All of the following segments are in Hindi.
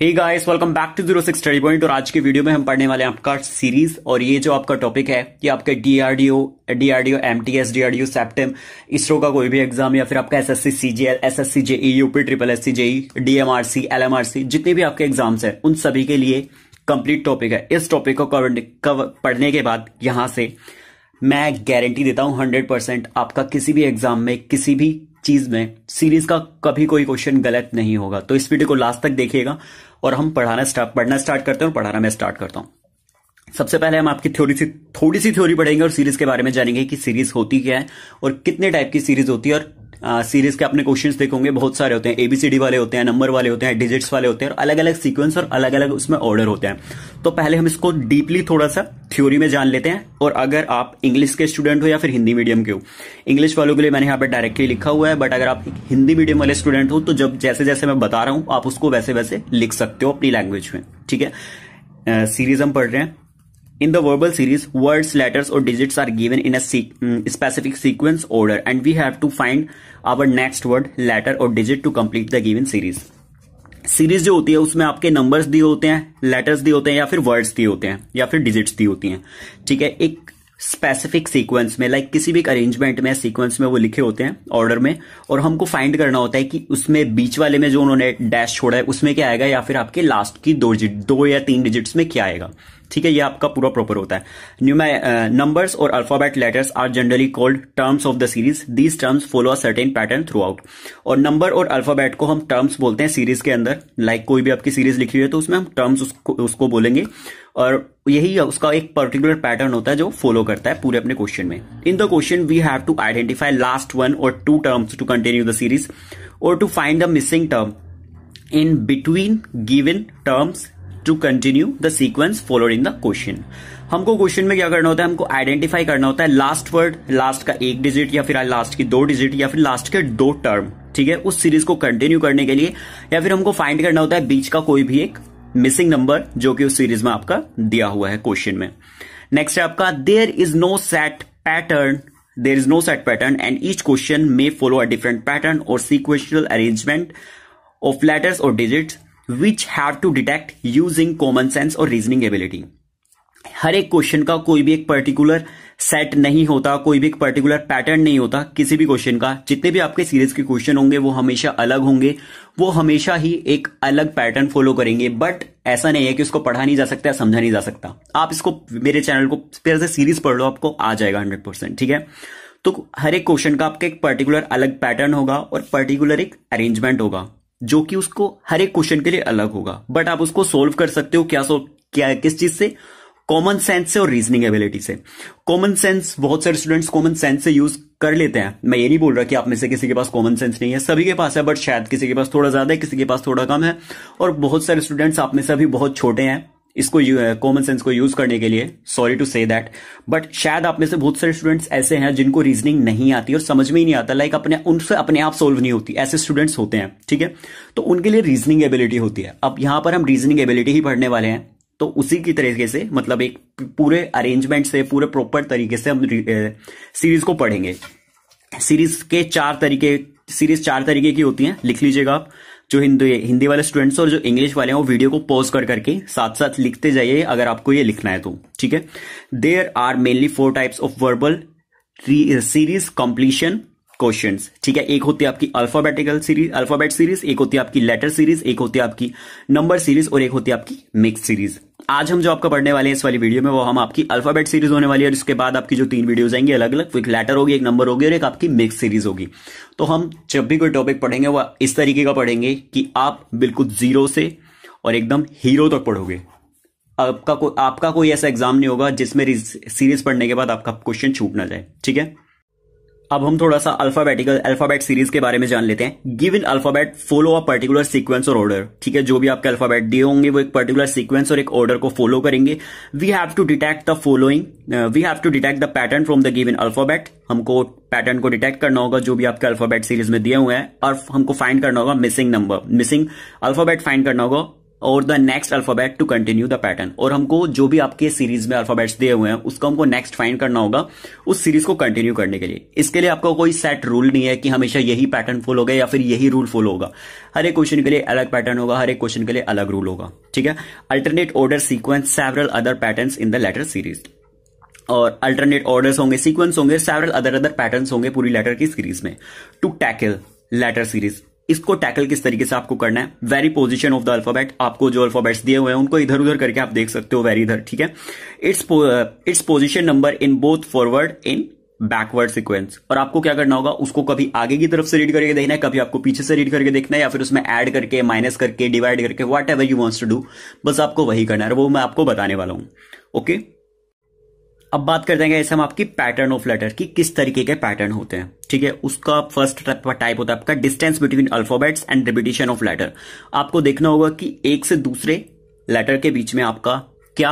Hey guys welcome back to zero six study point और आज के वीडियो में हम पढ़ने वाले हैं आपका सीरीज और ये जो आपका टॉपिक है ये आपके डीआरडीओ डीआरडीओ एमटीएस डीआरडीओ सेप्टेम इसरो का कोई भी एग्जाम या फिर आपका SSC CGL SSC JE UP triple S C JE DMRC LMRC जितने भी आपके एग्जाम्स हैं उन सभी के लिए कंप्लीट टॉपिक है इस टॉपिक को पढ़ने के बाद यहां से मैं गारंटी देता हूं हंड्रेड परसेंट आपका किसी भी एग्जाम में किसी भी चीज में सीरीज का कभी कोई क्वेश्चन गलत नहीं होगा तो इस वीडियो को लास्ट तक देखिएगा और हम पढ़ाना स्टार्ट पढ़ना स्टार्ट करते हैं और पढ़ाना मैं स्टार्ट करता हूं सबसे पहले हम आपकी थ्योरी से थोड़ी सी थ्योरी पढ़ेंगे और सीरीज के बारे में जानेंगे कि सीरीज होती क्या है और कितने टाइप की सीरीज होती है और सीरीज के अपने क्वेश्चन देखोगे बहुत सारे होते हैं एबीसीडी वाले होते हैं नंबर वाले होते हैं डिजिट्स वाले होते हैं और अलग अलग सीक्वेंस और अलग अलग उसमें ऑर्डर होते हैं तो पहले हम इसको डीपली थोड़ा सा थ्योरी में जान लेते हैं और अगर आप इंग्लिश के स्टूडेंट हो या फिर हिंदी मीडियम के हो इंग्लिश वालों के लिए मैंने यहाँ पर डायरेक्टली लिखा हुआ है बट अगर आप हिंदी मीडियम वाले स्टूडेंट हो तो जब जैसे जैसे मैं बता रहा हूं आप उसको वैसे वैसे लिख सकते हो अपनी लैंग्वेज में ठीक है सीरीज हम पढ़ रहे हैं in the verbal series words letters और digits are given in a specific sequence order and we have to find our next word letter और digit to complete the given series series जो होती है उसमें आपके नंबर्स दिए होते हैं लेटर्स दिए होते हैं या फिर वर्ड्स दिए होते हैं या फिर डिजिट्स दी होती हैं ठीक है एक स्पेसिफिक सीक्वेंस में लाइक like किसी भी अरेंजमेंट में सीक्वेंस में वो लिखे होते हैं ऑर्डर में और हमको फाइंड करना होता है कि उसमें बीच वाले में जो उन्होंने डैश छोड़ा है उसमें क्या आएगा या फिर आपके लास्ट की दो दो या तीन डिजिट्स में क्या आएगा ठीक है ये आपका पूरा प्रॉपर होता है न्यूमे नंबर्स और alphabet letters are generally called terms of the series these terms follow a certain pattern throughout और नंबर और अल्फाबेट को हम टर्म्स बोलते हैं सीरीज के अंदर लाइक like कोई भी आपकी सीरीज लिखी हुई है तो उसमें हम टर्म्स उसको, उसको बोलेंगे और यही उसका एक पर्टिकुलर पैटर्न होता है जो फॉलो करता है पूरे अपने क्वेश्चन में in the question we have to identify last one और two terms to continue the series और to find the missing term in between given terms to continue the sequence followed in the question हमको क्वेश्चन में क्या करना होता है हमको आइडेंटिफाई करना होता है लास्ट वर्ड लास्ट का एक डिजिट या फिर लास्ट की दो डिजिट या फिर लास्ट के दो टर्म ठीक है उस सीरीज को कंटिन्यू करने के लिए या फिर हमको फाइंड करना होता है बीच का कोई भी एक मिसिंग नंबर जो कि उस सीरीज में आपका दिया हुआ है क्वेश्चन में नेक्स्ट है आपका there is no set pattern there is no set pattern and each question may follow a different pattern और सीक्वेंशनल अरेंजमेंट ऑफ लेटर्स और digits which have to detect using common sense और रीजनिंग एबिलिटी हर एक क्वेश्चन का कोई भी एक पर्टिकुलर सेट नहीं होता कोई भी एक पर्टिकुलर पैटर्न नहीं होता किसी भी क्वेश्चन का जितने भी आपके सीरीज के क्वेश्चन होंगे वो हमेशा अलग होंगे वो हमेशा ही एक अलग पैटर्न फॉलो करेंगे बट ऐसा नहीं है कि उसको पढ़ा नहीं जा सकता या समझा नहीं जा सकता आप इसको मेरे चैनल को फिर से सीरीज पढ़ लो आपको आ जाएगा हंड्रेड परसेंट ठीक है तो हर एक क्वेश्चन का आपका एक पर्टिकुलर अलग पैटर्न होगा और पर्टिकुलर एक अरेंजमेंट होगा जो कि उसको हर एक क्वेश्चन के लिए अलग होगा बट आप उसको सोल्व कर सकते हो क्या सोल्व क्या किस चीज से कॉमन सेंस से और रीजनिंग एबिलिटी से कॉमन सेंस बहुत सारे स्टूडेंट्स कॉमन सेंस से यूज कर लेते हैं मैं ये नहीं बोल रहा कि आप में से किसी के पास कॉमन सेंस नहीं है सभी के पास है बट शायद किसी के पास थोड़ा ज्यादा है किसी के पास थोड़ा कम है और बहुत सारे स्टूडेंट्स आप में से अभी बहुत छोटे हैं इसको कॉमन सेंस को यूज करने के लिए sorry to say that but शायद आप में से बहुत सारे स्टूडेंट्स ऐसे हैं जिनको रीजनिंग नहीं आती और समझ में ही नहीं आता लाइक like अपने उनसे अपने आप सोल्व नहीं होती ऐसे स्टूडेंट्स होते हैं ठीक है तो उनके लिए रीजनिंग एबिलिटी होती है अब यहां पर हम रीजनिंग एबिलिटी ही पढ़ने वाले हैं तो उसी की तरीके से मतलब एक पूरे अरेंजमेंट से पूरे प्रॉपर तरीके से हम सीरीज को पढ़ेंगे सीरीज के चार तरीके सीरीज चार तरीके की होती है लिख लीजिएगा आप जो हिंदी हिंदी वाले स्टूडेंट्स और जो इंग्लिश वाले हैं वो वीडियो को पॉज कर करके साथ साथ लिखते जाइए अगर आपको ये लिखना है तो ठीक है there are mainly four types of verbal series completion question ठीक है एक होती है आपकी अल्फाबेटिकल सीरीज अल्फाबेट सीरीज एक होती है आपकी लेटर सीरीज एक होती है आपकी नंबर सीरीज और एक होती है आपकी मिक्स सीरीज आज हम जो आपका पढ़ने वाले हैं इस वाली वीडियो में वो हम आपकी अल्फाबेट सीरीज होने वाली है और इसके बाद आपकी जो तीन वीडियोस आएंगे अलग अलग एक लेटर होगी एक नंबर होगी और एक आपकी मिक्स सीरीज होगी तो हम जब भी कोई टॉपिक पढ़ेंगे वह इस तरीके का पढ़ेंगे कि आप बिल्कुल जीरो से और एकदम हीरो तक पढ़ोगे आपका कोई आपका कोई ऐसा एग्जाम नहीं होगा जिसमें सीरीज पढ़ने के बाद आपका क्वेश्चन छूट ना जाए ठीक है अब हम थोड़ा सा अल्फाबेटिकल अल्फाबेट सीरीज के बारे में जान लेते हैं in alphabet follow a particular sequence और ऑर्डर ठीक है जो भी आपके अल्फाबेट दिए होंगे वो एक पर्टिकुलर सीक्वेंस और एक ऑर्डर को फॉलो करेंगे we have to detect the following we have to detect the pattern from the in alphabet हमको पैटर्न को डिटेक्ट करना होगा जो भी आपके अल्फाबेट सीरीज में दिए हुए हैं और हमको फाइंड करना होगा missing number missing alphabet find करना होगा और the next alphabet to continue the pattern और हमको जो भी आपके सीरीज में अल्फाबेट्स दिए हुए हैं उसको हमको नेक्स्ट फाइंड करना होगा उस सीरीज को कंटिन्यू करने के लिए इसके लिए आपका कोई सेट रूल नहीं है कि हमेशा यही पैटर्न फॉलो होगा या फिर यही रूल फॉलो होगा हर एक क्वेश्चन के लिए अलग पैटर्न होगा हर एक क्वेश्चन के लिए अलग रूल होगा ठीक है alternate order sequence several other pattern in the letter series और अल्टरनेट ऑर्डर्स होंगे सीक्वेंस होंगे सेवरल अदर अदर पैटर्न होंगे पूरी लेटर की सीरीज में टू टैकल लेटर सीरीज इसको टैकल किस तरीके से आपको करना है very position of the alphabet आपको जो अल्फाबेट्स दिए हुए हैं उनको इधर उधर करके आप देख सकते हो वेरी इधर ठीक है its its position number in both forward in backward sequence और आपको क्या करना होगा उसको कभी आगे की तरफ से रीड करके देखना है कभी आपको पीछे से रीड करके देखना है या फिर उसमें ऐड करके माइनस करके डिवाइड करके whatever you wants to do बस आपको वही करना है वो मैं आपको बताने वाला हूं ओके okay? अब बात कर देंगे ऐसे हम आपकी पैटर्न ऑफ लेटर की किस तरीके के पैटर्न होते हैं ठीक है उसका फर्स्ट टाइप होता है आपका distance between alphabets and repetition of letter आपको देखना होगा कि एक से दूसरे लेटर के बीच में आपका क्या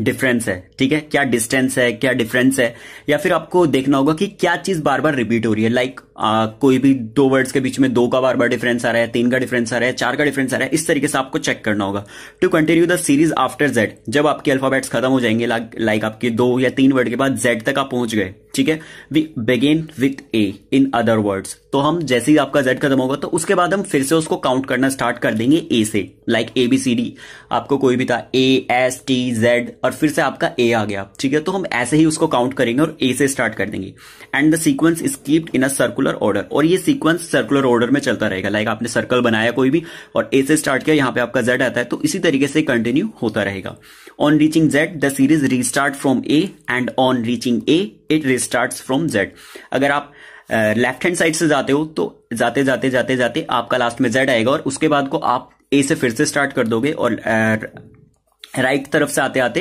डिफरेंस है ठीक है क्या डिस्टेंस है क्या डिफरेंस है या फिर आपको देखना होगा कि क्या चीज बार बार रिपीट हो रही है लाइक like, कोई भी दो वर्ड्स के बीच में दो का बार बार डिफरेंस आ रहा है तीन का डिफरेंस आ रहा है चार का डिफरेंस आ रहा है इस तरीके से आपको चेक करना होगा to continue the series after Z जब आपके अल्फाबेट्स खत्म हो जाएंगे लाइक like आपके दो या तीन वर्ड के बाद जेड तक आप पहुंच गए ठीक है we begin with A in other words तो हम जैसे ही आपका जेड खत्म होगा तो उसके बाद हम फिर से उसको काउंट करना स्टार्ट कर देंगे ए से like A B C D आपको कोई भी था ए एस टी जेड और फिर से आपका ए आ गया ठीक है तो हम ऐसे ही उसको काउंट करेंगे और ए से स्टार्ट कर देंगे and the sequence is keeped in a circular order और ये सीक्वेंस सर्कुलर ऑर्डर में चलता रहेगा लाइक आपने सर्कल बनाया कोई भी और ए से स्टार्ट किया यहां पे आपका जेड आता है तो इसी तरीके से कंटिन्यू होता रहेगा on reaching Z the series restart from A and on reaching A it start from Z अगर आप लेफ्ट हैंड साइड से जाते हो तो जाते जाते जाते जाते आपका लास्ट में जेड आएगा और उसके बाद को आप ए से फिर से स्टार्ट कर दोगे और राइट right तरफ से आते आते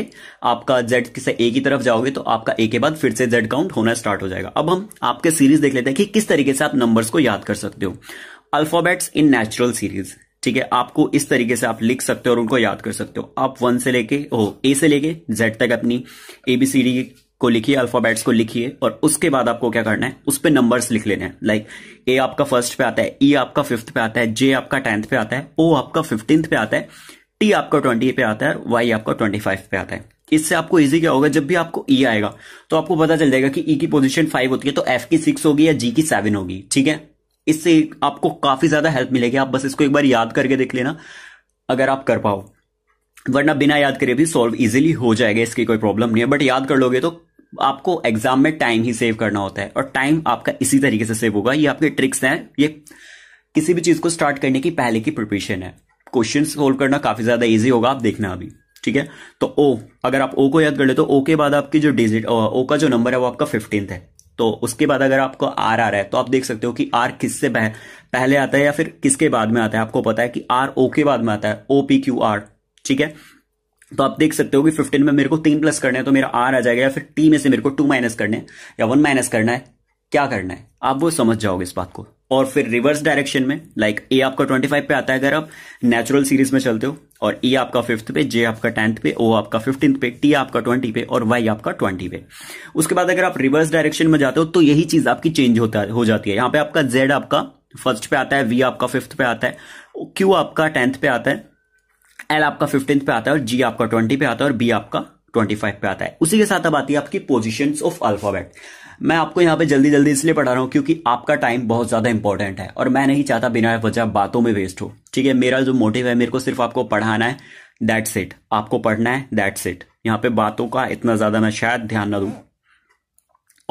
आपका जेड किसे ए की तरफ जाओगे तो आपका ए के बाद फिर से जेड काउंट होना स्टार्ट हो जाएगा अब हम आपके सीरीज देख लेते हैं कि किस तरीके से आप नंबर्स को याद कर सकते हो अल्फाबेट्स इन नेचुरल सीरीज ठीक है आपको इस तरीके से आप लिख सकते हो और उनको याद कर सकते हो आप वन से लेके हो ए से लेके जेड तक अपनी एबीसीडी को लिखिए अल्फाबेट्स को लिखिए और उसके बाद आपको क्या करना है उस पर नंबर्स लिख लेने हैं लाइक ए आपका फर्स्ट पे आता है ई e आपका फिफ्थ पे आता है जे आपका टेंथ पे आता है ओ आपका फिफ्टींथ पे आता है टी आपका ट्वेंटी पे आता है और वाई आपका ट्वेंटी फाइव पे आता है इससे आपको इजी क्या होगा जब भी आपको ई e आएगा तो आपको पता चल जाएगा कि ई e की पोजिशन फाइव होती है तो एफ की सिक्स होगी या जी की सेवन होगी ठीक है इससे आपको काफी ज्यादा हेल्प मिलेगी आप बस इसको एक बार याद करके देख लेना अगर आप कर पाओ वरना बिना याद करे भी सॉल्व इजीली हो जाएगा इसकी कोई प्रॉब्लम नहीं है बट याद कर लोगे तो आपको एग्जाम में टाइम ही सेव करना होता है और टाइम आपका इसी तरीके से सेव होगा ये आपके ट्रिक्स हैं ये किसी भी चीज को स्टार्ट करने की पहले की प्रिपरेशन है क्वेश्चन सोल्व करना काफी ज्यादा ईजी होगा आप देखना अभी ठीक है तो ओ अगर आप ओ को याद कर ले तो ओ के बाद आपकी जो डिजिट ओ का जो नंबर है वो आपका फिफ्टींथ है तो उसके बाद अगर आपको आर आ रहा है तो आप देख सकते हो कि आर किससे पहले आता है या फिर किसके बाद में आता है आपको पता है कि आर ओ के बाद में आता है ओ पी क्यू आर ठीक है तो आप देख सकते हो कि 15 में मेरे को तीन प्लस करने हैं तो मेरा आर आ जाएगा या फिर टी में से मेरे को टू माइनस करने हैं या वन माइनस करना है क्या करना है आप वो समझ जाओगे इस बात को और फिर रिवर्स डायरेक्शन में लाइक like ए आपका 25 पे आता है अगर आप नेचुरल सीरीज में चलते हो और ई e आपका फिफ्थ पे जे आपका टेंथ पे ओ आपका फिफ्टींथ पे टी आपका ट्वेंटी पे और वाई आपका ट्वेंटी पे उसके बाद अगर आप रिवर्स डायरेक्शन में जाते हो तो यही चीज आपकी चेंज होता हो जाती है यहाँ पे आपका जेड आपका फर्स्ट पे आता है वी आपका फिफ्थ पे आता है क्यू आपका टेंथ पे आता है एल आपका फिफ्टीन पे आता है और जी आपका ट्वेंटी पे आता है और बी आपका ट्वेंटी फाइव पे आता है उसी के साथ अब आती है आपकी पोजिशन ऑफ अल्फाबेट मैं आपको यहां पे जल्दी जल्दी इसलिए पढ़ा रहा हूं क्योंकि आपका टाइम बहुत ज्यादा इंपॉर्टेंट है और मैं नहीं चाहता बिना वजह बातों में वेस्ट हो ठीक है मेरा जो मोटिव है मेरे को सिर्फ आपको पढ़ाना है दैट्स इट आपको पढ़ना है दैट्स इट यहां पे बातों का इतना ज्यादा मैं शायद ध्यान ना दू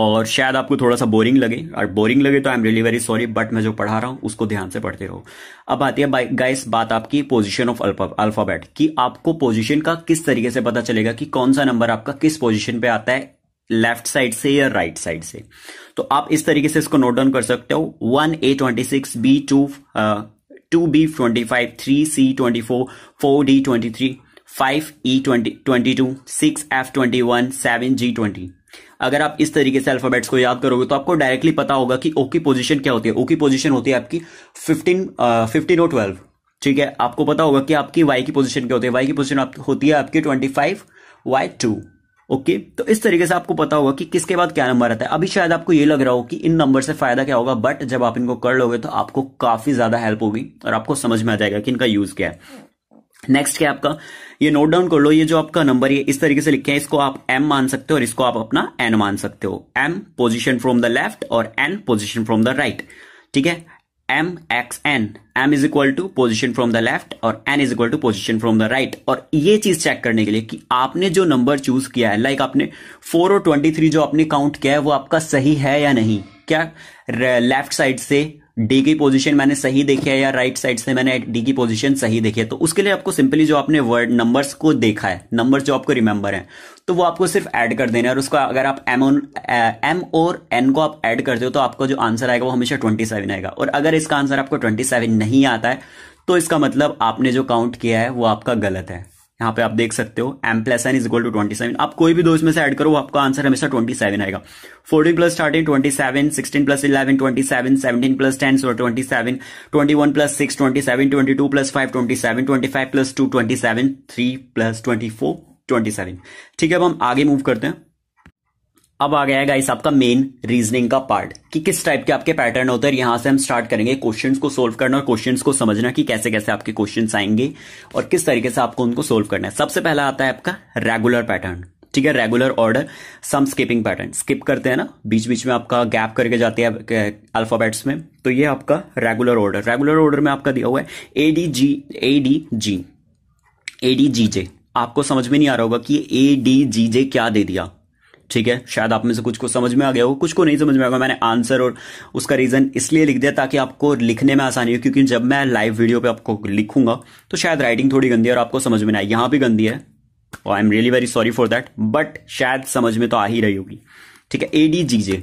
और शायद आपको थोड़ा सा बोरिंग लगे और बोरिंग लगे तो I am really very sorry but मैं जो पढ़ा रहा हूं उसको ध्यान से पढ़ते रहो अब आती है गाइस बात आपकी पोजीशन ऑफ अल्फाबेट कि आपको पोजीशन का किस तरीके से पता चलेगा कि कौन सा नंबर आपका किस पोजीशन पे आता है लेफ्ट साइड से या राइट right साइड से तो आप इस तरीके से इसको नोट डाउन कर सकते हो one A twenty six B two two B twenty five three C twenty four four D twenty three five E twenty twenty two six F twenty one seven G twenty अगर आप इस तरीके से अल्फाबेट्स को याद करोगे तो आपको डायरेक्टली पता होगा कि ओ की पोजिशन क्या होती है ओ की पोजिशन होती है आपकी फिफ्टीन फिफ्टीन और ट्वेल्व ठीक है आपको पता होगा कि आपकी वाई की पोजिशन क्या होती है वाई की पोजिशन होती है आपकी twenty five Y two okay okay, तो इस तरीके से आपको पता होगा कि किसके बाद क्या नंबर आता है अभी शायद आपको ये लग रहा हो कि इन नंबर से फायदा क्या होगा बट जब आप इनको कर लोगे तो आपको काफी ज्यादा हेल्प होगी और आपको समझ में आ जाएगा कि इनका यूज क्या है नेक्स्ट क्या आपका ये नोट डाउन कर लो ये जो आपका नंबर है इस तरीके से लिखे हैं इसको आप एम मान सकते हो और इसको आप अपना एन मान सकते हो M position from the left और N position from the right ठीक है M X N M is equal to position from the left और N is equal to position from the right और ये चीज चेक करने के लिए कि आपने जो नंबर चूज किया है लाइक like आपने फोर और ट्वेंटी थ्री जो आपने काउंट किया है वो आपका सही है या नहीं क्या लेफ्ट साइड से डी की पोजीशन मैंने सही देखी है या राइट साइड से मैंने डी की पोजीशन सही देखी है तो उसके लिए आपको सिंपली जो आपने वर्ड नंबर्स को देखा है नंबर्स जो आपको रिमेंबर है तो वो आपको सिर्फ ऐड कर देना है और उसको अगर आप एम ऑन एम और एन को आप ऐड करते हो तो आपका जो आंसर आएगा वो हमेशा ट्वेंटी सेवन आएगा और अगर इसका आंसर आपको ट्वेंटी सेवन नहीं आता है तो इसका मतलब आपने जो काउंट किया है वो आपका गलत है यहाँ पे आप देख सकते हो M plus N is equal to twenty seven आप कोई भी दो इसमें से ऐड करो आपका आंसर हमेशा ट्वेंटी सेवन आएगा fourteen plus thirteen twenty seven sixteen plus eleven twenty seven seventeen plus ten so twenty seven twenty one plus six twenty seven twenty two plus five twenty seven twenty five plus two twenty seven three plus twenty four twenty seven ठीक है अब हम आगे मूव करते हैं अब आ गया है गाइस आपका मेन रीजनिंग का पार्ट कि किस टाइप के आपके पैटर्न होते हैं यहां से हम स्टार्ट करेंगे क्वेश्चंस को सोल्व करना और क्वेश्चंस को समझना कि कैसे कैसे आपके क्वेश्चंस आएंगे और किस तरीके से आपको उनको सोल्व करना है सबसे पहला आता है आपका रेगुलर पैटर्न ठीक है regular order some skipping pattern skip करते हैं ना बीच बीच में आपका गैप करके जाते हैं अल्फाबेट्स में तो ये आपका रेगुलर ऑर्डर रेगुलर ऑर्डर में आपका दिया हुआ है A D G A D G A D G J आपको समझ में नहीं आ रहा होगा कि ए डी जी जे क्या दे दिया ठीक है शायद आप में से कुछ को समझ में आ गया हो कुछ को नहीं समझ में आ गया मैंने आंसर और उसका रीजन इसलिए लिख दिया ताकि आपको लिखने में आसानी हो क्योंकि जब मैं लाइव वीडियो पे आपको लिखूंगा तो शायद राइटिंग थोड़ी गंदी है और आपको समझ में ना आए यहां भी गंदी है और I am really very sorry for that but शायद समझ में तो आ ही रही होगी ठीक है ए डी जी जे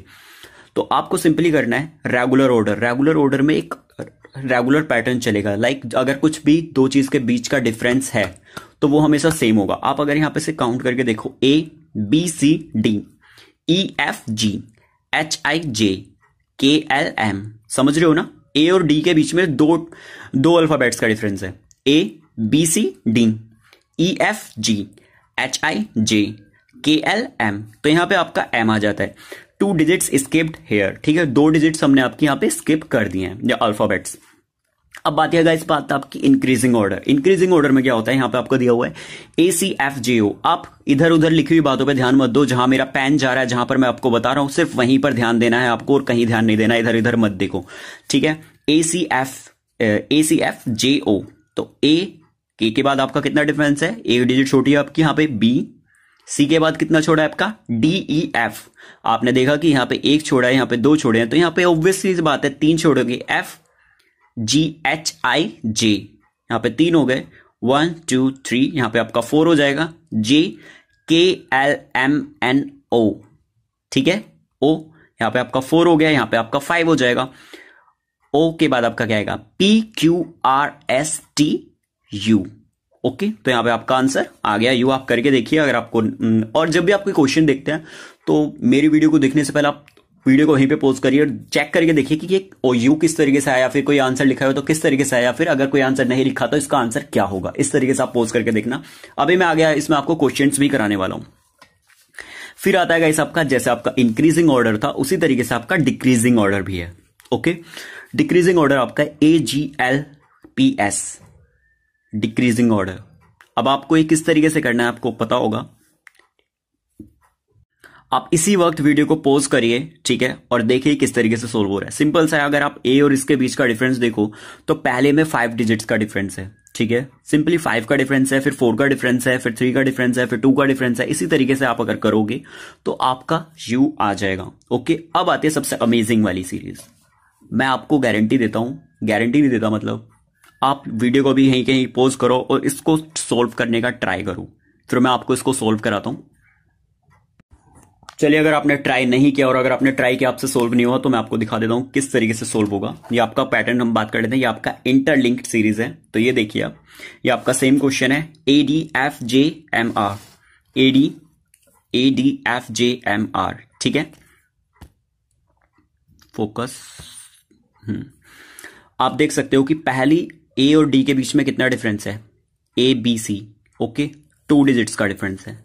तो आपको सिंपली करना है रेगुलर ऑर्डर रेगुलर ऑर्डर में एक रेगुलर पैटर्न चलेगा लाइक like, अगर कुछ भी दो चीज के बीच का डिफरेंस है तो वो हमेशा सेम होगा आप अगर यहां पे से काउंट करके देखो A B C D E F G H I J K L M समझ रहे हो ना ए और डी के बीच में दो दो अल्फ़ाबेट्स का डिफरेंस है A B C D E F G H I J K L M तो यहां पे आपका एम आ जाता है टू डिजिट्स स्किप्ड हेयर ठीक है दो डिजिट्स हमने आपके यहाँ पे स्किप कर दिए हैं या अल्फ़ाबेट्स अब बात यह इस बात आपकी इंक्रीजिंग ऑर्डर इंक्रीजिंग ऑर्डर में क्या होता है यहां पे आपको दिया हुआ है ए सी एफ जे ओ आप इधर उधर लिखी हुई बातों पे ध्यान मत दो जहां मेरा पैन जा रहा है जहां पर मैं आपको बता रहा हूं सिर्फ वहीं पर ध्यान देना है आपको और कहीं ध्यान नहीं देना इधर इधर मत देखो ठीक है ए C F A C F जे ओ तो ए के के बाद आपका कितना डिफरेंस है ए डिजिट छोटी है आपकी यहां पे बी सी के बाद कितना छोड़ा है आपका डी ई एफ आपने देखा कि यहां पे एक छोड़ा है यहां पे दो छोड़े हैं तो यहां पे ऑब्वियसली बात है तीन छोड़ोगे एफ जी एच आई जे यहाँ पे तीन हो गए वन टू थ्री यहाँ पे आपका फोर हो जाएगा जे के एल एम एन ओ ठीक है ओ यहाँ पे आपका फोर हो गया यहाँ पे आपका फाइव हो जाएगा ओ के बाद आपका क्या आएगा P Q R S T U okay तो यहाँ पे आपका आंसर आ गया यू आप करके देखिए अगर आपको और जब भी आपके क्वेश्चन देखते हैं तो मेरी वीडियो को देखने से पहले आप वीडियो को वहीं पे पोस्ट करिए और चेक करके देखिए कि ये ओ यू किस तरीके से आया फिर कोई आंसर लिखा हो तो किस तरीके से आया फिर अगर कोई आंसर नहीं लिखा तो इसका आंसर क्या होगा इस तरीके से आप पोस्ट करके देखना अभी मैं आ गया इसमें आपको क्वेश्चन भी कराने वाला हूं फिर आता है इस आपका जैसे आपका इंक्रीजिंग ऑर्डर था उसी तरीके से आपका डिक्रीजिंग ऑर्डर भी है ओके डिक्रीजिंग ऑर्डर आपका A G L P S decreasing order अब आपको ये किस तरीके से करना है आपको पता होगा आप इसी वक्त वीडियो को पोज करिए ठीक है और देखिए किस तरीके से सोल्व हो रहा है सिंपल सा है अगर आप ए और इसके बीच का डिफरेंस देखो तो पहले में फाइव डिजिट्स का डिफरेंस है ठीक है सिंपली फाइव का डिफरेंस है फिर फोर का डिफरेंस है फिर थ्री का डिफरेंस है फिर टू का डिफरेंस है इसी तरीके से आप अगर करोगे तो आपका यू आ जाएगा ओके अब आती है सबसे अमेजिंग वाली सीरीज मैं आपको गारंटी देता हूं गारंटी नहीं देता मतलब आप वीडियो को भी यहीं कहीं पोज करो और इसको सोल्व करने का ट्राई करो फिर मैं आपको इसको सोल्व कराता हूं चलिए अगर आपने ट्राई नहीं किया और अगर आपने ट्राई किया आपसे सोल्व नहीं हुआ तो मैं आपको दिखा देता हूँ किस तरीके से सोल्व होगा ये आपका पैटर्न हम बात कर लेते हैं ये आपका इंटरलिंक्ड सीरीज है तो ये देखिए आप ये आपका सेम क्वेश्चन है A D F J M R A D A D F J M R ठीक है फोकस हम्म। आप देख सकते हो कि पहली ए और डी के बीच में कितना डिफरेंस है A B C okay two digits का डिफरेंस है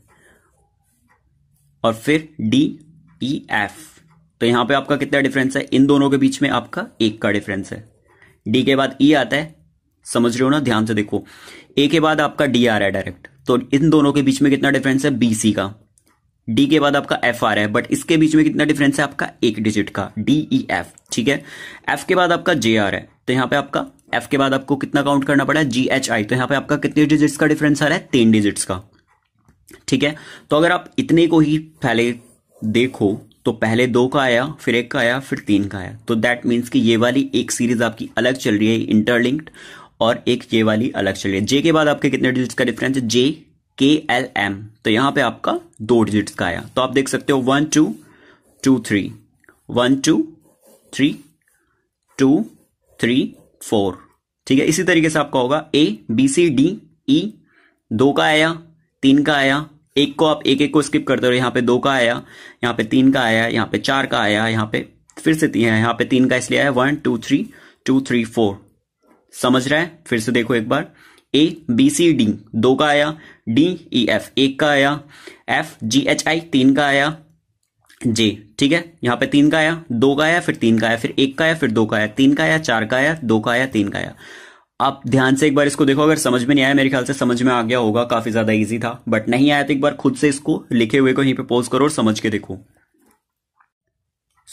और फिर डी ई एफ तो यहां पे आपका कितना डिफरेंस है इन दोनों के बीच में आपका एक का डिफरेंस है डी के बाद ई e आता है समझ रहे हो ना ध्यान से देखो ए के बाद आपका डी आ रहा है डायरेक्ट तो इन दोनों के बीच में कितना डिफरेंस है बी सी का डी के बाद आपका एफ आ रहा है बट इसके बीच में कितना डिफरेंस है आपका एक डिजिट का डी ई एफ ठीक है एफ के बाद आपका जे आ रहा है तो यहां पे आपका एफ के बाद आपको कितना काउंट करना पड़ा जी एच आई तो यहां पे आपका कितने डिजिट्स का डिफरेंस आ रहा है तीन डिजिट्स का ठीक है तो अगर आप इतने को ही पहले देखो तो पहले दो का आया फिर एक का आया फिर तीन का आया तो दैट मीन्स कि ये वाली एक सीरीज आपकी अलग चल रही है इंटरलिंक्ड और एक ये वाली अलग चल रही है जे के बाद आपके कितने डिजिट्स का डिफरेंस है जे के एल एम तो यहां पे आपका दो डिजिट्स का आया तो आप देख सकते हो one two two three one two three two three four ठीक है इसी तरीके से आपका होगा ए बी सी डी ई दो का आया तीन का आया एक को आप एक एक को स्किप करते रहे यहाँ पे दो का आया यहाँ पे तीन का आया यहाँ पे चार का आया यहाँ पे फिर से तीन यहाँ पे तीन का इसलिए आया one two three two three four समझ रहा है फिर से देखो एक बार ए बी सी डी दो का आया डी ई एफ एक का आया एफ जी एच आई तीन का आया जे ठीक है यहाँ पे तीन का आया दो का आया फिर तीन का आया फिर एक का आया फिर दो का आया तीन का आया चार का आया दो का आया तीन का आया आप ध्यान से एक बार इसको देखो अगर समझ में नहीं आया मेरे ख्याल से समझ में आ गया होगा काफी ज्यादा इजी था बट नहीं आया तो एक बार खुद से इसको लिखे हुए को यहीं पे पोज करो और समझ के देखो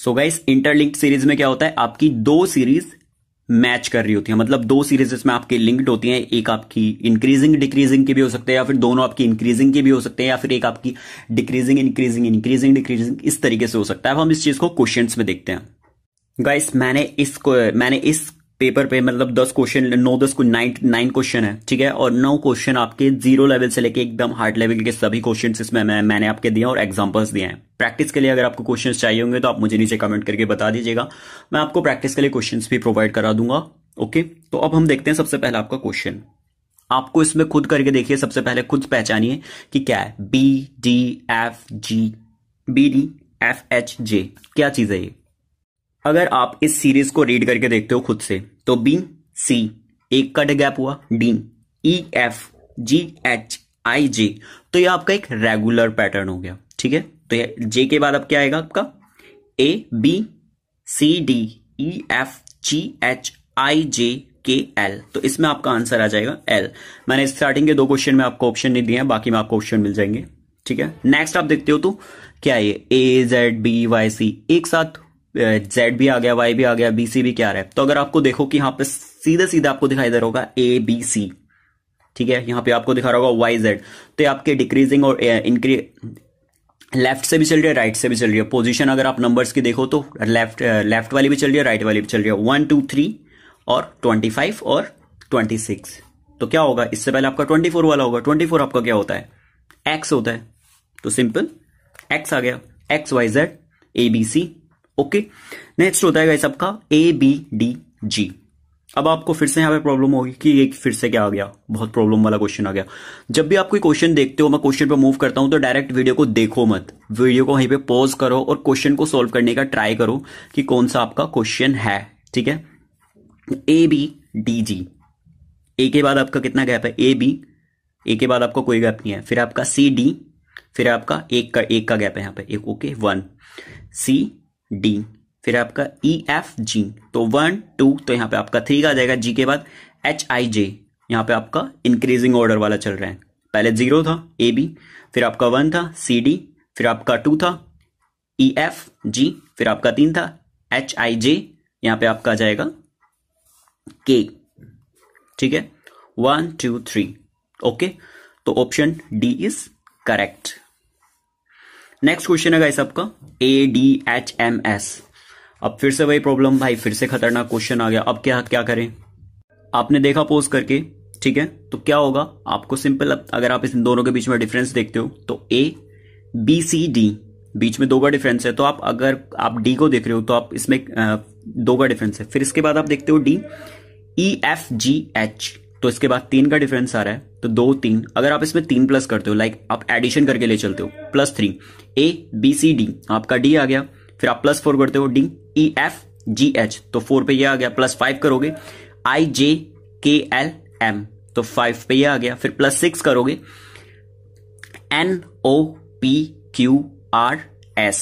सो गाइस इंटरलिंक्ड सीरीज में क्या होता है आपकी दो सीरीज मैच कर रही होती है मतलब दो सीरीज इसमें आपकी लिंक्ड होती है एक आपकी इंक्रीजिंग डिक्रीजिंग की भी हो सकते हैं या फिर दोनों आपकी इंक्रीजिंग की भी हो सकते हैं या फिर एक आपकी डिक्रीजिंग इंक्रीजिंग इंक्रीजिंग डिक्रीजिंग इस तरीके से हो सकता है अब हम इस चीज को क्वेश्चन में देखते हैं गाइस मैंने इस मैंने इस पेपर पे मतलब दस क्वेश्चन नौ दस को नाइन नाइन क्वेश्चन है ठीक है और नौ क्वेश्चन आपके जीरो लेवल से लेके एकदम हार्ड लेवल के सभी क्वेश्चन इसमें मैं, मैंने आपके दिए और एग्जाम्पल्स दिए हैं प्रैक्टिस के लिए अगर आपको क्वेश्चन चाहिए होंगे तो आप मुझे नीचे कमेंट करके बता दीजिएगा मैं आपको प्रैक्टिस के लिए क्वेश्चन भी प्रोवाइड करा दूंगा ओके तो अब हम देखते हैं सबसे पहले आपका क्वेश्चन आपको इसमें खुद करके देखिए सबसे पहले खुद पहचानिए कि क्या है B D F G B D F H J क्या चीज है ये अगर आप इस सीरीज को रीड करके देखते हो खुद से तो बी सी एक कट गैप हुआ D E F G H I J तो ये आपका एक रेगुलर पैटर्न हो गया ठीक है तो ये जे के बाद अब क्या आएगा आपका A B C D E F G H I J K L तो इसमें आपका आंसर आ जाएगा एल मैंने स्टार्टिंग के दो क्वेश्चन में आपको ऑप्शन नहीं दिए हैं बाकी में आपको ऑप्शन मिल जाएंगे ठीक है नेक्स्ट आप देखते हो तो क्या ये A Z B Y C एक साथ जेड भी आ गया वाई भी आ गया बी सी भी क्या रहा है तो अगर आपको देखो कि यहां पे सीधे सीधे आपको दिखाई दे रहा होगा ए बी सी ठीक है यहां पे आपको दिखा रहा होगा वाई जेड तो आपके डिक्रीजिंग और इंक्री लेफ्ट से भी चल रही है राइट से भी चल रही है पोजिशन अगर आप नंबर्स की देखो तो लेफ्ट लेफ्ट वाली भी चल रही है राइट वाली भी चल रही है वन टू थ्री और ट्वेंटी फाइव और ट्वेंटी सिक्स तो क्या होगा इससे पहले आपका ट्वेंटी फोर वाला होगा ट्वेंटी फोर आपका क्या होता है एक्स होता है तो सिंपल एक्स आ गया X Y Z A B C okay next होता है सबका ए बी डी जी अब आपको फिर से यहाँ पे प्रॉब्लम होगी कि ये फिर से क्या आ गया बहुत प्रॉब्लम वाला क्वेश्चन आ गया जब भी आप कोई क्वेश्चन देखते हो मैं क्वेश्चन पे मूव करता हूं तो डायरेक्ट वीडियो को देखो मत वीडियो को वहीं पे पॉज करो और क्वेश्चन को सॉल्व करने का ट्राई करो कि कौन सा आपका क्वेश्चन है ठीक है ए बी डी जी ए के बाद आपका कितना गैप है ए बी ए के बाद आपका कोई गैप नहीं है फिर आपका सी डी फिर आपका एक का एक का गैप है यहाँ पे एक ओके वन सी डी फिर आपका ई एफ जी तो वन टू तो यहां पे आपका थ्री का आ जाएगा जी के बाद एच आई जे यहां पे आपका इंक्रीजिंग ऑर्डर वाला चल रहा है पहले जीरो था ए बी फिर आपका वन था सी डी फिर आपका टू था ई एफ जी फिर आपका तीन था एच आई जे यहां पे आपका आ जाएगा के ठीक है वन टू थ्री ओके तो option D is correct next question है गाइस आपका A D H M S अब फिर से वही प्रॉब्लम भाई फिर से खतरनाक क्वेश्चन आ गया अब क्या क्या करें आपने देखा पोज करके ठीक है तो क्या होगा आपको सिंपल अगर आप इस दोनों के बीच में डिफरेंस देखते हो तो ए बी सी डी बीच में दो का डिफरेंस है तो आप अगर आप डी को देख रहे हो तो आप इसमें दो का डिफरेंस है फिर इसके बाद आप देखते हो D E F G H तो इसके बाद तीन का डिफरेंस आ रहा है तो दो तीन अगर आप इसमें तीन प्लस करते हो लाइक आप एडिशन करके ले चलते हो plus three A B C D आपका डी आ गया फिर आप प्लस फोर करते हो D E F G H तो फोर पे ये आ गया प्लस फाइव करोगे आई जे के एल एम तो फाइव पे ये आ गया फिर प्लस सिक्स करोगे N O P Q R S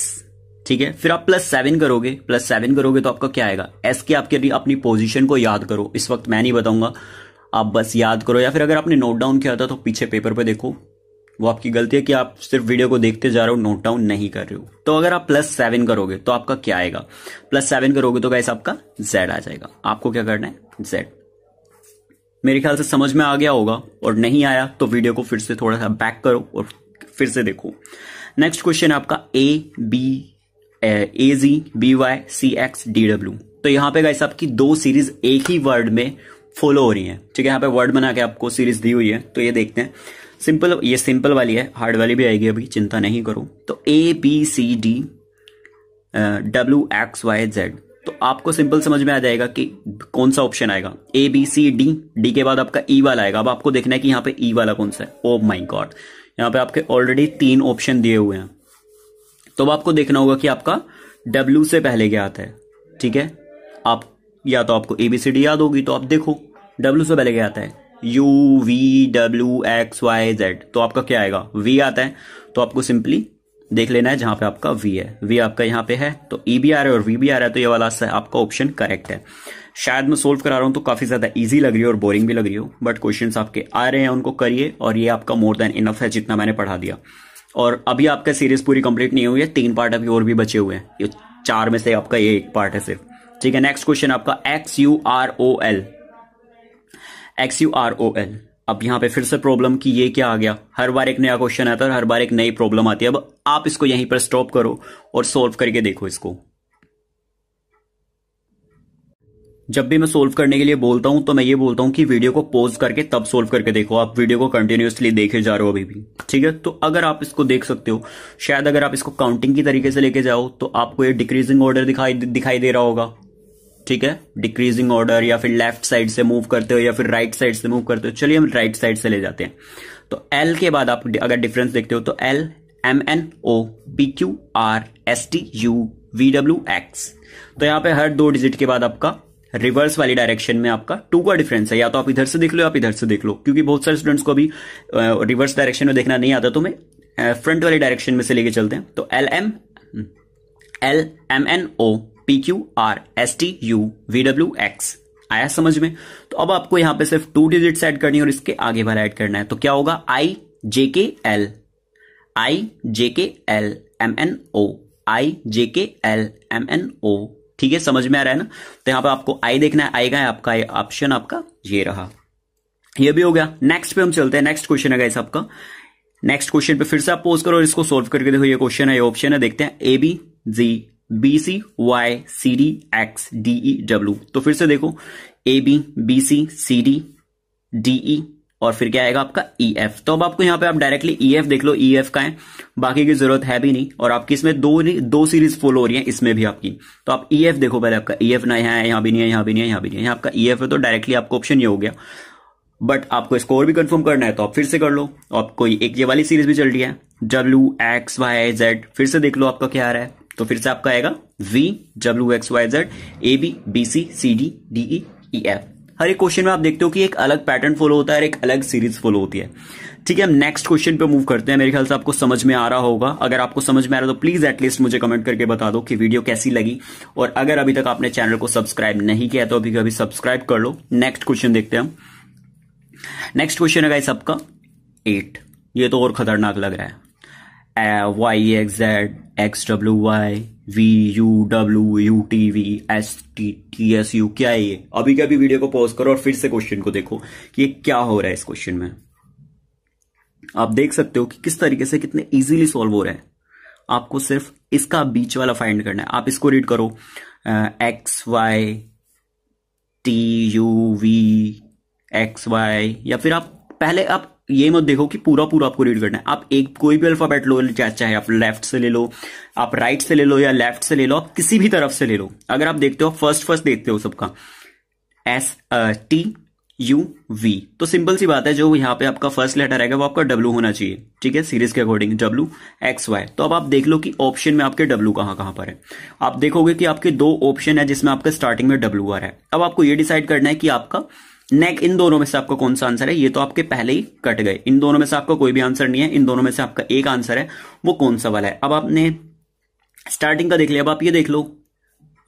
ठीक है फिर आप प्लस सेवन करोगे प्लस सेवन करोगे तो आपका क्या आएगा एस की आपके अपनी पोजीशन को याद करो इस वक्त मैं नहीं बताऊंगा आप बस याद करो या फिर अगर आपने नोट डाउन किया था तो पीछे पेपर पे देखो वो आपकी गलती है कि आप सिर्फ वीडियो को देखते जा रहे हो नोट डाउन नहीं कर रहे हो तो अगर आप प्लस सेवन करोगे तो आपका क्या आएगा प्लस सेवन करोगे तो कैसे आपका जेड आ जाएगा आपको क्या करना है जेड मेरे ख्याल से समझ में आ गया होगा और नहीं आया तो वीडियो को फिर से थोड़ा सा बैक करो और फिर से देखो नेक्स्ट क्वेश्चन है आपका A B A G B Y C X D W तो यहां पे गाइस आपकी दो सीरीज एक ही वर्ड में फॉलो हो रही है ठीक है यहाँ पे वर्ड बना के आपको सीरीज दी हुई है तो ये देखते हैं सिंपल ये सिंपल वाली है हार्ड वाली भी आएगी अभी चिंता नहीं करो तो A B C D W X Y Z तो आपको सिंपल समझ में आ जाएगा कि कौन सा ऑप्शन आएगा A B C D D के बाद आपका ई e वाला आएगा अब आपको देखना है कि यहाँ पे ई e वाला कौन सा है ओ माई गॉड यहाँ पे आपके ऑलरेडी तीन ऑप्शन दिए हुए हैं तो अब आपको देखना होगा कि आपका डब्ल्यू से पहले क्या आता है ठीक है आप या तो आपको ए बी सी डी याद होगी तो आप देखो डब्ल्यू से पहले क्या आता है U V W X Y Z तो आपका क्या आएगा वी आता है तो आपको सिंपली देख लेना है जहां पे आपका वी है वी आपका यहां पे है तो ई e भी आ रहा है और वी भी आ रहा है तो ये वाला आपका ऑप्शन करेक्ट है शायद मैं सोल्व करा रहा हूं तो काफी ज्यादा इजी लग रही हो और बोरिंग भी लग रही हो बट क्वेश्चन आपके आ रहे हैं उनको करिए और ये आपका मोर देन इनफ है जितना मैंने पढ़ा दिया और अभी आपका सीरीज पूरी कंप्लीट नहीं हुई है तीन पार्ट अभी और भी बचे हुए हैं ये चार में से आपका ये एक पार्ट है सिर्फ ठीक है नेक्स्ट क्वेश्चन आपका X U R O L X U R O L अब यहां पे फिर से प्रॉब्लम कि ये क्या आ गया हर बार एक नया क्वेश्चन आता है हर बार एक नई प्रॉब्लम आती है अब आप इसको यहीं पर स्टॉप करो और सोल्व करके देखो इसको जब भी मैं सोल्व करने के लिए बोलता हूं तो मैं ये बोलता हूं कि वीडियो को पॉज करके तब सोल्व करके देखो आप वीडियो को कंटिन्यूसली देखे जा रहे हो अभी भी ठीक है तो अगर आप इसको देख सकते हो शायद अगर आप इसको काउंटिंग की तरीके से लेके जाओ तो आपको ये डिक्रीजिंग ऑर्डर दिखाई दिखाई दे रहा होगा ठीक है डिक्रीजिंग ऑर्डर या फिर लेफ्ट साइड से मूव करते हो या फिर राइट right साइड से मूव करते हो चलिए हम राइट साइड से ले जाते हैं तो एल के बाद आप अगर डिफरेंस देखते हो तो L M N O P Q R S T U V W X तो यहां पे हर दो डिजिट के बाद आपका रिवर्स वाली डायरेक्शन में आपका टू का डिफरेंस है या तो आप इधर से देख लो या आप इधर से देख लो क्योंकि बहुत सारे स्टूडेंट्स को अभी रिवर्स डायरेक्शन में देखना नहीं आता तो मैं फ्रंट वाली डायरेक्शन में से लेके चलते हैं तो L M L M N O P Q R S T U V W X आया समझ में तो अब आपको यहां पे सिर्फ टू डिजिट ऐड करनी है और इसके आगे भर ऐड करना है तो क्या होगा आई J K L I J K L M N O I J K L M N ओ ठीक है समझ में आ रहा है ना तो यहां पर आपको आई देखना है आएगा आपका ऑप्शन आपका ये रहा ये भी हो गया नेक्स्ट पे हम चलते हैं नेक्स्ट क्वेश्चन है गाइस आपका नेक्स्ट क्वेश्चन पे फिर से आप पोज करो और इसको सॉल्व करके देखो ये क्वेश्चन है ये ऑप्शन है देखते हैं A B G B C Y C D X D E W तो फिर से देखो A B B C C D D E और फिर क्या आएगा आपका ई e, एफ तो अब आपको यहां पे आप डायरेक्टली ई एफ देख लो ई e, एफ का है बाकी की जरूरत है भी नहीं और आपकी इसमें दो दो सीरीज फॉलो हो रही है इसमें भी आपकी तो आप ई e, एफ देखो पहले आपका ई एफ ना यहाँ है भी नहीं है यहां भी नहीं है यहां भी नहीं है आपका ई एफ है तो डायरेक्टली आपका ऑप्शन ये हो गया बट आपको स्कोर भी कंफर्म करना है तो आप फिर से कर लो आप कोई एक ये वाली सीरीज भी चल रही है डब्ल्यू एक्स वाई जेड फिर से देख लो आपका क्या आ रहा है तो फिर से आपका आएगा V W X Y Z A B B C C D D E E F हर एक क्वेश्चन में आप देखते हो कि एक अलग पैटर्न फॉलो होता है और एक अलग सीरीज फॉलो होती है ठीक है हम नेक्स्ट क्वेश्चन पे मूव करते हैं मेरे ख्याल से आपको समझ में आ रहा होगा अगर आपको समझ में आ रहा है तो प्लीज एटलीस्ट मुझे कमेंट करके बता दो कि वीडियो कैसी लगी और अगर अभी तक आपने चैनल को सब्सक्राइब नहीं किया तो अभी अभी सब्सक्राइब कर लो नेक्स्ट क्वेश्चन देखते हैं हम नेक्स्ट क्वेश्चन है सबका एट ये तो और खतरनाक लग रहा है Y x z x w y v u w u t v s t t s u क्या है ये अभी क्या भी वीडियो को पॉज करो और फिर से क्वेश्चन को देखो कि ये क्या हो रहा है इस क्वेश्चन में आप देख सकते हो कि किस तरीके से कितने इजीली सॉल्व हो रहा है आपको सिर्फ इसका बीच वाला फाइंड करना है आप इसको रीड करो X Y T U V X Y या फिर आप पहले आप ये मत देखो कि पूरा पूरा आपको रीड करना है आप एक कोई भी अल्फाबेट लो चाहे आप लेफ्ट से ले लो आप राइट से ले लो या लेफ्ट से ले लो आप किसी भी तरफ से ले लो अगर आप देखते हो फर्स्ट फर्स्ट देखते हो सबका एस टी यू वी तो सिंपल सी बात है जो यहाँ पे आपका फर्स्ट लेटर आएगा वो आपका डब्ल्यू होना चाहिए ठीक है सीरीज के अकॉर्डिंग डब्ल्यू एक्स वाई तो अब आप देख लो कि ऑप्शन में आपके डब्ल्यू कहाँ कहाँ पर है आप देखोगे कि आपके दो ऑप्शन है जिसमें आपका स्टार्टिंग में डब्ल्यू आ रहा है अब आपको ये डिसाइड करना है कि आपका नेक इन दोनों में से आपका कौन सा आंसर है ये तो आपके पहले ही कट गए इन दोनों में से आपका कोई भी आंसर नहीं है इन दोनों में से आपका एक आंसर है वो कौन सा वाला है अब आपने स्टार्टिंग का देख लिया अब आप ये देख लो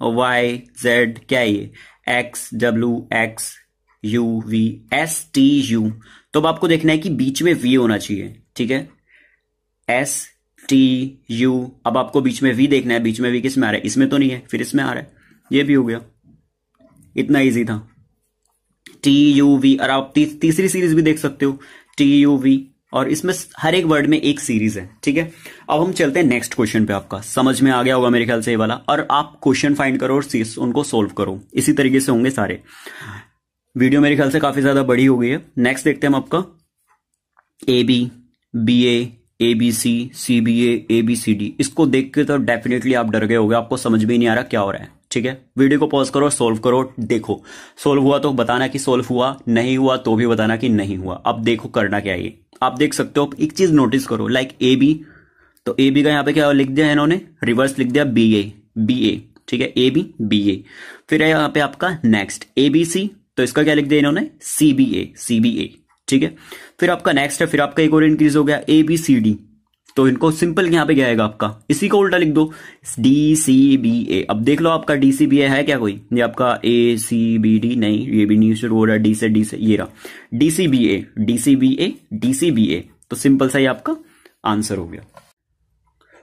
वाई जेड क्या है ये X W X U V S T U तो अब आपको देखना है कि बीच में वी होना चाहिए ठीक है एस टी यू अब आपको बीच में वी देखना है बीच में वी किस में आ रहा है इसमें तो नहीं है फिर इसमें आ रहा है ये भी हो गया इतना ईजी था टी यू वी और आप ती, तीसरी सीरीज भी देख सकते हो टी यू वी और इसमें हर एक वर्ड में एक सीरीज है ठीक है अब हम चलते हैं नेक्स्ट क्वेश्चन पे आपका समझ में आ गया होगा मेरे ख्याल से ये वाला और आप क्वेश्चन फाइंड करो और उनको सोल्व करो इसी तरीके से होंगे सारे वीडियो मेरे ख्याल से काफी ज्यादा बड़ी हो गई है नेक्स्ट देखते हैं हम आपका A B B A A B C C B A B C D इसको देख के तो डेफिनेटली आप डर गए होगे आपको समझ में नहीं आ रहा क्या हो रहा है ठीक है वीडियो को पॉज करो सोल्व करो देखो सोल्व हुआ तो बताना कि सोल्व हुआ नहीं हुआ तो भी बताना कि नहीं हुआ अब देखो करना क्या ये आप देख सकते हो एक चीज नोटिस करो लाइक ए बी तो ए बी का यहाँ पे क्या लिख दिया है इन्होंने रिवर्स लिख दिया बी ए बी ए ठीक है ए बी बी ए फिर है यहाँ पे आपका नेक्स्ट ए बी सी तो इसका क्या लिख दिया इन्होंने सी बी ए सी बी ए ठीक है फिर आपका नेक्स्ट है फिर आपका एक और इंक्रीज हो गया ए बी सी डी तो इनको सिंपल यहां पे क्या आएगा आपका इसी को उल्टा लिख दो डी सी बी ए अब देख लो आपका डी सी बी ए है क्या कोई ये आपका ए सी बी डी नहीं ये भी नहीं शुरू हो रहा डी से डी से ये रहा D C B A D C B A D C B A तो सिंपल सा ही आपका आंसर हो गया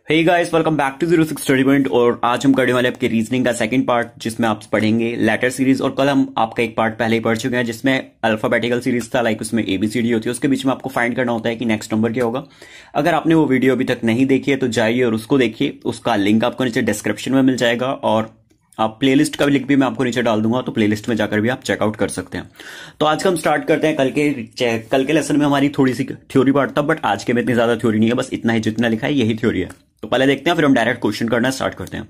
hey guys welcome back to zero six study point और आज हम करने वाले आपके रीजनिंग का सेकंड पार्ट जिसमें आप पढ़ेंगे लेटर सीरीज और कल हम आपका एक पार्ट पहले ही पढ़ चुके हैं जिसमें अल्फाबेटिकल सीरीज था लाइक उसमें एबीसीडी होती है उसके बीच में आपको फाइंड करना होता है कि नेक्स्ट नंबर क्या होगा अगर आपने वो वीडियो अभी तक नहीं देखी है तो जाइए और उसको देखिए उसका लिंक आपको नीचे डिस्क्रिप्शन में मिल जाएगा और आप प्लेलिस्ट का भी लिंक भी मैं आपको नीचे डाल दूंगा तो प्लेलिस्ट में जाकर भी आप चेकआउट कर सकते हैं तो आज का हम स्टार्ट करते हैं कल के कल के लेसन में हमारी थोड़ी सी थ्योरी पार्ट था बट आज के में इतनी ज्यादा थ्योरी नहीं है बस इतना ही जितना लिखा है यही थ्योरी है तो पहले देखते हैं फिर हम डायरेक्ट क्वेश्चन करना स्टार्ट करते हैं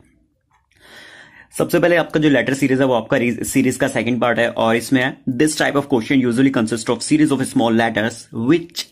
सबसे पहले आपका जो लेटर सीरीज है वो आपका सीरीज का सेकंड पार्ट है और इसमें this type of question usually consist of series of small letters which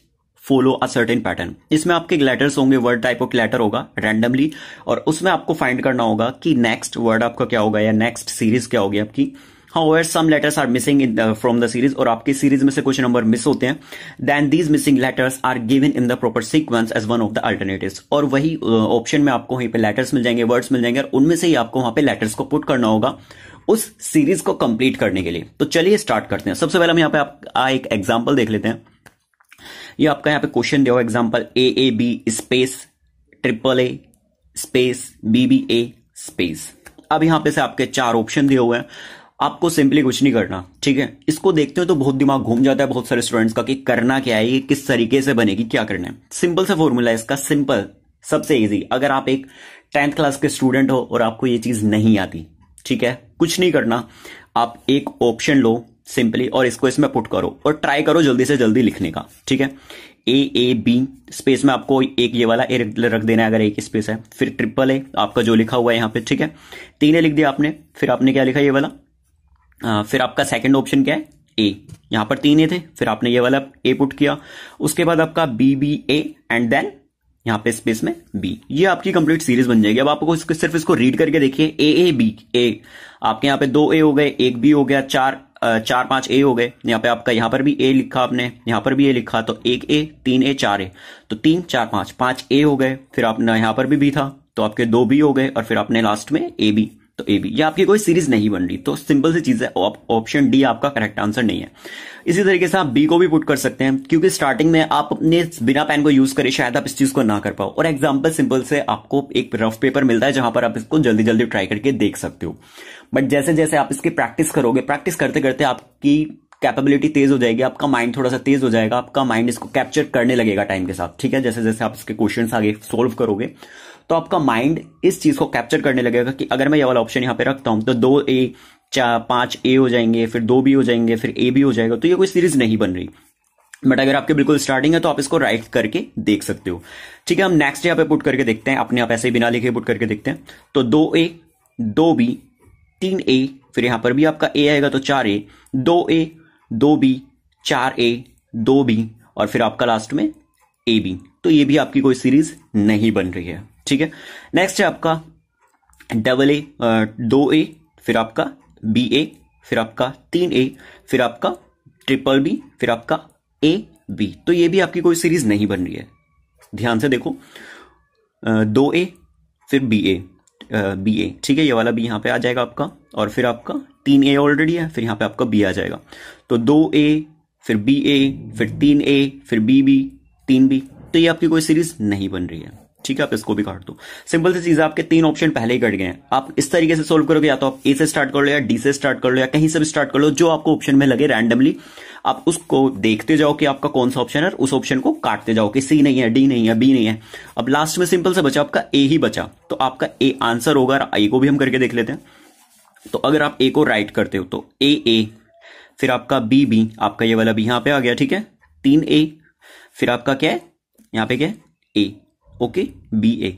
follow a certain pattern इसमें आपके लेटर्स होंगे वर्ड टाइप ऑफ लेटर होगा रैंडमली और उसमें आपको फाइंड करना होगा कि नेक्स्ट वर्ड आपका क्या होगा या नेक्स्ट सीरीज क्या होगी आपकी however some letters are missing in from the series और आपकी सीरीज में से कुछ नंबर मिस होते हैं then these missing letters are given in the proper sequence as one of the alternative और वही ऑप्शन uh, में आपको वहीं पे लेटर्स मिल जाएंगे वर्ड्स मिल जाएंगे और उनमें से ही आपको वहां पे लेटर्स को पुट करना होगा उस सीरीज को कंप्लीट करने के लिए तो चलिए स्टार्ट करते हैं सबसे पहले हम यहाँ पे आप एक एग्जाम्पल देख लेते हैं ये आपका यहाँ पे क्वेश्चन दिया हुआ example A A B space triple A space B B A space अब यहाँ पे से आपके चार ऑप्शन दिए हुए हैं आपको सिंपली कुछ नहीं करना ठीक है इसको देखते हो तो बहुत दिमाग घूम जाता है बहुत सारे स्टूडेंट्स का कि करना क्या है ये किस तरीके से बनेगी क्या करना है सिंपल सा फॉर्मूला है इसका सिंपल सबसे इजी अगर आप एक टेंथ क्लास के स्टूडेंट हो और आपको ये चीज नहीं आती ठीक है कुछ नहीं करना आप एक ऑप्शन लो सिंपली और इसको इसमें पुट करो और ट्राई करो जल्दी से जल्दी लिखने का ठीक है ए ए बी स्पेस में आपको एक ये वाला ए रख देना है अगर एक स्पेस है फिर ट्रिपल ए आपका जो लिखा हुआ है यहाँ पे ठीक है तीन ए लिख दिया आपने फिर आपने क्या लिखा ये वाला आ, फिर आपका सेकंड ऑप्शन क्या है ए यहाँ पर तीन ए थे फिर आपने ये वाला ए पुट किया उसके बाद आपका B B A and then यहाँ पे स्पेस में बी ये आपकी कंप्लीट सीरीज बन जाएगी अब आपको इसको सिर्फ इसको रीड करके देखिए ए ए बी ए आपके यहाँ पे दो ए हो गए एक बी हो गया चार चार पांच ए हो गए यहाँ पे आपका यहाँ पर भी ए लिखा आपने यहाँ पर भी ए लिखा तो एक ए तीन ए चार ए तो तीन चार पांच पांच ए हो गए फिर आपने यहाँ पर भी बी था तो आपके दो बी हो गए और फिर आपने लास्ट में ए बी तो ए बी ये आपकी कोई सीरीज नहीं बन रही तो सिंपल सी चीज है ऑप्शन डी आपका करेक्ट आंसर नहीं है इसी तरीके से आप बी को भी पुट कर सकते हैं क्योंकि स्टार्टिंग में आप अपने बिना पेन को यूज करें शायद आप इस चीज को ना कर पाओ और एग्जाम्पल सिंपल से आपको एक रफ पेपर मिलता है जहां पर आप इसको जल्दी जल्दी ट्राई करके देख सकते हो बट जैसे जैसे आप इसकी प्रैक्टिस करोगे प्रैक्टिस करते करते आपकी कैपेबिलिटी तेज हो जाएगी आपका माइंड थोड़ा सा तेज हो जाएगा आपका माइंड इसको कैप्चर करने लगेगा टाइम के साथ ठीक है जैसे जैसे आप इसके क्वेश्चन आगे सोल्व करोगे तो आपका माइंड इस चीज को कैप्चर करने लगेगा कि अगर मैं ये वाला ऑप्शन यहाँ पे रखता हूं तो दो ए चार पांच ए हो जाएंगे फिर दो बी हो जाएंगे फिर ए बी हो जाएगा तो ये कोई सीरीज नहीं बन रही बट अगर आपके बिल्कुल स्टार्टिंग है तो आप इसको राइट करके देख सकते हो ठीक है हम नेक्स्ट यहाँ पे पुट करके देखते हैं अपने आप ऐसे ही बिना लिखे पुट करके देखते हैं तो दो ए दो बी तीन ए फिर यहां पर भी आपका ए आएगा तो चार ए दो ए दो बी चार ए दो बी और फिर आपका लास्ट में ए बी तो ये भी आपकी कोई सीरीज नहीं बन रही है ठीक है नेक्स्ट है आपका डबल ए दो ए फिर आपका बी ए फिर आपका तीन ए फिर आपका ट्रिपल बी फिर आपका ए बी तो ये भी आपकी कोई सीरीज नहीं बन रही है ध्यान से देखो दो ए फिर बी ए बी ए ठीक है ये वाला बी यहाँ पे आ जाएगा आपका और फिर आपका तीन ए ऑलरेडी है फिर यहाँ पे आपका बी आ जाएगा तो दो ए फिर बी ए फिर तीन ए फिर बी बी तीन बी तो ये आपकी कोई सीरीज नहीं बन रही है ठीक है आप इसको भी काट दो सिंपल सी चीज आपके तीन ऑप्शन पहले ही कट गए हैं आप इस तरीके से सोल्व करोगे या तो आप ए से स्टार्ट कर लो या डी से स्टार्ट कर लो या कहीं से भी स्टार्ट कर लो जो आपको ऑप्शन में लगे रैंडमली आप उसको देखते जाओ कि आपका कौन सा ऑप्शन है उस ऑप्शन को काटते जाओ कि सी नहीं है डी नहीं है बी नहीं है अब लास्ट में सिंपल से बचा आपका ए ही बचा तो आपका ए आंसर होगा आई को भी हम करके देख लेते हैं तो अगर आप ए को राइट करते हो तो ए ए फिर आपका बी बी आपका ये वाला भी यहां पे आ गया ठीक है तीन ए फिर आपका क्या है यहां पे क्या है ए ओके बी ए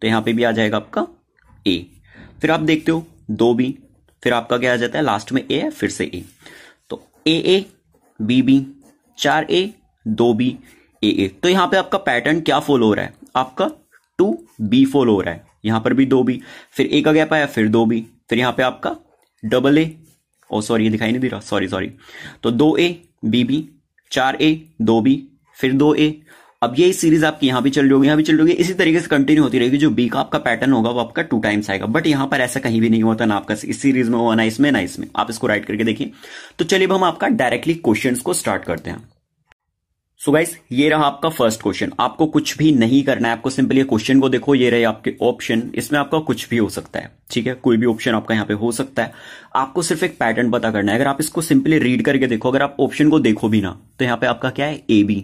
तो यहां पे भी आ जाएगा आपका ए फिर आप देखते हो दो बी फिर आपका क्या आ जाता है लास्ट में ए है फिर से ए तो ए ए बी बी चार ए दो बी ए ए तो यहाँ पे आपका पैटर्न क्या फॉलो हो रहा है आपका टू बी फॉलो हो रहा है यहां पर भी दो बी फिर ए का गैप आया फिर दो बी फिर यहां पे आपका डबल ए ओ सॉरी ये दिखाई नहीं दे रहा सॉरी सॉरी तो दो ए बी बी चार ए दो बी फिर दो ए अब ये सीरीज आपकी यहाँ भी चल रही होगी यहाँ भी चल रही होगी इसी तरीके से कंटिन्यू होती रहेगी जो बी का आपका पैटर्न होगा वो आपका टू टाइम्स आएगा बट यहाँ पर ऐसा कहीं भी नहीं होता ना आपका इस सीरीज में हुआ ना इसमें ना इसमें आप इसको राइट करके देखिए तो चलिए अब हम आपका डायरेक्टली क्वेश्चन को स्टार्ट करते हैं सो गाइस ये रहा आपका फर्स्ट क्वेश्चन आपको कुछ भी नहीं करना है आपको सिंपली क्वेश्चन को देखो ये रहे आपके ऑप्शन इसमें आपका कुछ भी हो सकता है ठीक है कोई भी ऑप्शन आपका यहाँ पे हो सकता है आपको सिर्फ एक पैटर्न पता करना है अगर आप इसको सिंपली रीड करके देखो अगर आप ऑप्शन को देखो भी ना तो यहाँ पे आपका क्या है ए बी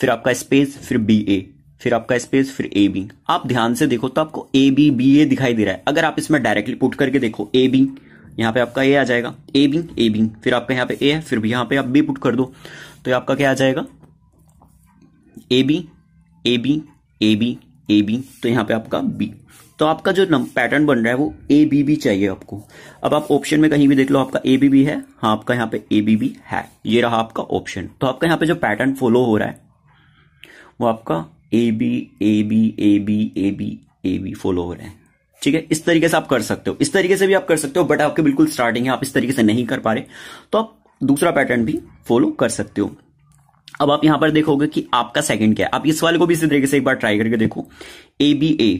फिर आपका स्पेस फिर बी ए फिर आपका स्पेस फिर ए बी आप ध्यान से देखो तो आपको ए बी बी ए दिखाई दे रहा है अगर आप इसमें डायरेक्टली पुट करके देखो ए बी यहाँ पे आपका ए आ जाएगा ए बी ए बी फिर आपका यहाँ पे ए है फिर भी यहाँ पे आप बी पुट कर दो तो आपका क्या आ जाएगा A B A B A B A B तो यहां पे आपका बी तो आपका जो पैटर्न बन रहा है वो ए बी बी चाहिए आपको अब आप ऑप्शन में कहीं भी देख लो आपका ए बी बी है हाँ आपका यहाँ पे ए बी बी है ये रहा आपका ऑप्शन तो आपका यहां पे जो पैटर्न फॉलो हो रहा है वो आपका A B A B A B A B A B follow हो रहा है ठीक है इस तरीके से आप कर सकते हो इस तरीके से भी आप कर सकते हो बट आपके बिल्कुल स्टार्टिंग है आप इस तरीके से नहीं कर पा रहे तो आप दूसरा पैटर्न भी फॉलो कर सकते हो अब आप यहां पर देखोगे कि आपका सेकंड क्या है आप इस वाले को भी इसी तरीके से एक बार ट्राई करके देखो ए बी ए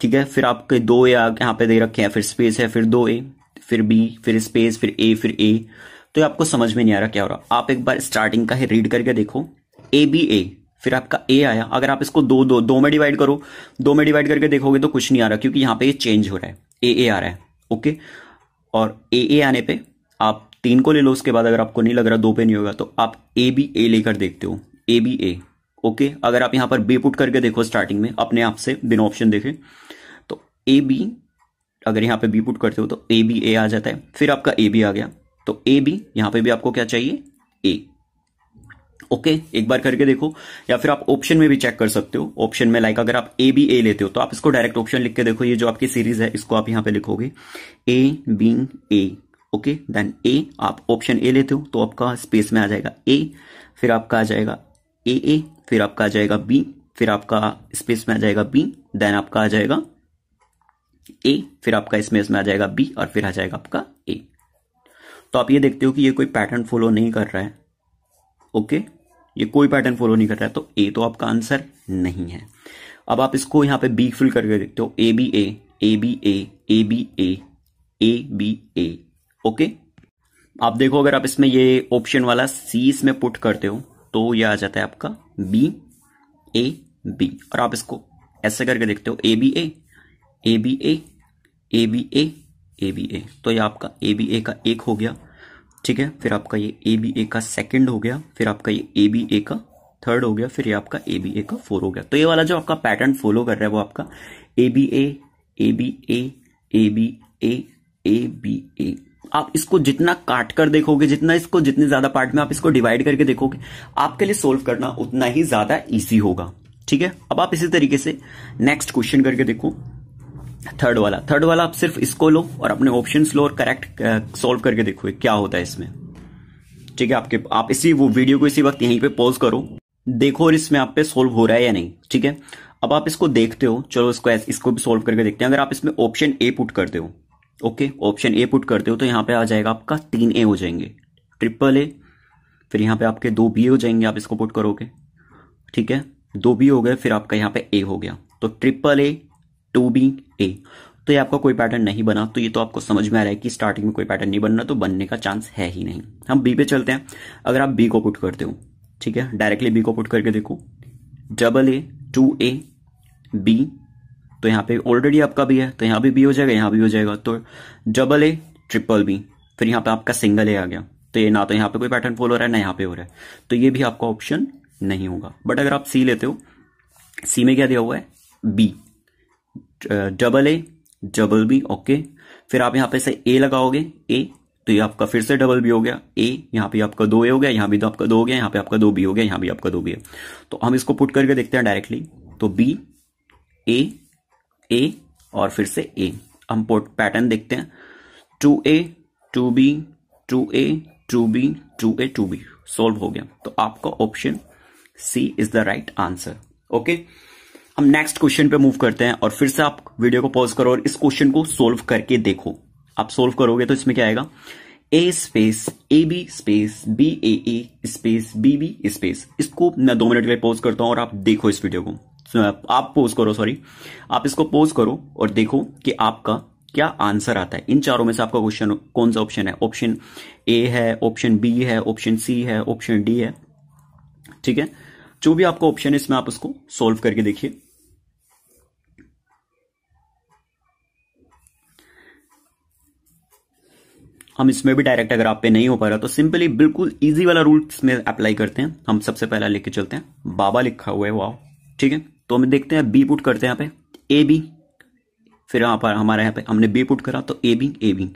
ठीक है फिर आपके दो ए यहां पे दे रखे हैं फिर स्पेस है फिर दो ए फिर बी फिर स्पेस फिर ए फिर ए तो ये आपको समझ में नहीं आ रहा क्या हो रहा आप एक बार स्टार्टिंग का ही रीड करके देखो ए बी ए फिर आपका ए आया अगर आप इसको दो दो दो में डिवाइड करो दो में डिवाइड करके देखोगे तो कुछ नहीं आ रहा क्योंकि यहां पे ये चेंज हो रहा है ए ए आ रहा है ओके और ए ए आने पे आप तीन को ले लो उसके बाद अगर आपको नहीं लग रहा दो पे नहीं होगा तो आप ए बी ए लेकर देखते हो ए बी ए ओके अगर आप यहां पर बी पुट करके देखो स्टार्टिंग में अपने आप से बिना ऑप्शन देखे तो ए बी अगर यहां पे बी पुट करते हो तो ए बी ए आ जाता है फिर आपका ए बी आ गया तो ए बी यहां पे भी आपको क्या चाहिए ए ओके okay, एक बार करके देखो या फिर आप ऑप्शन में भी चेक कर सकते हो ऑप्शन में लाइक अगर आप ए बी ए लेते हो तो आप इसको डायरेक्ट ऑप्शन लिख के देखो ये जो आपकी सीरीज है इसको आप यहां पे लिखोगे A B A okay then A आप ऑप्शन ए लेते हो तो आपका स्पेस में आ जाएगा ए फिर आपका आ जाएगा ए ए फिर आपका आ जाएगा बी फिर आपका स्पेस में आ जाएगा बी देन आपका आ जाएगा ए फिर आपका स्पेस में आ जाएगा बी और फिर आ जाएगा आपका ए तो आप ये देखते हो कि ये कोई पैटर्न फॉलो नहीं कर रहा है ओके ये कोई पैटर्न फॉलो नहीं कर रहा है तो ए तो आपका आंसर नहीं है अब आप इसको यहां पे बी फिल करके देखते हो A B A A B A A B A A B A okay आप देखो अगर आप इसमें ये ऑप्शन वाला सी इसमें पुट करते हो तो ये आ जाता है आपका बी ए बी और आप इसको ऐसे करके देखते हो A B A A B A A B A A B A तो ये आपका ए बी ए का एक हो गया ठीक है फिर आपका ये ए बी ए का सेकंड हो गया फिर आपका ये ए बी ए का थर्ड हो गया फिर ये आपका ए बी ए का फोर हो गया तो ये वाला जो आपका पैटर्न फॉलो कर रहा है वो आपका A B A A B A A B A A B A आप इसको जितना काट कर देखोगे जितना इसको जितने ज्यादा पार्ट में आप इसको डिवाइड करके देखोगे आपके लिए सोल्व करना उतना ही ज्यादा ईजी होगा ठीक है अब आप इसी तरीके से नेक्स्ट क्वेश्चन करके देखो थर्ड वाला थर्ड वाला आप सिर्फ इसको लो और अपने ऑप्शन लो और करेक्ट सोल्व करके देखो क्या होता है इसमें ठीक है आपके आप इसी वो वीडियो को इसी वक्त यहीं पे पॉज करो देखो और इसमें आप पे सोल्व हो रहा है या नहीं ठीक है अब आप इसको देखते हो चलो इसको इसको भी सोल्व करके देखते हैं अगर आप इसमें ऑप्शन ए पुट करते हो ओके ऑप्शन ए पुट करते हो तो यहाँ पे आ जाएगा आपका तीन ए हो जाएंगे ट्रिपल ए फिर यहाँ पे आपके दो बी हो जाएंगे आप इसको पुट करोगे ठीक है दो बी हो गए फिर आपका यहाँ पे ए हो गया तो triple A two B A तो ये आपका कोई पैटर्न नहीं बना तो ये तो आपको समझ में आ रहा है कि स्टार्टिंग में कोई पैटर्न नहीं बनना तो बनने का चांस है ही नहीं हम बी पे चलते हैं अगर आप बी को पुट करते हो ठीक है डायरेक्टली बी को पुट करके देखो double A two A B तो यहाँ पे ऑलरेडी आपका भी है तो यहाँ भी बी हो जाएगा यहाँ भी हो जाएगा तो डबल ए ट्रिपल बी फिर यहाँ पे आपका सिंगल ए आ गया तो ये ना तो यहाँ पे कोई पैटर्न फॉलो हो रहा है ना यहाँ पे हो रहा है तो ये भी आपका ऑप्शन नहीं होगा बट अगर आप सी लेते हो सी में क्या दिया हुआ है B double A double B okay फिर आप यहाँ पे से ए लगाओगे ए तो ये आपका फिर से डबल बी हो गया ए यहाँ पे आपका दो ए हो गया यहाँ भी तो आपका दो हो गया यहाँ पे आपका दो बी हो गया यहाँ भी आपका दो बी है तो हम इसको पुट करके देखते हैं डायरेक्टली तो बी ए ए और फिर से ए हम पोर्ट पैटर्न देखते हैं two A two B two A two B two A two B solve हो गया तो आपका option C is the right answer okay हम नेक्स्ट क्वेश्चन पे मूव करते हैं और फिर से आप वीडियो को पॉज करो और इस क्वेश्चन को सोल्व करके देखो आप सोल्व करोगे तो इसमें क्या आएगा A space A B space B A A space B B space इसको मैं दो मिनट के लिए पॉज करता हूं और आप देखो इस वीडियो को आप पोज करो सॉरी आप इसको पोज करो और देखो कि आपका क्या आंसर आता है इन चारों में से आपका क्वेश्चन कौन सा ऑप्शन है ऑप्शन ए है ऑप्शन बी है ऑप्शन सी है ऑप्शन डी है ठीक है जो भी आपका ऑप्शन है इसमें आप उसको सॉल्व करके देखिए हम इसमें भी डायरेक्ट अगर आप पे नहीं हो पा रहा तो सिंपली बिल्कुल इजी वाला रूल में अप्लाई करते हैं हम सबसे पहला लेके चलते हैं बाबा लिखा हुआ है वाह ठीक है तो हम देखते हैं बी पुट करते हैं यहाँ पे ए बी फिर यहाँ पर हमारे यहाँ पे हमने बी पुट करा तो A B A B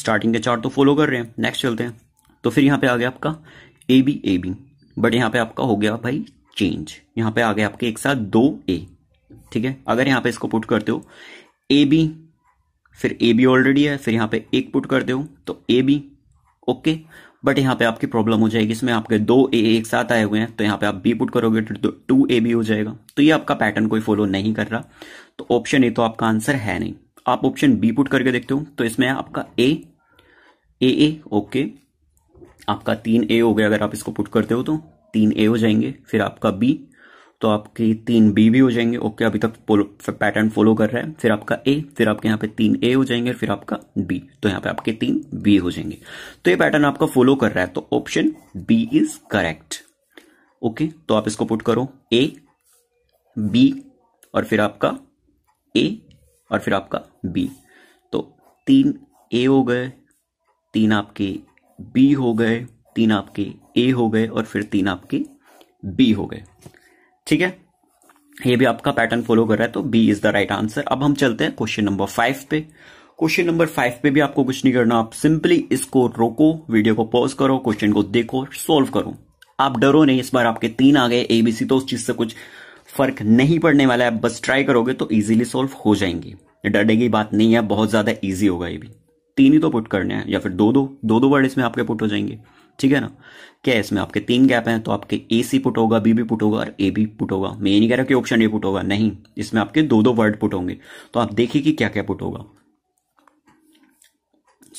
starting के चार्ट तो फॉलो कर रहे हैं नेक्स्ट चलते हैं तो फिर यहाँ पे आ गया आपका A B A B but यहाँ पे आपका हो गया भाई चेंज यहाँ पे आ गया आपके एक साथ दो ए ठीक है अगर यहाँ पे इसको पुट करते हो ए बी फिर ए बी ऑलरेडी है फिर यहाँ पे एक पुट करते हो तो ए बी ओके बट यहाँ पे आपकी प्रॉब्लम हो जाएगी इसमें आपके दो ए एक साथ आए हुए हैं तो यहाँ पे आप बी पुट करोगे तो टू ए बी हो जाएगा तो ये आपका पैटर्न कोई फॉलो नहीं कर रहा तो ऑप्शन ए तो आपका आंसर है नहीं आप ऑप्शन बी पुट करके देखते हो तो इसमें आपका ए ए ए ओके आपका तीन ए हो गया अगर आप इसको पुट करते हो तो तीन ए हो जाएंगे फिर आपका बी तो आपकी तीन बी भी हो जाएंगे ओके अभी तक पैटर्न फॉलो कर रहा है फिर आपका ए फिर आपके यहाँ पे तीन ए हो जाएंगे फिर आपका बी तो यहाँ पे आपके तीन बी हो जाएंगे तो ये पैटर्न आपका फॉलो कर रहा है तो option B is correct okay तो आप इसको पुट करो ए बी और फिर आपका ए और फिर आपका बी तो तीन ए हो गए तीन आपके बी हो गए तीन आपके ए हो गए और फिर तीन आपके बी हो गए ठीक है ये भी आपका पैटर्न फॉलो कर रहा है तो B is the right answer अब हम चलते हैं क्वेश्चन नंबर फाइव पे क्वेश्चन नंबर फाइव पे भी आपको कुछ नहीं करना आप सिंपली इसको रोको वीडियो को पॉज करो क्वेश्चन को देखो सॉल्व करो आप डरो नहीं इस बार आपके तीन आ गए एबीसी तो उस चीज से कुछ फर्क नहीं पड़ने वाला है बस ट्राई करोगे तो इजीली सॉल्व हो जाएंगे डरने की बात नहीं है बहुत ज्यादा इजी होगा ये भी तीन ही तो पुट करने हैं या फिर दो दो दो दो वर्ड इसमें आपके पुट हो जाएंगे ठीक है ना क्या है इसमें आपके तीन गैप हैं तो आपके ए सी पुट होगा बी भी पुट होगा और ए भी पुट होगा मैं ये नहीं कह रहा कि ऑप्शन ए पुट होगा नहीं इसमें आपके दो दो वर्ड पुट होंगे तो आप देखिए कि क्या क्या पुट होगा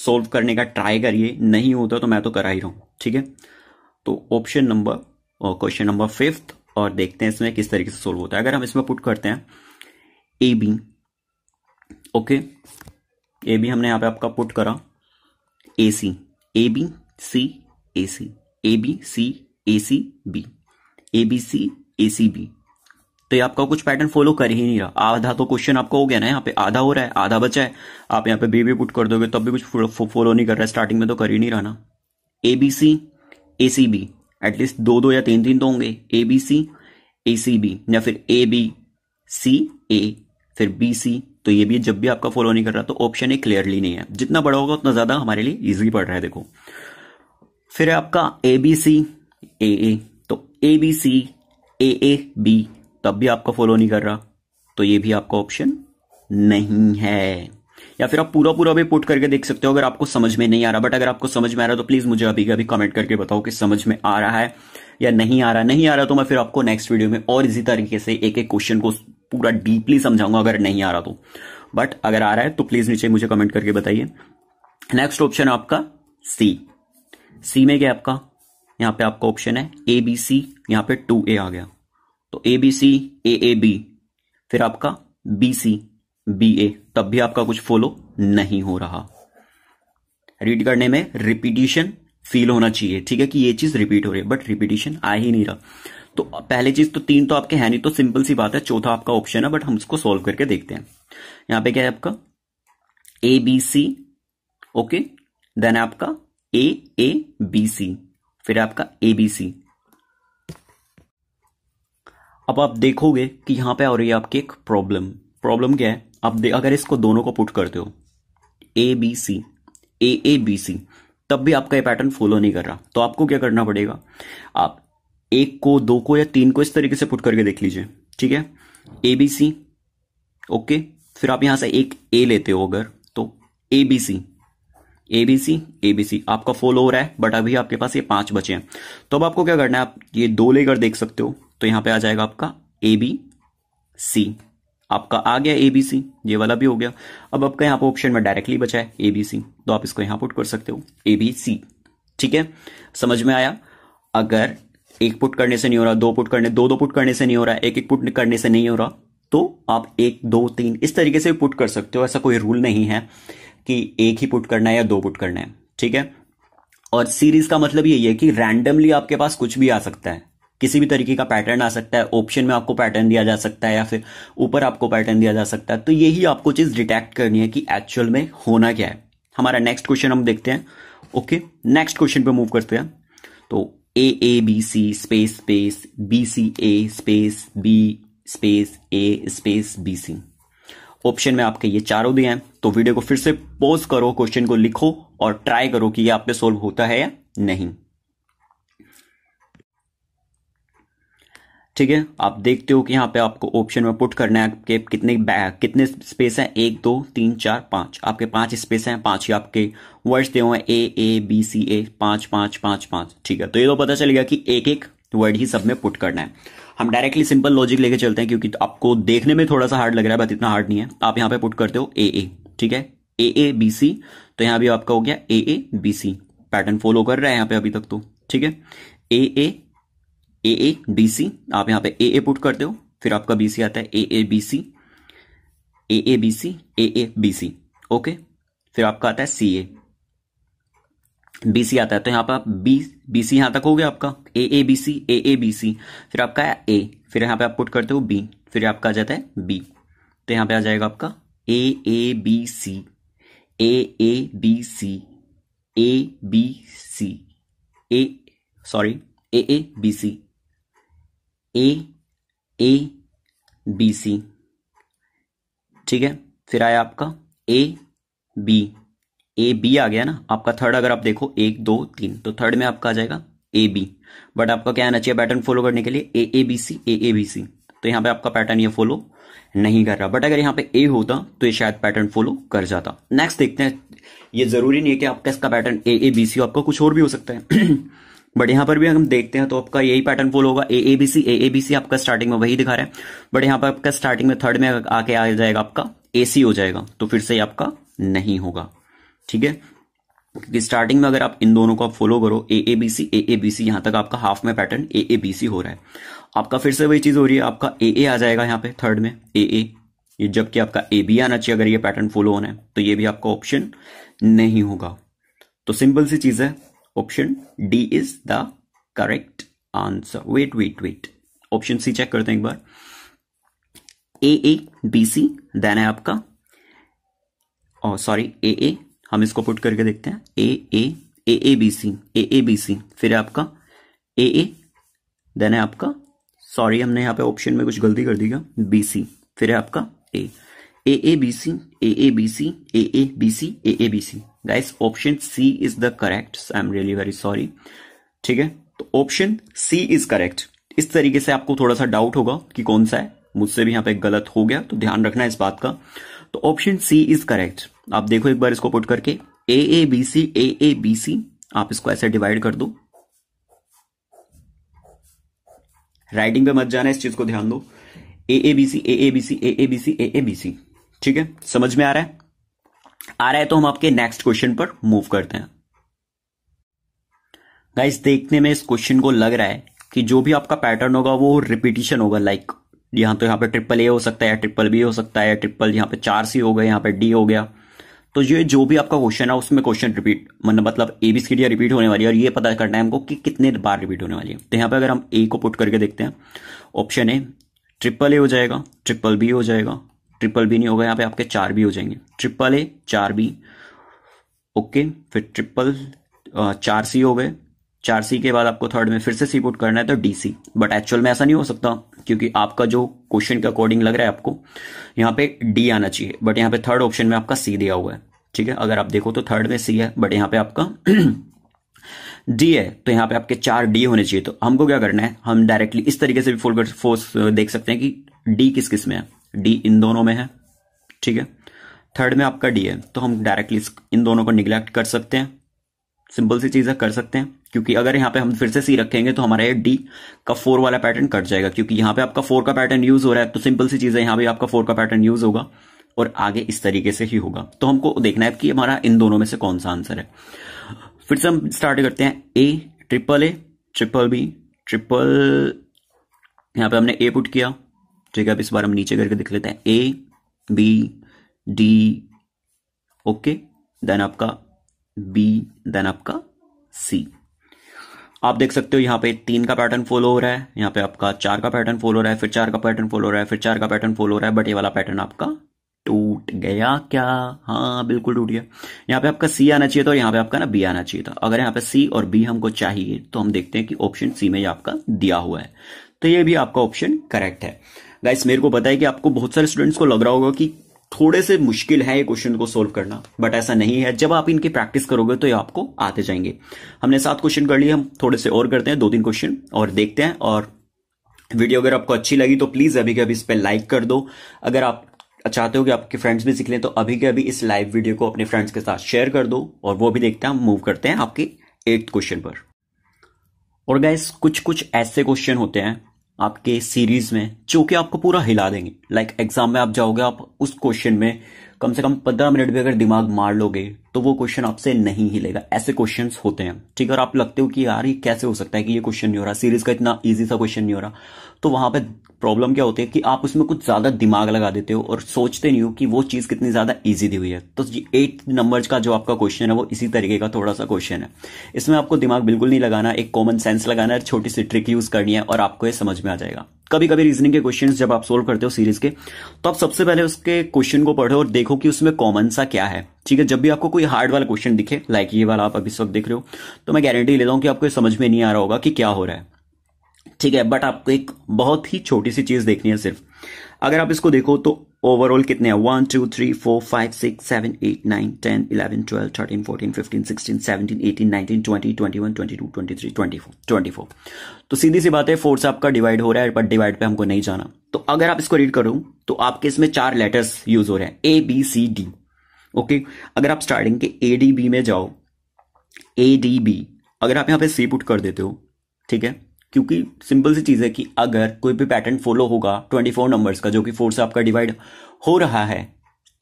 सोल्व करने का ट्राई करिए नहीं होता तो मैं तो करा ही रहा हूं ठीक है तो ऑप्शन नंबर और क्वेश्चन नंबर फिफ्थ और देखते हैं इसमें किस तरीके से सोल्व होता है अगर हम इसमें पुट करते हैं A B okay A B हमने यहां पे आपका पुट करा A C A B C A C A B C A C B A B C A C B तो ये आपका कुछ पैटर्न फॉलो कर ही नहीं रहा आधा तो क्वेश्चन आपका हो गया ना यहाँ पे आधा हो रहा है आधा बचा है आप यहाँ पे बी बी पुट कर दोगे तब तो भी कुछ फॉलो नहीं कर रहा है स्टार्टिंग में तो कर ही नहीं रहा ना A B C A C B at least दो दो या तीन तीन तो होंगे ए B C A C B या फिर ए बी सी ए फिर बी सी तो ये भी जब भी आपका फॉलो नहीं कर रहा तो ऑप्शन ए क्लियरली नहीं है जितना बड़ा होगा उतना ज्यादा हमारे लिए ईजी पड़ रहा है देखो फिर आपका ए बी सी ए ए तो A B C A A B तब भी आपका फॉलो नहीं कर रहा तो ये भी आपका ऑप्शन नहीं है या फिर आप पूरा पूरा भी पुट करके देख सकते हो अगर आपको समझ में नहीं आ रहा बट अगर आपको समझ में आ रहा तो प्लीज मुझे अभी अभी कमेंट करके बताओ कि समझ में आ रहा है या नहीं आ रहा नहीं आ रहा तो मैं फिर आपको नेक्स्ट वीडियो में और इसी तरीके से एक एक क्वेश्चन को पूरा डीपली समझाऊंगा अगर नहीं आ रहा तो बट अगर आ रहा है तो प्लीज नीचे मुझे कमेंट करके बताइए नेक्स्ट ऑप्शन आपका सी सी में गया आपका यहां पे आपका ऑप्शन है ए बी सी यहां पे टू ए आ गया तो A B C A A B फिर आपका बी सी बी ए तब भी आपका कुछ फॉलो नहीं हो रहा रीड करने में रिपीटिशन फील होना चाहिए ठीक है कि ये चीज रिपीट हो रही है बट रिपीटिशन आ ही नहीं रहा तो पहले चीज तो तीन तो आपके है नहीं तो सिंपल सी बात है चौथा आपका ऑप्शन है बट हम इसको सॉल्व करके देखते हैं यहां पे क्या है आपका A B C okay then आपका ए ए बी सी फिर आपका ए बी सी अब आप देखोगे कि यहां पे आ रही है आपकी एक प्रॉब्लम प्रॉब्लम क्या है आप अगर इसको दोनों को पुट करते हो A B C A A B सी तब भी आपका ये पैटर्न फॉलो नहीं कर रहा तो आपको क्या करना पड़ेगा आप एक को दो को या तीन को इस तरीके से पुट करके देख लीजिए ठीक है ए बी सी ओके फिर आप यहां से एक ए लेते हो अगर तो A B C ABC ABC आपका फॉल हो रहा है बट अभी आपके पास ये पांच बचे हैं तो अब आपको क्या करना है आप ये दो लेकर देख सकते हो तो यहां पे आ जाएगा आपका ए बी सी आपका आ गया एबीसी ये वाला भी हो गया अब आपका यहाँ पर ऑप्शन में डायरेक्टली बचा है एबीसी तो आप इसको यहां पुट कर सकते हो एबीसी ठीक है समझ में आया अगर एक पुट करने से नहीं हो रहा दो पुट करने दो दो पुट करने से नहीं हो रहा एक एक पुट करने से नहीं हो रहा तो आप एक दो तीन इस तरीके से पुट कर सकते हो ऐसा कोई रूल नहीं है कि एक ही पुट करना है या दो पुट करना है ठीक है और सीरीज का मतलब यही है कि रैंडमली आपके पास कुछ भी आ सकता है किसी भी तरीके का पैटर्न आ सकता है ऑप्शन में आपको पैटर्न दिया जा सकता है या फिर ऊपर आपको पैटर्न दिया जा सकता है तो यही आपको चीज डिटेक्ट करनी है कि एक्चुअल में होना क्या है हमारा नेक्स्ट क्वेश्चन हम देखते हैं ओके नेक्स्ट क्वेश्चन पे मूव करते हैं तो A A B C space space B C A space B space A space B C option में आपके ये चारों दिए हैं तो वीडियो को फिर से पॉज करो क्वेश्चन को लिखो और ट्राई करो कि ये आप पे सोल्व होता है या नहीं ठीक है आप देखते हो कि यहां पे आपको ऑप्शन में पुट करना है आपके कितने कितने स्पेस है एक दो तीन चार पांच आपके पांच स्पेस हैं पांच ही आपके वर्ड्स दिए हुए हैं ए ए बी सी ए पांच पांच पांच पांच ठीक है तो ये तो पता चलेगा कि एक एक वर्ड तो ही सब में पुट करना है हम डायरेक्टली सिंपल लॉजिक लेके चलते हैं क्योंकि तो आपको देखने में थोड़ा सा हार्ड लग रहा है बट इतना हार्ड नहीं है आप यहाँ पे पुट करते हो ए ए ठीक है ए ए बी सी तो यहां भी आपका हो गया A A B C pattern follow कर रहा है यहाँ पे अभी तक तो ठीक है A A A A B सी आप यहां पे ए ए पुट करते हो फिर आपका बी सी आता है A A B C A A B C A A B C okay फिर आपका आता है सी ए बी सी आता है तो यहाँ पर आप बी बी सी यहाँ तक हो गया आपका A A B C A A B सी फिर आपका ए फिर यहाँ पे आप पुट करते हो बी फिर आपका आ जाता है बी तो यहाँ पे आ जाएगा आपका A A B C A A B C A B C A sorry A A B C A A B C ठीक है फिर आया आपका ए बी ए बी आ गया ना आपका थर्ड अगर आप देखो एक दो तीन तो थर्ड में आपका आ जाएगा ए बी बट आपका क्या आना चाहिए पैटर्न फॉलो करने के लिए ए A B C A A B सी तो यहाँ पे आपका पैटर्न ये फॉलो नहीं कर रहा बट अगर यहाँ पे ए होता तो ये शायद पैटर्न फॉलो कर जाता नेक्स्ट देखते हैं ये जरूरी नहीं है कि आपका इसका पैटर्न ए ए बी सी आपका कुछ और भी हो सकता है बट यहाँ पर भी हम देखते हैं तो आपका यही पैटर्न फॉलो होगा ए A B C A A B सी आपका स्टार्टिंग में वही दिखा रहा है बट यहाँ पर आपका स्टार्टिंग में थर्ड में आके आ जाएगा आपका ए सी हो जाएगा तो फिर से आपका नहीं होगा ठीक है क्योंकि स्टार्टिंग में अगर आप इन दोनों को आप फॉलो करो ए A B C A A B सी यहां तक आपका हाफ में पैटर्न ए ए बी सी हो रहा है आपका फिर से वही चीज हो रही है आपका ए ए आ जाएगा यहाँ पे थर्ड में ए ए ये जबकि आपका ए बी आना चाहिए अगर ये पैटर्न फॉलो होना है तो ये भी आपका ऑप्शन नहीं होगा तो सिंपल सी चीज है option D is the correct answer wait wait wait option C check करते हैं एक बार ए ए बी सी देन है आपका सॉरी ए ए हम इसको पुट करके देखते हैं ए A A A B C A A B सी फिर आपका ए ए देन है आपका सॉरी हमने यहाँ पे ऑप्शन में कुछ गलती कर दी क्या बी सी फिर है आपका A A A B C A A B C A A B C A A B C guys option C is the correct I am really very sorry ठीक है तो ऑप्शन सी इज करेक्ट इस तरीके से आपको थोड़ा सा डाउट होगा कि कौन सा है मुझसे भी यहाँ पे गलत हो गया तो ध्यान रखना इस बात का तो ऑप्शन सी इज करेक्ट आप देखो एक बार इसको पुट करके ए A B C A A B सी आप इसको ऐसे डिवाइड कर दो राइटिंग पे मत जाना इस चीज को ध्यान दो A A B C A A B C A A B C A A B C ठीक है समझ में आ रहा है आ रहा है तो हम आपके नेक्स्ट क्वेश्चन पर मूव करते हैं गाइस देखने में इस क्वेश्चन को लग रहा है कि जो भी आपका पैटर्न होगा वो रिपीटिशन होगा लाइक यहां तो यहां पे ट्रिपल ए हो सकता है या ट्रिपल बी हो सकता है या ट्रिपल यहां पे चार सी हो गया यहां पे डी हो गया तो ये जो भी आपका क्वेश्चन है उसमें क्वेश्चन रिपीट मतलब मतलब ए बी सी रिपीट होने वाली है और ये पता करना है हमको कि कितने बार रिपीट होने वाली है तो यहाँ पे अगर हम ए को पुट करके देखते हैं ऑप्शन ए ट्रिपल ए हो जाएगा ट्रिपल बी हो जाएगा ट्रिपल बी नहीं होगा यहाँ पे आपके चार बी हो जाएंगे ट्रिपल ए चार बी ओके फिर ट्रिपल चार सी हो गए चार सी के बाद आपको थर्ड में फिर से सी पुट करना है तो डी सी बट एक्चुअल में ऐसा नहीं हो सकता क्योंकि आपका जो क्वेश्चन के अकॉर्डिंग लग रहा है आपको यहाँ पे डी आना चाहिए बट यहाँ पे थर्ड ऑप्शन में आपका सी दिया हुआ है ठीक है अगर आप देखो तो थर्ड में सी है बट यहाँ पे आपका डी है तो यहाँ पे आपके चार डी होने चाहिए तो हमको क्या करना है हम डायरेक्टली इस तरीके से भी फुल फोर्स uh, देख सकते हैं कि डी किस किस में है डी इन दोनों में है ठीक है थर्ड में आपका डी है तो हम डायरेक्टली इन दोनों को निग्लेक्ट कर सकते हैं सिंपल सी चीज़ें कर सकते हैं क्योंकि अगर यहाँ पे हम फिर से सी रखेंगे तो हमारा ये डी का फोर वाला पैटर्न कट जाएगा क्योंकि यहाँ पे आपका फोर का पैटर्न यूज हो रहा है तो सिंपल सी चीज है यहाँ पे आपका फोर का पैटर्न यूज होगा और आगे इस तरीके से ही होगा तो हमको देखना है कि हमारा इन दोनों में से कौन सा आंसर है फिर से हम स्टार्ट करते हैं A triple A triple B triple यहाँ पे हमने ए पुट किया ठीक है अब इस बार हम नीचे करके देख लेते हैं A B D okay then आपका बी देन आपका सी आप देख सकते हो यहाँ पे तीन का पैटर्न फॉलो हो रहा है यहाँ पे आपका चार का पैटर्न फॉलो हो रहा है फिर चार का पैटर्न फॉलो हो रहा है फिर चार का पैटर्न फॉलो हो रहा है बट ये वाला पैटर्न आपका टूट गया क्या हाँ बिल्कुल टूट गया यहाँ पे आपका सी आना चाहिए था और यहाँ पे आपका ना बी आना चाहिए था अगर यहाँ पे सी और बी हमको चाहिए तो हम देखते हैं कि ऑप्शन सी में आपका दिया हुआ है तो ये भी आपका ऑप्शन करेक्ट है गाइस मेरे को पता है कि आपको बहुत सारे स्टूडेंट्स को लग रहा होगा कि थोड़े से मुश्किल है ये क्वेश्चन को सोल्व करना बट ऐसा नहीं है जब आप इनकी प्रैक्टिस करोगे तो ये आपको आते जाएंगे हमने सात क्वेश्चन कर लिए हम थोड़े से और करते हैं दो तीन क्वेश्चन और देखते हैं और वीडियो अगर आपको अच्छी लगी तो प्लीज अभी के अभी इस पर लाइक कर दो अगर आप चाहते हो कि आपके फ्रेंड्स भी सीख लें तो अभी के अभी इस लाइव वीडियो को अपने फ्रेंड्स के साथ शेयर कर दो और वो भी देखते हैं हम मूव करते हैं आपके एट्थ क्वेश्चन पर और गैस कुछ कुछ ऐसे क्वेश्चन होते हैं आपके सीरीज में जो कि आपको पूरा हिला देंगे लाइक like एग्जाम में आप जाओगे आप उस क्वेश्चन में कम से कम पंद्रह मिनट भी अगर दिमाग मार लोगे तो वो क्वेश्चन आपसे नहीं हिलेगा ऐसे क्वेश्चन होते हैं ठीक है और आप लगते हो कि यार ये कैसे हो सकता है कि ये क्वेश्चन नहीं हो रहा सीरीज का इतना ईजी सा क्वेश्चन नहीं हो रहा तो वहां पे प्रॉब्लम क्या होती है कि आप उसमें कुछ ज्यादा दिमाग लगा देते हो और सोचते नहीं हो कि वो चीज कितनी ज्यादा ईजी दी हुई है तो एट नंबर का जो आपका क्वेश्चन है वो इसी तरीके का थोड़ा सा क्वेश्चन है इसमें आपको दिमाग बिल्कुल नहीं लगाना एक कॉमन सेंस लगाना है छोटी सी ट्रिक यूज करनी है और आपको ये समझ में आ जाएगा कभी कभी रीजनिंग के क्वेश्चन जब आप सोल्व करते हो सीरीज के तो आप सबसे पहले उसके क्वेश्चन को पढ़ो और देखो कि उसमें कॉमन सा क्या है ठीक है जब भी आपको कोई हार्ड वाला क्वेश्चन दिखे लाइक ये वाला आप अभी सब देख रहे हो तो मैं गारंटी लेता हूं कि आपको समझ में नहीं आ रहा होगा कि क्या हो रहा है ठीक है बट आपको एक बहुत ही छोटी सी चीज देखनी है सिर्फ अगर आप इसको देखो तो ओवरऑल कितने हैं one two three four five six seven eight nine ten eleven twelve thirteen fourteen fifteen sixteen seventeen eighteen nineteen twenty twenty one twenty two twenty three twenty four twenty four तो सीधी सी बात है फोर से आपका डिवाइड हो रहा है बट डिवाइड पे हमको नहीं जाना तो अगर आप इसको रीड करूं तो आपके इसमें चार लेटर्स यूज हो रहे हैं A B C D okay अगर आप स्टार्टिंग के ए डी बी में जाओ ए डी बी अगर आप यहाँ पे सी पुट कर देते हो ठीक है क्योंकि सिंपल सी चीज़ है कि अगर कोई भी पैटर्न फॉलो होगा ट्वेंटी फोर नंबर्स का जो कि फोर से आपका डिवाइड हो रहा है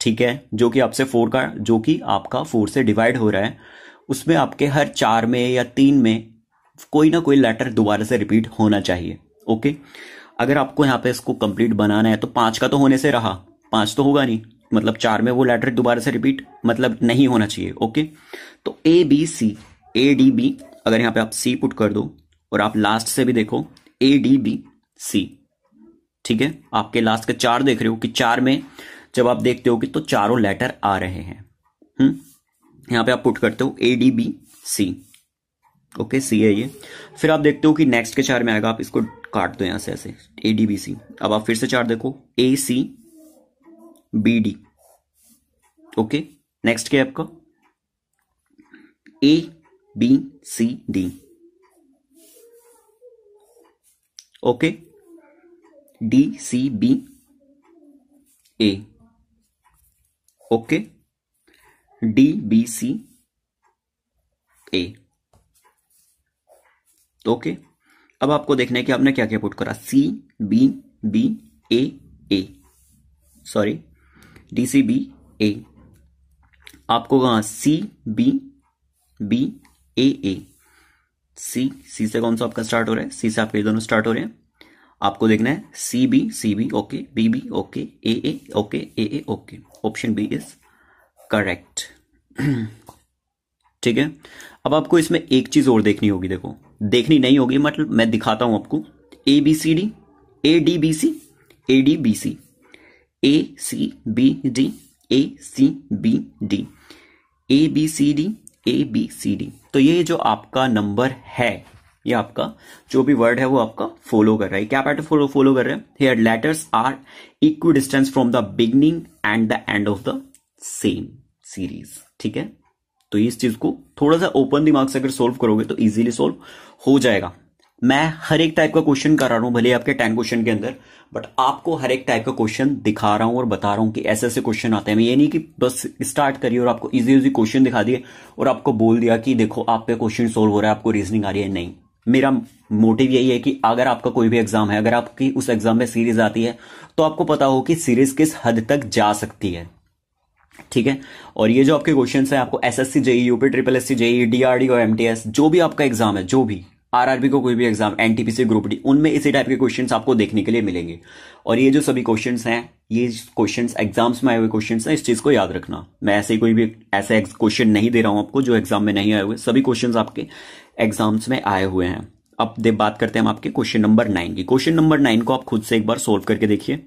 ठीक है जो कि आपसे फोर का जो कि आपका फोर से डिवाइड हो रहा है उसमें आपके हर चार में या तीन में कोई ना कोई लेटर दोबारा से रिपीट होना चाहिए ओके अगर आपको यहाँ पे इसको कंप्लीट बनाना है तो पाँच का तो होने से रहा पाँच तो होगा नहीं मतलब चार में वो लेटर दोबारा से रिपीट मतलब नहीं होना चाहिए ओके तो A B C A D B अगर यहां पे आप सी पुट कर दो और आप लास्ट से भी देखो ए डी बी सी ठीक है आपके लास्ट के चार देख रहे हो कि चार में जब आप देखते हो कि तो चारों लेटर आ रहे हैं हम्म यहाँ पे आप पुट करते हो A D B C okay C है ये फिर आप देखते हो कि नेक्स्ट के चार में आएगा आप इसको काट दो यहां से ऐसे ए डी बी सी अब आप फिर से चार देखो A C B D okay next क्या है आपका A B C D okay D C B A okay D B C A तो ओके अब आपको देखना है कि आपने क्या क्या पुट करा C B B A A sorry D C B A आपको कहा सी बी बी ए ए सी सी से कौन सा आपका स्टार्ट हो रहा है सी से आपके दोनों स्टार्ट हो रहे हैं आपको देखना है C B C B okay B B okay A A okay A A okay option B is correct ठीक है अब आपको इसमें एक चीज और देखनी होगी देखो देखनी नहीं होगी मतलब मैं दिखाता हूं आपको A B C D A D B C A D B C A C B D A C B D A B C D A B C D तो ये जो आपका नंबर है ये आपका जो भी वर्ड है वो आपका फॉलो कर रहा है क्या पैटर्न फॉलो फॉलो कर रहे हैं here letters are equidistance from the beginning and the end of the same series ठीक है तो इस चीज को थोड़ा सा ओपन दिमाग से अगर सोल्व करोगे तो इजीली सोल्व हो जाएगा मैं हर एक टाइप का क्वेश्चन करा रहा हूं भले आपके टेन क्वेश्चन के अंदर बट आपको हर एक टाइप का क्वेश्चन दिखा रहा हूं और बता रहा हूं कि ऐसे ऐसे क्वेश्चन आते हैं मैं ये नहीं कि बस स्टार्ट करिए और आपको इजी इजी क्वेश्चन दिखा दिए और आपको बोल दिया कि देखो आप पे क्वेश्चन सोल्व हो रहा है आपको रीजनिंग आ रही है नहीं मेरा मोटिव यही है कि अगर आपका कोई भी एग्जाम है अगर आपकी उस एग्जाम में सीरीज आती है तो आपको पता हो कि सीरीज किस हद तक जा सकती है ठीक है और ये जो आपके क्वेश्चन है आपको S S C JE UP triple S C JE DRD और एमटीएस जो भी आपका एग्जाम है जो भी आरआरबी को कोई भी एग्जाम एनटीपीसी ग्रुप डी उनमें इसी टाइप के क्वेश्चंस आपको देखने के लिए मिलेंगे और ये जो सभी क्वेश्चंस हैं ये क्वेश्चंस एग्जाम्स में आए हुए क्वेश्चंस हैं इस चीज को याद रखना मैं ऐसे ही कोई भी ऐसे क्वेश्चन नहीं दे रहा हूं आपको जो एग्जाम में नहीं आए हुए सभी क्वेश्चन आपके एग्जाम्स में आए हुए हैं अब दे बात करते हैं हम आपके क्वेश्चन नंबर नाइन की क्वेश्चन नंबर नाइन को आप खुद से एक बार सोल्व करके देखिए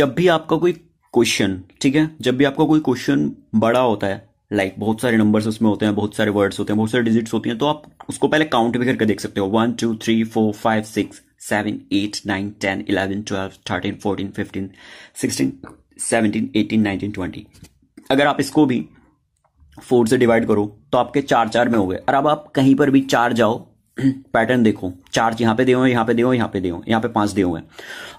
जब भी आपका कोई क्वेश्चन ठीक है जब भी आपका कोई क्वेश्चन बड़ा होता है लाइक like, बहुत सारे नंबर्स उसमें होते हैं बहुत सारे वर्ड्स होते हैं बहुत सारे डिजिट्स होती हैं तो आप उसको पहले काउंट भी करके देख सकते हो one two three four five six seven eight nine ten eleven twelve thirteen fourteen fifteen sixteen seventeen eighteen nineteen twenty अगर आप इसको भी फोर से डिवाइड करो तो आपके चार चार में हो गए और अब आप कहीं पर भी चार जाओ पैटर्न देखो चार्ज यहाँ पे दे हुए यहाँ पे दे हुए यहाँ पे दे हुए यहाँ पे पांच दे हुए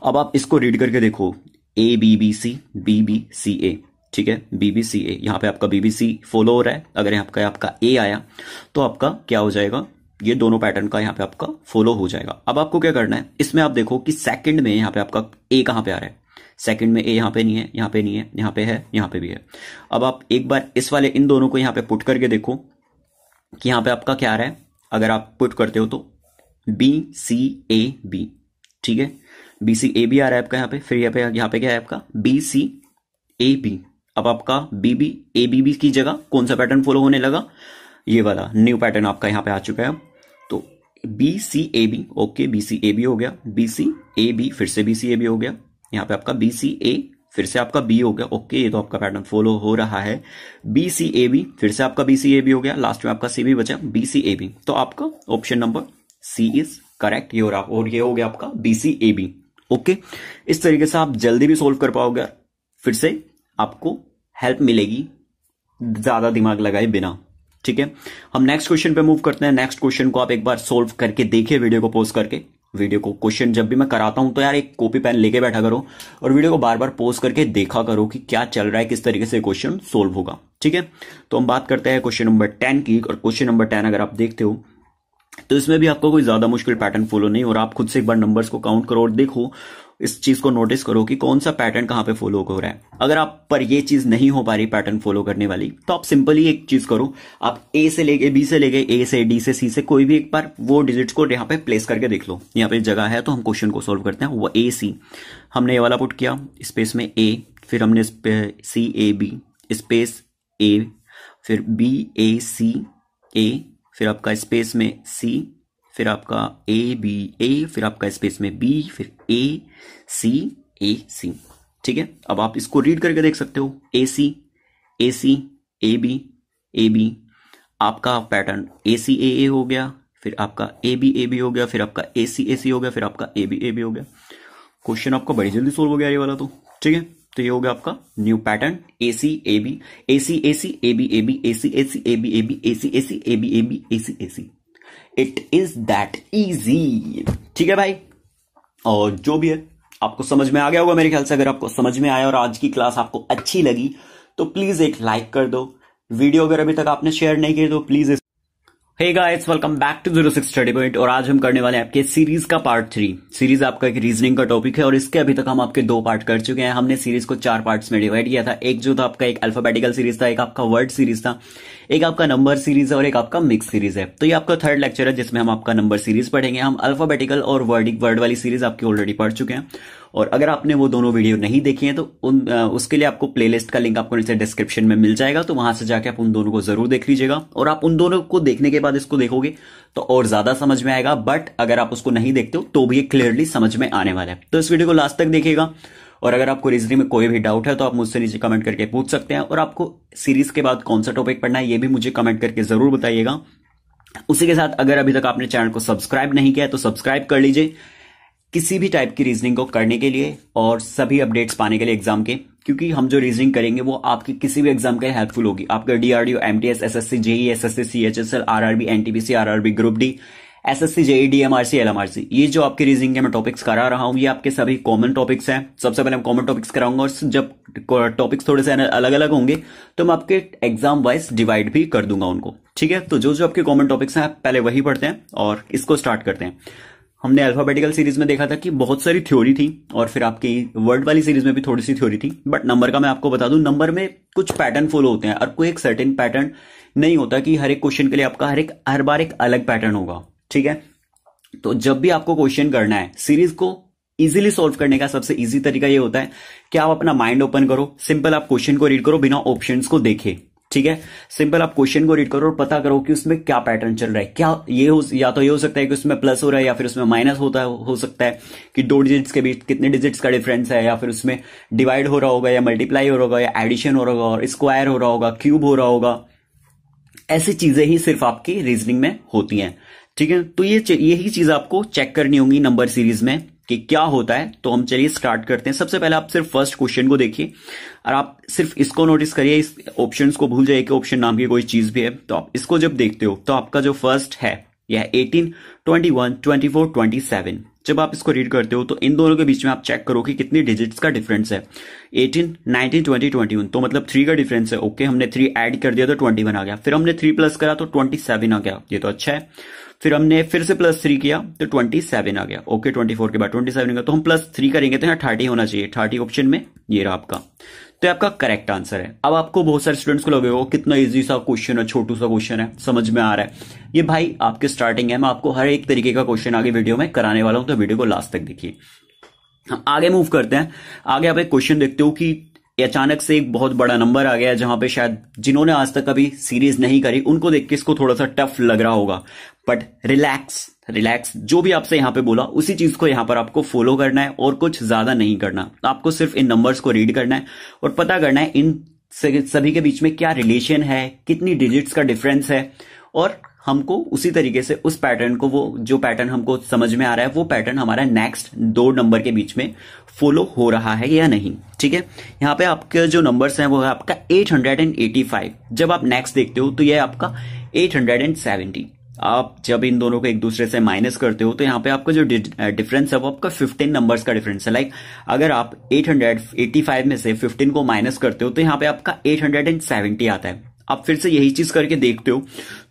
अब आप इसको रीड करके देखो A B B C B B C A ठीक है बीबीसी ए यहां पे आपका बीबीसी फॉलो हो रहा है अगर यहां पर आपका ए आया तो आपका क्या हो जाएगा ये दोनों पैटर्न का यहां पे आपका फॉलो हो जाएगा अब आपको क्या करना है इसमें आप देखो कि सेकंड में यहां पे आपका ए कहां पे आ रहा है सेकंड में ए यहां पे नहीं है यहां पे नहीं है यहां पे है यहां पे भी है अब आप एक बार इस वाले इन दोनों को यहां पे पुट करके देखो कि यहां पे आपका क्या आ रहा है अगर आप पुट करते हो तो बी सी ए बी ठीक है बी सी ए बी आ रहा है आपका यहां पे फिर यहां पर यहां पर क्या है आपका बी सी ए बी अब आपका बीबी ए बीबी की जगह कौन सा पैटर्न फॉलो होने लगा ये वाला न्यू पैटर्न आपका यहां पे आ चुका है तो B C A B okay B C A B हो गया बी सी ए बी फिर से बी सी ए बी हो गया यहां पे आपका बी सी ए फिर से आपका बी हो गया ओके ये तो आपका पैटर्न फॉलो हो रहा है बी सी ए बी फिर से आपका बी सी ए बी हो गया लास्ट में आपका सी बी बचा बी सी ए बी तो आपका option number C is correct ये हो रहा और ये हो गया आपका B C A B okay इस तरीके से आप जल्दी भी सोल्व कर पाओगे फिर से आपको हेल्प मिलेगी ज़्यादा दिमाग लगाए बिना ठीक है हम नेक्स्ट क्वेश्चन पे मूव करते हैं नेक्स्ट क्वेश्चन को आप एक बार सोल्व करके देखिए वीडियो को पोस्ट करके वीडियो को क्वेश्चन जब भी मैं कराता हूं तो यार एक कॉपी पेन लेके बैठा करो और वीडियो को बार बार पोस्ट करके देखा करो कि क्या चल रहा है किस तरीके से क्वेश्चन सोल्व होगा ठीक है तो हम बात करते हैं क्वेश्चन नंबर टेन की और क्वेश्चन नंबर टेन अगर आप देखते हो तो इसमें भी आपको कोई ज्यादा मुश्किल पैटर्न फॉलो नहीं और आप खुद से एक बार नंबर्स को काउंट करो और देखो इस चीज को नोटिस करो कि कौन सा पैटर्न कहाँ पे फॉलो हो रहा है अगर आप पर ये चीज नहीं हो पा रही पैटर्न फॉलो करने वाली तो आप सिंपली एक चीज करो आप ए से लेके बी से लेके ए से डी से सी से कोई भी एक बार वो डिजिट्स को यहाँ पे प्लेस करके देख लो यहाँ पे जगह है तो हम क्वेश्चन को सोल्व करते हैं वो ए सी हमने ये वाला पुट किया स्पेस में ए फिर हमने सी ए बी स्पेस ए फिर बी ए सी ए फिर आपका स्पेस में सी फिर आपका ए बी ए फिर आपका स्पेस में बी फिर ए सी ए सी ठीक है अब आप इसको रीड करके देख सकते हो A C A C A B A B आपका pattern A C A A हो गया फिर आपका ए बी ए बी हो गया फिर आपका ए सी ए सी हो गया फिर आपका ए बी ए बी हो गया क्वेश्चन आपका बड़ी जल्दी सोल्व हो गया ये वाला तो ठीक है तो ये हो गया आपका new pattern A C A B A C A C A B A B A C A C A B A B A C A C A B A B A C A C it is that easy ठीक है भाई और जो भी है आपको समझ में आ गया होगा मेरे ख्याल से अगर आपको समझ में आया और आज की क्लास आपको अच्छी लगी तो प्लीज एक लाइक कर दो वीडियो अगर अभी तक आपने शेयर नहीं किया तो please hey guys welcome back to zero six study point और आज हम करने वाले हैं आपके सीरीज का पार्ट थ्री सीरीज आपका एक रीजनिंग का टॉपिक है और इसके अभी तक हम आपके दो पार्ट कर चुके हैं हमने सीरीज को चार पार्ट्स में डिवाइड किया था एक जो था आपका एक अल्फाबेटिकल सीरीज था एक आपका वर्ड सीरीज था एक आपका नंबर सीरीज है और एक आपका मिक्स सीरीज है तो ये आपका थर्ड लेक्चर है जिसमें हम आपका नंबर सीरीज पढ़ेंगे हम अल्फाबेटिकल और वर्डिक वर्ड वाली सीरीज आपकी ऑलरेडी पढ़ चुके हैं और अगर आपने वो दोनों वीडियो नहीं देखी हैं तो उन आ, उसके लिए आपको प्लेलिस्ट का लिंक आपको नीचे डिस्क्रिप्शन में मिल जाएगा तो वहां से जाके आप उन दोनों को जरूर देख लीजिएगा और आप उन दोनों को देखने के बाद इसको देखोगे तो और ज्यादा समझ में आएगा बट अगर आप उसको नहीं देखते हो तो भी ये क्लियरली समझ में आने वाला है तो इस वीडियो को लास्ट तक देखिएगा और अगर आपको रीजनिंग में कोई भी डाउट है तो आप मुझसे नीचे कमेंट करके पूछ सकते हैं और आपको सीरीज के बाद कौन सा टॉपिक पढ़ना है ये भी मुझे कमेंट करके जरूर बताइएगा उसी के साथ अगर अभी तक आपने चैनल को सब्सक्राइब नहीं किया है तो सब्सक्राइब कर लीजिए किसी भी टाइप की रीजनिंग को करने के लिए और सभी अपडेट्स पाने के लिए एग्जाम के क्योंकि हम जो रीजनिंग करेंगे वो आपकी किसी भी एग्जाम के हेल्पफुल होगी आपका DRDO MTS SSC JE SSC CHSL RRB NTPC RRB group D SSC JE DMRC LMRC ये जो आपके रीजनिंग के मैं टॉपिक्स करा रहा हूं ये आपके सभी कॉमन टॉपिक्स हैं सबसे पहले मैं कॉमन टॉपिक्स कराऊंगा और जब टॉपिक्स थोड़े से अलग अलग होंगे तो मैं आपके एग्जाम वाइज डिवाइड भी कर दूंगा उनको ठीक है तो जो जो आपके कॉमन टॉपिक्स हैं पहले वही पढ़ते हैं और इसको स्टार्ट करते हैं हमने अल्फाबेटिकल सीरीज में देखा था कि बहुत सारी थ्योरी थी और फिर आपकी वर्ड वाली सीरीज में भी थोड़ी सी थ्योरी थी बट नंबर का मैं आपको बता दूं नंबर में कुछ पैटर्न फॉलो होते हैं और कोई एक सर्टेन पैटर्न नहीं होता कि हर एक क्वेश्चन के लिए आपका हर एक हर बार एक अलग पैटर्न होगा ठीक है तो जब भी आपको क्वेश्चन करना है सीरीज को इजिली सॉल्व करने का सबसे ईजी तरीका यह होता है कि आप अपना माइंड ओपन करो सिंपल आप क्वेश्चन को रीड करो बिना ऑप्शन को देखे ठीक है सिंपल आप क्वेश्चन को रीड करो और पता करो कि उसमें क्या पैटर्न चल रहा है क्या ये हो या तो ये हो सकता है कि उसमें प्लस हो रहा है या फिर उसमें माइनस होता है हो सकता है कि दो डिजिट्स के बीच कितने डिजिट्स का डिफरेंस है या फिर उसमें डिवाइड हो रहा होगा या मल्टीप्लाई हो रहा होगा या एडिशन हो रहा होगा और स्क्वायर हो रहा होगा क्यूब हो रहा होगा ऐसी चीजें ही सिर्फ आपकी रीजनिंग में होती हैं ठीक है तो ये यही चीज आपको चेक करनी होगी नंबर सीरीज में कि क्या होता है तो हम चलिए स्टार्ट करते हैं सबसे पहले आप सिर्फ फर्स्ट क्वेश्चन को देखिए और आप सिर्फ इसको नोटिस करिए इस ऑप्शन को भूल जाइए कि ऑप्शन नाम की कोई चीज भी है तो आप इसको जब देखते हो तो आपका जो फर्स्ट है यह eighteen twenty one twenty four twenty seven जब आप इसको रीड करते हो तो इन दोनों के बीच में आप चेक करो कि कितनी डिजिट्स का डिफरेंस है 18, 19, 20, 21 तो मतलब थ्री का डिफरेंस है ओके हमने थ्री ऐड कर दिया तो 21 आ गया फिर हमने थ्री प्लस करा तो 27 आ गया ये तो अच्छा है फिर हमने फिर से प्लस थ्री किया तो ट्वेंटी सेवन आ गया ओके ट्वेंटी फोर के बाद ट्वेंटी सेवन तो हम प्लस थ्री करेंगे तो यहाँ थर्टी होना चाहिए थर्टी ऑप्शन में ये रहा आपका तो आपका करेक्ट आंसर है अब आपको बहुत सारे स्टूडेंट्स को लगेगा कितना इजी सा क्वेश्चन है छोटू सा क्वेश्चन है समझ में आ रहा है ये भाई आपके स्टार्टिंग है मैं आपको हर एक तरीके का क्वेश्चन आगे वीडियो में कराने वाला हूं तो वीडियो को लास्ट तक देखिए हाँ, आगे मूव करते हैं आगे आप एक क्वेश्चन देखते हो कि अचानक से एक बहुत बड़ा नंबर आ गया जहां पे शायद जिन्होंने आज तक कभी सीरीज नहीं करी उनको देख के इसको थोड़ा सा टफ लग रहा होगा बट रिलैक्स रिलैक्स जो भी आपसे यहां पे बोला उसी चीज को यहां पर आपको फॉलो करना है और कुछ ज्यादा नहीं करना आपको सिर्फ इन नंबर्स को रीड करना है और पता करना है इन सभी के बीच में क्या रिलेशन है कितनी डिजिट्स का डिफरेंस है और हमको उसी तरीके से उस पैटर्न को वो जो पैटर्न हमको समझ में आ रहा है वो पैटर्न हमारा नेक्स्ट दो नंबर के बीच में फॉलो हो रहा है या नहीं ठीक है यहाँ पे आपके जो नंबर्स हैं वो है आपका 885 जब आप नेक्स्ट देखते हो तो ये आपका 870 आप जब इन दोनों को एक दूसरे से माइनस करते हो तो यहाँ पे आपका जो डिफरेंस uh, है वो आपका फिफ्टीन नंबर्स का डिफरेंस है लाइक अगर आप फाइव में से फिफ्टीन को माइनस करते हो तो यहाँ पे आपका सेवेंटी आता है आप फिर से यही चीज करके देखते हो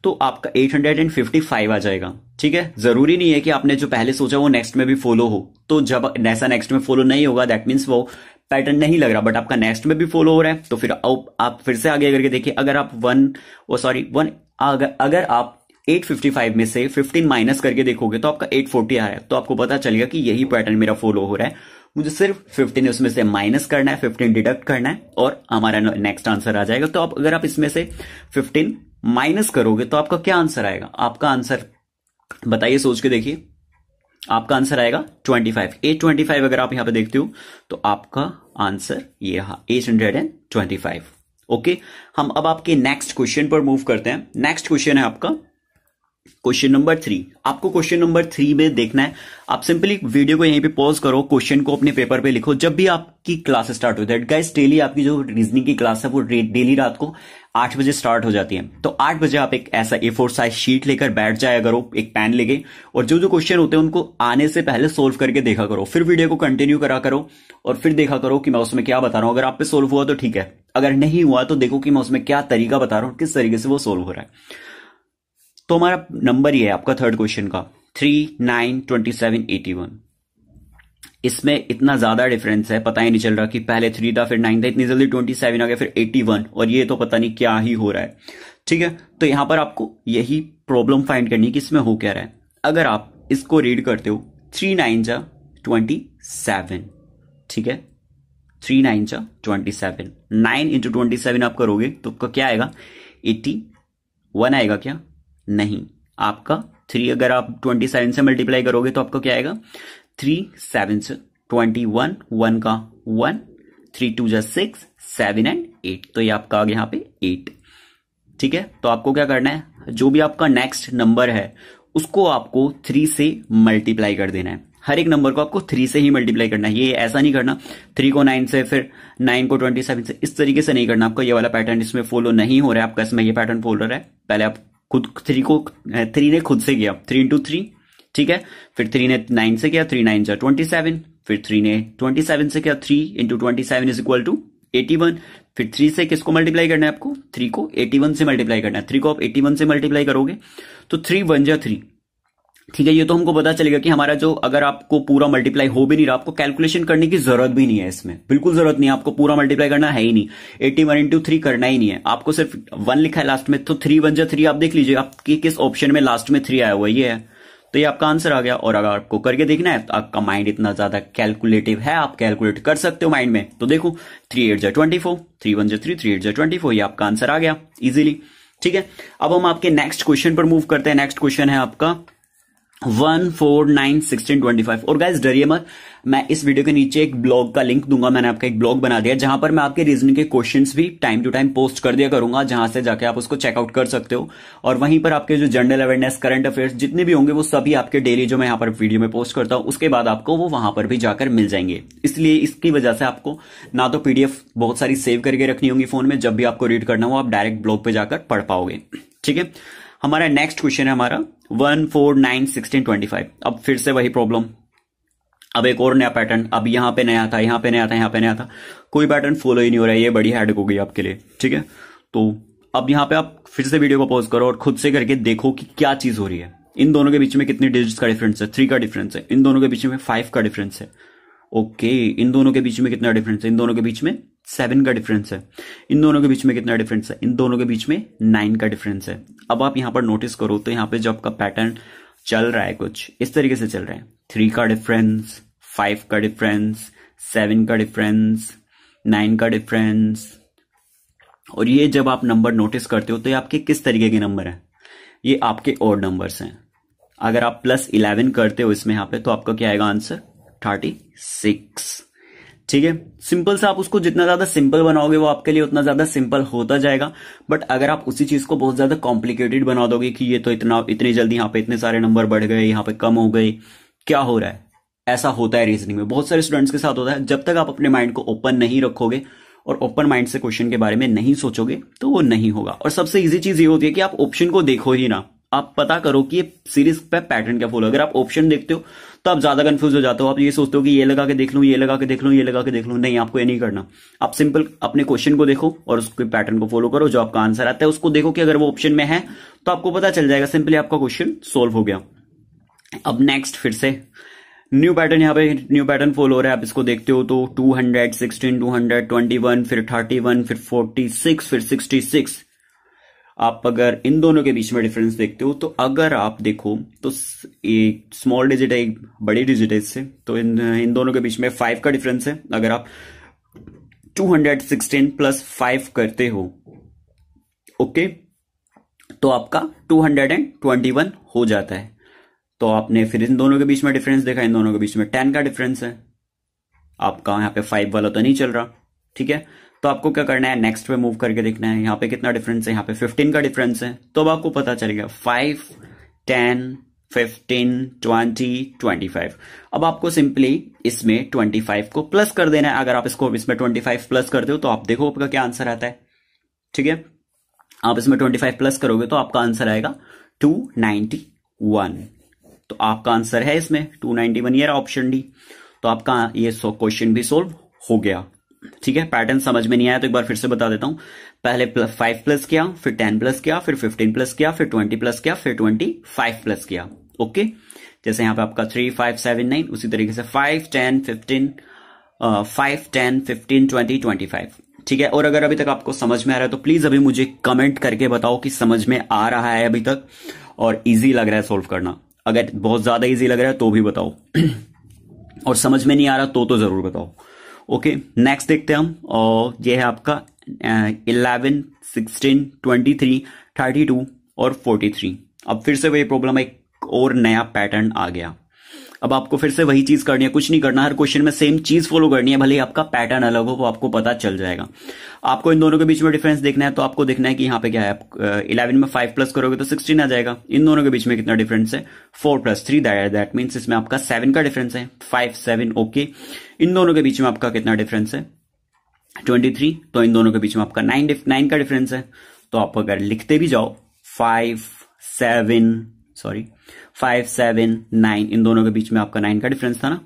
तो आपका 855 आ जाएगा ठीक है जरूरी नहीं है कि आपने जो पहले सोचा वो नेक्स्ट में भी फॉलो हो तो जब ऐसा नेक्स्ट में फॉलो नहीं होगा दैट मीन्स वो पैटर्न नहीं लग रहा बट आपका नेक्स्ट में भी फॉलो हो रहा है तो फिर आप, आप फिर से आगे करके देखिए अगर आप वन ओ सॉरी वन अगर, अगर आप 855 में से 15 माइनस करके देखोगे तो आपका 840 आ रहा है तो आपको पता चलेगा कि यही पैटर्न मेरा फॉलो हो रहा है मुझे सिर्फ 15 उसमें से माइनस करना है 15 डिडक्ट करना है और हमारा नेक्स्ट आंसर आ जाएगा तो आप अगर आप इसमें से 15 माइनस करोगे तो आपका क्या आंसर आएगा आपका आंसर बताइए सोच के देखिए आपका आंसर आएगा 25 फाइव अगर आप यहां पे देखते हो तो आपका आंसर ये रहा हंड्रेड ओके हम अब आपके नेक्स्ट क्वेश्चन पर मूव करते हैं नेक्स्ट क्वेश्चन है आपका क्वेश्चन नंबर थ्री आपको क्वेश्चन नंबर थ्री में देखना है आप सिंपली वीडियो को यहीं पे पॉज करो क्वेश्चन को अपने पेपर पे लिखो जब भी आपकी क्लास स्टार्ट है दैट गाइस डेली आपकी जो रीजनिंग की क्लास है वो डेली रात को आठ बजे स्टार्ट हो जाती है तो आठ बजे आप एक ऐसा ए फोर साइज शीट लेकर बैठ जाए अगर एक पेन लेके और जो जो क्वेश्चन होते हैं उनको आने से पहले सोल्व करके देखा करो फिर वीडियो को कंटिन्यू करा करो और फिर देखा करो कि मैं उसमें क्या बता रहा हूं अगर आप पे सोल्व हुआ तो ठीक है अगर नहीं हुआ तो देखो कि मैं उसमें क्या तरीका बता रहा हूं किस तरीके से वो सोल्व हो रहा है तो हमारा नंबर ये है आपका थर्ड क्वेश्चन का three nine twenty seven eighty one इसमें इतना ज्यादा डिफरेंस है पता ही नहीं चल रहा कि पहले थ्री था फिर नाइन था इतनी जल्दी ट्वेंटी सेवन आ गया फिर एटी वन और ये तो पता नहीं क्या ही हो रहा है ठीक है तो यहां पर आपको यही प्रॉब्लम फाइंड करनी कि इसमें हो क्या रहा है अगर आप इसको रीड करते हो थ्री नाइन जा ट्वेंटी सेवन ठीक है थ्री नाइन जा twenty seven nine into twenty seven आप करोगे तो क्या आएगा एट्टी वन आएगा क्या नहीं आपका थ्री अगर आप ट्वेंटी सेवन से मल्टीप्लाई करोगे तो आपको क्या आएगा थ्री सेवन से ट्वेंटी वन वन का वन थ्री टू जै सिक्स सेवन एंड एट तो ये आपका आगे यहां पे एट ठीक है तो आपको क्या करना है जो भी आपका नेक्स्ट नंबर है उसको आपको थ्री से मल्टीप्लाई कर देना है हर एक नंबर को आपको थ्री से ही मल्टीप्लाई करना है ये ऐसा नहीं करना थ्री को नाइन से फिर नाइन को ट्वेंटी सेवन से इस तरीके से नहीं करना आपका ये वाला पैटर्न इसमें फॉलो नहीं हो रहा है आपका इसमें ये पैटर्न फॉलो रहा है पहले आप खुद थ्री को थ्री eh, ने खुद से किया थ्री इंटू थ्री ठीक है फिर थ्री ने नाइन से किया थ्री नाइन जा ट्वेंटी सेवन फिर थ्री ने ट्वेंटी सेवन से किया three into twenty seven is equal to eighty one फिर थ्री से किसको मल्टीप्लाई करना है आपको थ्री को एटी वन से मल्टीप्लाई करना है थ्री को आप एटी वन से मल्टीप्लाई करोगे तो थ्री वन जा थ्री ठीक है ये तो हमको पता चलेगा कि हमारा जो अगर आपको पूरा मल्टीप्लाई हो भी नहीं रहा आपको कैलकुलेशन करने की जरूरत भी नहीं है इसमें बिल्कुल जरूरत नहीं है आपको पूरा मल्टीप्लाई करना है ही नहीं एटी वन इंटू थ्री करना ही नहीं है आपको सिर्फ वन लिखा है लास्ट में तो थ्री वन जो थ्री आप देख लीजिए आपके किस ऑप्शन में लास्ट में थ्री आया हुआ ये है तो ये आपका आंसर आ गया और अगर आपको करके देखना है तो आपका माइंड इतना ज्यादा कैलकुलेटिव है आप कैलकुलेट कर सकते हो माइंड में तो देखो थ्री एट जो ट्वेंटी फोर थ्री वन जो थ्री थ्री एट जो ट्वेंटी फोर ये आपका आंसर आ गया इजिली ठीक है अब हम आपके नेक्स्ट क्वेश्चन पर मूव करते हैं नेक्स्ट क्वेश्चन है आपका one four nine sixteen twenty five और गाइज डरिए मत मैं इस वीडियो के नीचे एक ब्लॉग का लिंक दूंगा मैंने आपका एक ब्लॉग बना दिया जहां पर मैं आपके रीजनिंग के क्वेश्चंस भी टाइम टू टाइम पोस्ट कर दिया करूंगा जहां से जाके आप उसको चेकआउट कर सकते हो और वहीं पर आपके जो जनरल अवेयरनेस करंट अफेयर्स जितने भी होंगे वो सभी आपके डेली जो मैं यहाँ पर वीडियो में पोस्ट करता हूँ उसके बाद आपको वो वहां पर भी जाकर मिल जाएंगे इसलिए इसकी वजह से आपको ना तो पीडीएफ बहुत सारी सेव करके रखनी होंगी फोन में जब भी आपको रीड करना हो आप डायरेक्ट ब्लॉग पर जाकर पढ़ पाओगे ठीक है हमारा नेक्स्ट क्वेश्चन है हमारा one four nine sixteen twenty five अब फिर से वही प्रॉब्लम अब एक और नया पैटर्न अब यहां पे नया था यहां पे नया था यहाँ पे नया था कोई पैटर्न फॉलो ही नहीं हो रहा है ये बड़ी हैड हो गई आपके लिए ठीक है तो अब यहाँ पे आप फिर से वीडियो को पॉज करो और खुद से करके देखो कि क्या चीज हो रही है इन दोनों के बीच में कितने डिजिट का डिफरेंस है थ्री का डिफरेंस है इन दोनों के बीच में फाइव का डिफरेंस है ओके इन दोनों के बीच में कितना डिफरेंस है इन दोनों के बीच में सेवन का डिफरेंस है इन दोनों के बीच में कितना डिफरेंस है इन दोनों के बीच में नाइन का डिफरेंस है अब आप यहां पर नोटिस करो तो यहां पे जो आपका पैटर्न चल रहा है कुछ इस तरीके से चल रहा है थ्री का डिफरेंस फाइव का डिफरेंस सेवन का डिफरेंस नाइन का डिफरेंस और ये जब आप नंबर नोटिस करते हो तो ये आपके किस तरीके के नंबर है ये आपके और नंबर हैं अगर आप प्लस इलेवन करते हो इसमें यहां पे तो आपका क्या आएगा आंसर थर्टी सिक्स ठीक है सिंपल से आप उसको जितना ज्यादा सिंपल बनाओगे वो आपके लिए उतना ज्यादा सिंपल होता जाएगा बट अगर आप उसी चीज को बहुत ज्यादा कॉम्प्लिकेटेड बना दोगे कि ये तो इतना इतनी जल्दी यहाँ पे इतने सारे नंबर बढ़ गए यहाँ पे कम हो गए क्या हो रहा है ऐसा होता है रीजनिंग में बहुत सारे स्टूडेंट्स के साथ होता है जब तक आप अपने माइंड को ओपन नहीं रखोगे और ओपन माइंड से क्वेश्चन के बारे में नहीं सोचोगे तो वो नहीं होगा और सबसे इजी चीज ये होती है कि आप ऑप्शन को देखो ही ना आप पता करो कि ये सीरीज पे पैटर्न क्या फॉलो अगर आप ऑप्शन देखते हो तो आप ज्यादा कंफ्यूज हो जाते हो आप ये सोचते हो कि ये लगा के देख लूँ ये लगा के देख लूँ ये लगा के देख लूँ नहीं आपको ये नहीं करना आप सिंपल अपने क्वेश्चन को देखो और उसके पैटर्न को फॉलो करो जो आपका आंसर आता है उसको देखो कि अगर वो ऑप्शन में है तो आपको पता चल जाएगा सिंपली आपका क्वेश्चन सोल्व हो गया अब नेक्स्ट फिर से न्यू पैटर्न यहाँ पे न्यू पैटर्न फॉलो हो रहा है आप इसको देखते हो तो टू हंड्रेड ट्वेंटी वन फिर 31, फिर 46, फिर 66, आप अगर इन दोनों के बीच में डिफरेंस देखते हो तो अगर आप देखो तो एक स्मॉल डिजिट है एक बड़ी डिजिट है इससे तो इन इन दोनों के बीच में फाइव का डिफरेंस है अगर आप 216 प्लस फाइव करते हो ओके तो आपका 221 हो जाता है तो आपने फिर इन दोनों के बीच में डिफरेंस देखा इन दोनों के बीच में टेन का डिफरेंस है आपका यहां पे फाइव वाला तो नहीं चल रहा ठीक है तो आपको क्या करना है नेक्स्ट पे मूव करके देखना है यहाँ पे कितना डिफरेंस है यहाँ पे 15 का डिफरेंस है तो अब आपको पता चलेगा 5, 10, 15, 20, 25. अब आपको सिंपली इसमें 25 को प्लस कर देना है अगर आप इसको इसमें 25 प्लस करते हो तो आप देखो आपका क्या आंसर आता है ठीक है आप इसमें 25 प्लस करोगे तो आपका आंसर आएगा 291 तो आपका आंसर है इसमें 291 नाइनटी ऑप्शन डी तो आपका ये क्वेश्चन भी सोल्व हो गया ठीक है पैटर्न समझ में नहीं आया तो एक बार फिर से बता देता हूं पहले फाइव प्लस किया फिर टेन प्लस किया फिर फिफ्टीन प्लस किया फिर ट्वेंटी प्लस किया फिर ट्वेंटी फाइव प्लस किया ओके जैसे यहां पे आपका थ्री फाइव सेवन नाइन उसी तरीके से five ten fifteen five ten fifteen twenty twenty five ठीक है और अगर अभी तक आपको समझ में आ रहा है तो प्लीज अभी मुझे कमेंट करके बताओ कि समझ में आ रहा है अभी तक और इजी लग रहा है सोल्व करना अगर बहुत ज्यादा इजी लग रहा है तो भी बताओ और समझ में नहीं आ रहा तो तो जरूर बताओ ओके नेक्स्ट देखते हैं हम और ये है आपका eleven sixteen twenty three thirty two और फोर्टी थ्री अब फिर से वही प्रॉब्लम एक और नया पैटर्न आ गया अब आपको फिर से वही चीज करनी है कुछ नहीं करना हर क्वेश्चन में सेम चीज फॉलो करनी है भले ही आपका पैटर्न अलग हो वो आपको पता चल जाएगा आपको इन दोनों के बीच में डिफरेंस देखना है तो आपको देखना है कि यहाँ पे क्या है आप इलेवन में फाइव प्लस करोगे तो सिक्सटीन आ जाएगा इन दोनों के बीच में कितना डिफरेंस है four plus three that means इसमें आपका सेवन का डिफरेंस है फाइव सेवन ओके इन दोनों के बीच में आपका कितना डिफरेंस है ट्वेंटी थ्री तो इन दोनों के बीच में आपका नाइन नाइन का डिफरेंस है तो आप अगर लिखते भी जाओ five seven sorry five seven nine इन दोनों के बीच में आपका नाइन का डिफरेंस था ना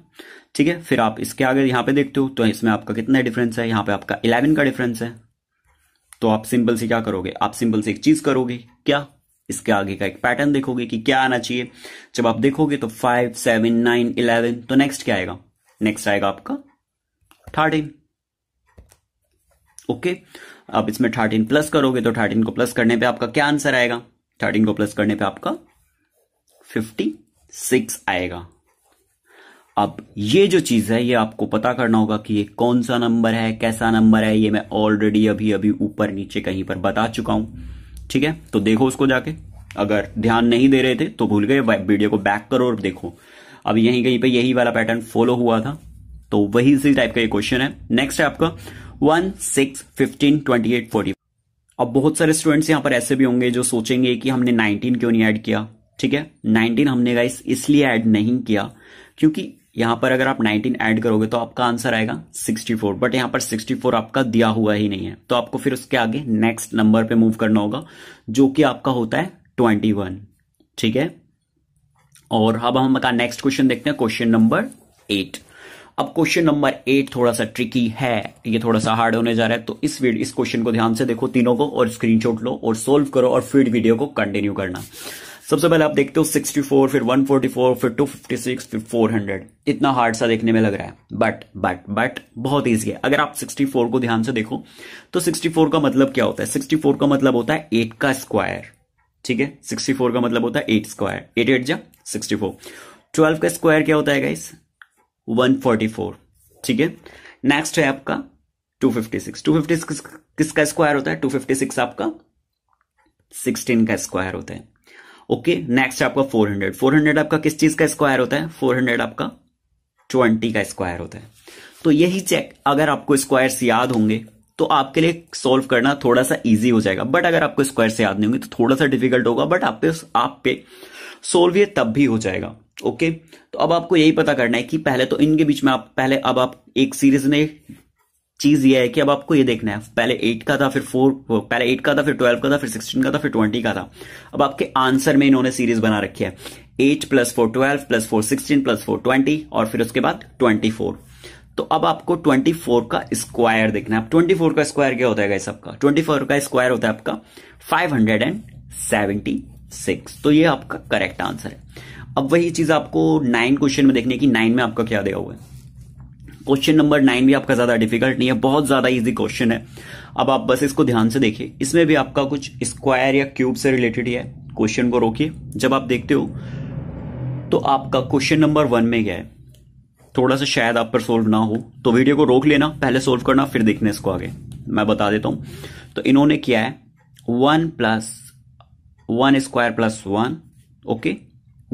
ठीक है फिर आप इसके आगे यहां पे देखते हो तो इसमें आपका कितना डिफरेंस है यहां पे आपका इलेवन का डिफरेंस है तो आप सिंपल से क्या करोगे आप सिंपल से एक चीज करोगे क्या इसके आगे का एक पैटर्न देखोगे कि क्या आना चाहिए जब आप देखोगे तो फाइव सेवन नाइन इलेवन तो नेक्स्ट क्या आएगा नेक्स्ट आएगा आपका थर्टीन ओके अब इसमें थर्टीन प्लस करोगे तो थर्टीन को प्लस करने पे आपका क्या आंसर आएगा थर्टीन को प्लस करने पे आपका फिफ्टी सिक्स आएगा अब ये जो चीज है ये आपको पता करना होगा कि ये कौन सा नंबर है कैसा नंबर है ये मैं ऑलरेडी अभी अभी ऊपर नीचे कहीं पर बता चुका हूं ठीक है तो देखो उसको जाके अगर ध्यान नहीं दे रहे थे तो भूल गए वीडियो को बैक करो और देखो अब यहीं कहीं पे यही वाला पैटर्न फॉलो हुआ था तो वही इसी टाइप का ये क्वेश्चन है नेक्स्ट है आपका one six fifteen twenty eight forty अब बहुत सारे स्टूडेंट्स यहां पर ऐसे भी होंगे जो सोचेंगे कि हमने नाइनटीन क्यों नहीं ऐड किया ठीक है 19 हमने गाइस इसलिए ऐड नहीं किया क्योंकि यहां पर अगर आप 19 ऐड करोगे तो आपका आंसर आएगा 64 बट यहां पर 64 आपका दिया हुआ ही नहीं है तो आपको फिर उसके आगे नेक्स्ट नंबर पे मूव करना होगा जो कि आपका होता है 21 ठीक है और अब हम का नेक्स्ट क्वेश्चन देखते हैं क्वेश्चन नंबर एट अब क्वेश्चन नंबर एट थोड़ा सा ट्रिकी है ये थोड़ा सा हार्ड होने जा रहा है तो इस इस क्वेश्चन को ध्यान से देखो तीनों को और स्क्रीनशॉट लो और सोल्व करो और फिर वीडियो को कंटिन्यू करना सबसे पहले आप देखते हो 64 फिर 144 फिर 256 फिर 400 इतना हार्ड सा देखने में लग रहा है बट बट बट बहुत ईजी है अगर आप 64 को ध्यान से देखो तो 64 का मतलब क्या होता है 64 का मतलब होता है 8 का स्क्वायर ठीक है 64 का मतलब होता है 8 स्क्वायर 8 एट जा 64 12 का स्क्वायर क्या होता है गाइस 144 ठीक है नेक्स्ट है आपका 256 256 किसका स्क्वायर होता है 256 आपका 16 का स्क्वायर होता है ओके नेक्स्ट आपका 400 400 आपका किस चीज का स्क्वायर होता है 400 आपका 20 का स्क्वायर होता है तो यही चेक अगर आपको स्क्वायर्स याद होंगे तो आपके लिए सॉल्व करना थोड़ा सा इजी हो जाएगा बट अगर आपको स्क्वायर्स याद नहीं होंगे तो थोड़ा सा डिफिकल्ट होगा बट आप पे आप पे सोल्व ये तब भी हो जाएगा ओके तो अब आपको यही पता करना है कि पहले तो इनके बीच में आप पहले अब आप एक सीरीज में चीज ये है कि अब आपको ये देखना है पहले एट का था फिर फोर पहले एट का था फिर ट्वेल्व का था फिर सिक्सटीन का था फिर ट्वेंटी का था अब आपके आंसर में इन्होंने सीरीज बना रखी है eight plus four twelve plus four sixteen plus four twenty और फिर उसके बाद ट्वेंटी फोर तो अब आपको ट्वेंटी फोर का स्क्वायर देखना है ट्वेंटी फोर का स्क्वायर क्या होता है सबका ट्वेंटी फोर का स्क्वायर होता है आपका five hundred and seventy six तो ये आपका करेक्ट आंसर है अब वही चीज आपको नाइन क्वेश्चन में देखने की नाइन में आपका क्या दिया हुआ है क्वेश्चन नंबर नाइन भी आपका ज्यादा डिफिकल्ट नहीं है बहुत ज्यादा इजी क्वेश्चन है अब आप बस इसको ध्यान से देखिए इसमें भी आपका कुछ स्क्वायर या क्यूब से रिलेटेड है क्वेश्चन को रोकिए जब आप देखते हो तो आपका क्वेश्चन नंबर वन में क्या है थोड़ा सा शायद आप पर सोल्व ना हो तो वीडियो को रोक लेना पहले सोल्व करना फिर देखने इसको आगे मैं बता देता हूं तो इन्होंने किया है one plus one square plus one okay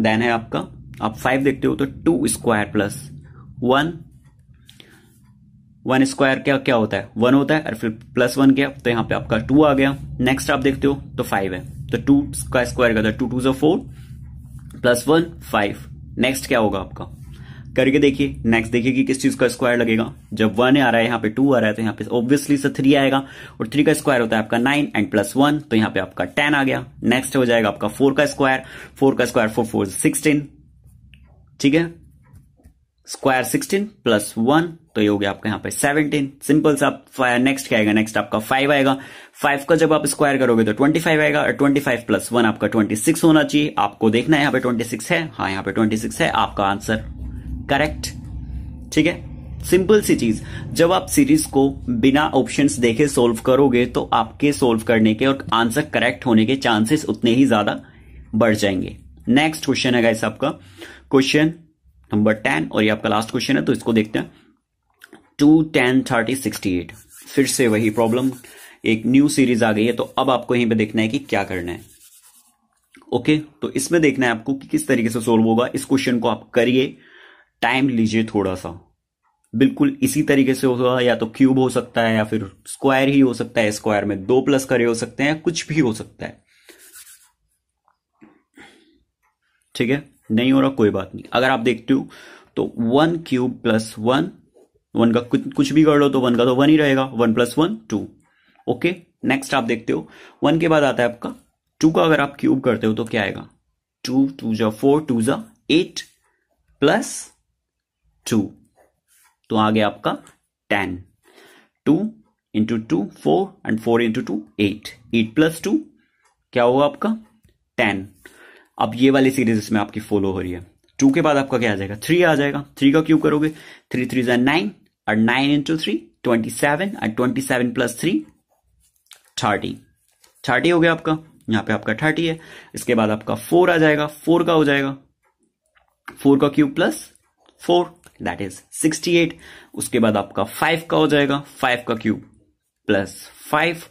then है आपका आप फाइव देखते हो तो two square plus one one square क्या क्या होता है वन होता है और फिर प्लस वन गया तो यहाँ पे आपका टू आ गया नेक्स्ट आप देखते हो तो फाइव है तो टू का स्क्वायर क्या है टू टू जो four plus one five next क्या होगा आपका करके देखिए नेक्स्ट देखिए कि किस चीज का स्क्वायर लगेगा जब वन आ रहा है यहाँ पे टू आ रहा है तो यहाँ पे ऑब्वियसली से थ्री आएगा और थ्री का स्क्वायर होता है आपका नाइन एंड प्लस वन तो यहाँ पे आपका टेन आ गया नेक्स्ट हो जाएगा आपका फोर का स्क्वायर फोर का स्क्वायर फोर फोर सिक्सटीन ठीक है स्क्वायर सिक्सटीन प्लस वन तो ये हो गया आपका यहाँ पे सेवनटीन सिंपल सा नेक्स्ट क्या आएगा नेक्स्ट आपका फाइव आएगा फाइव का जब आप स्क्वायर करोगे तो ट्वेंटी फाइव आएगा और ट्वेंटी फाइव प्लस वन आपका ट्वेंटी सिक्स होना चाहिए आपको देखना है यहाँ पे ट्वेंटी सिक्स है हाँ यहाँ पे ट्वेंटी सिक्स है आपका आंसर करेक्ट ठीक है सिंपल सी चीज जब आप सीरीज को बिना ऑप्शन देखे सोल्व करोगे तो आपके सोल्व करने के और आंसर करेक्ट होने के चांसेस उतने ही ज्यादा बढ़ जाएंगे नेक्स्ट क्वेश्चन है इस आपका क्वेश्चन नंबर टेन और ये आपका लास्ट क्वेश्चन है तो इसको देखते हैं two ten thirty sixty eight फिर से वही प्रॉब्लम एक न्यू सीरीज आ गई है तो अब आपको यहीं पे देखना है कि क्या करना है ओके okay, तो इसमें देखना है आपको कि किस तरीके से सोल्व होगा इस क्वेश्चन को आप करिए टाइम लीजिए थोड़ा सा बिल्कुल इसी तरीके से होगा या तो क्यूब हो सकता है या फिर स्क्वायर ही हो सकता है स्क्वायर में दो प्लस करे हो सकते हैं कुछ भी हो सकता है ठीक है नहीं हो रहा कोई बात नहीं अगर आप देखते हो तो one cube plus one one का कुछ भी कर लो तो वन का तो वन ही रहेगा one plus one two okay next आप देखते हो वन के बाद आता है आपका टू का अगर आप क्यूब करते हो तो क्या आएगा टू टू जा फोर टू जा एट प्लस टू तो आ गया आपका ten two into two four and four into two eight eight plus two क्या होगा आपका टेन अब ये वाली सीरीज इसमें आपकी फॉलो हो रही है टू के बाद आपका क्या आ जाएगा थ्री आ जाएगा थ्री का क्यूब करोगे थ्री थ्री जै नाइन और nine into three twenty seven और twenty seven plus three thirty thirty हो गया आपका यहां पे आपका थर्टी है इसके बाद आपका फोर आ जाएगा फोर का हो जाएगा फोर का cube plus four that is sixty eight उसके बाद आपका फाइव का हो जाएगा फाइव का cube plus five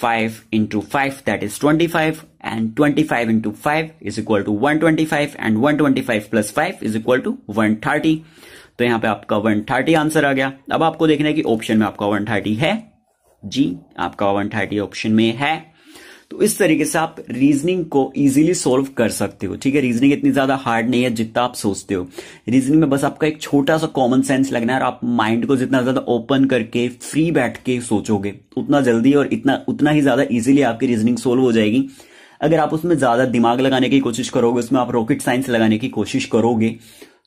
5 into 5 that is 25 and 25 into 5 is equal to 125 and 125 plus 5 is equal to 130 तो यहां पे आपका 130 आंसर आ गया अब आपको देखना है कि ऑप्शन में आपका 130 है जी आपका 130 ऑप्शन में है तो इस तरीके से आप रीजनिंग को इजीली सॉल्व कर सकते हो ठीक है रीजनिंग इतनी ज्यादा हार्ड नहीं है जितना आप सोचते हो रीजनिंग में बस आपका एक छोटा सा कॉमन सेंस लगना है और आप माइंड को जितना ज्यादा ओपन करके फ्री बैठ के सोचोगे उतना जल्दी और इतना उतना ही ज्यादा इजिली आपकी रीजनिंग सोल्व हो जाएगी अगर आप उसमें ज्यादा दिमाग लगाने की कोशिश करोगे उसमें आप रॉकेट साइंस लगाने की कोशिश करोगे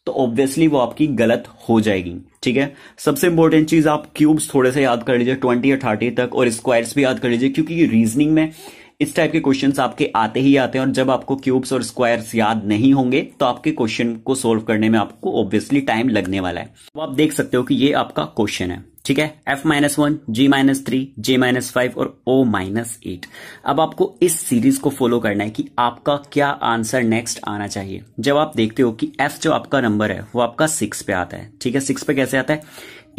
तो ऑब्वियसली वो आपकी गलत हो जाएगी ठीक है सबसे इंपॉर्टेंट चीज आप क्यूब्स थोड़े से याद कर लीजिए ट्वेंटी या थर्टी तक और स्क्वायर्स भी याद कर लीजिए क्योंकि रीजनिंग में इस टाइप के क्वेश्चन आपके आते ही आते हैं और जब आपको क्यूब्स और स्क्वायर्स याद नहीं होंगे तो आपके क्वेश्चन को सोल्व करने में आपको ऑब्वियसली टाइम लगने वाला है तो आप देख सकते हो कि ये आपका क्वेश्चन है ठीक है F minus one G minus three J minus five और ओ माइनस एट अब आपको इस सीरीज को फॉलो करना है कि आपका क्या आंसर नेक्स्ट आना चाहिए जब आप देखते हो कि एफ जो आपका नंबर है वो आपका सिक्स पे आता है ठीक है सिक्स पे कैसे आता है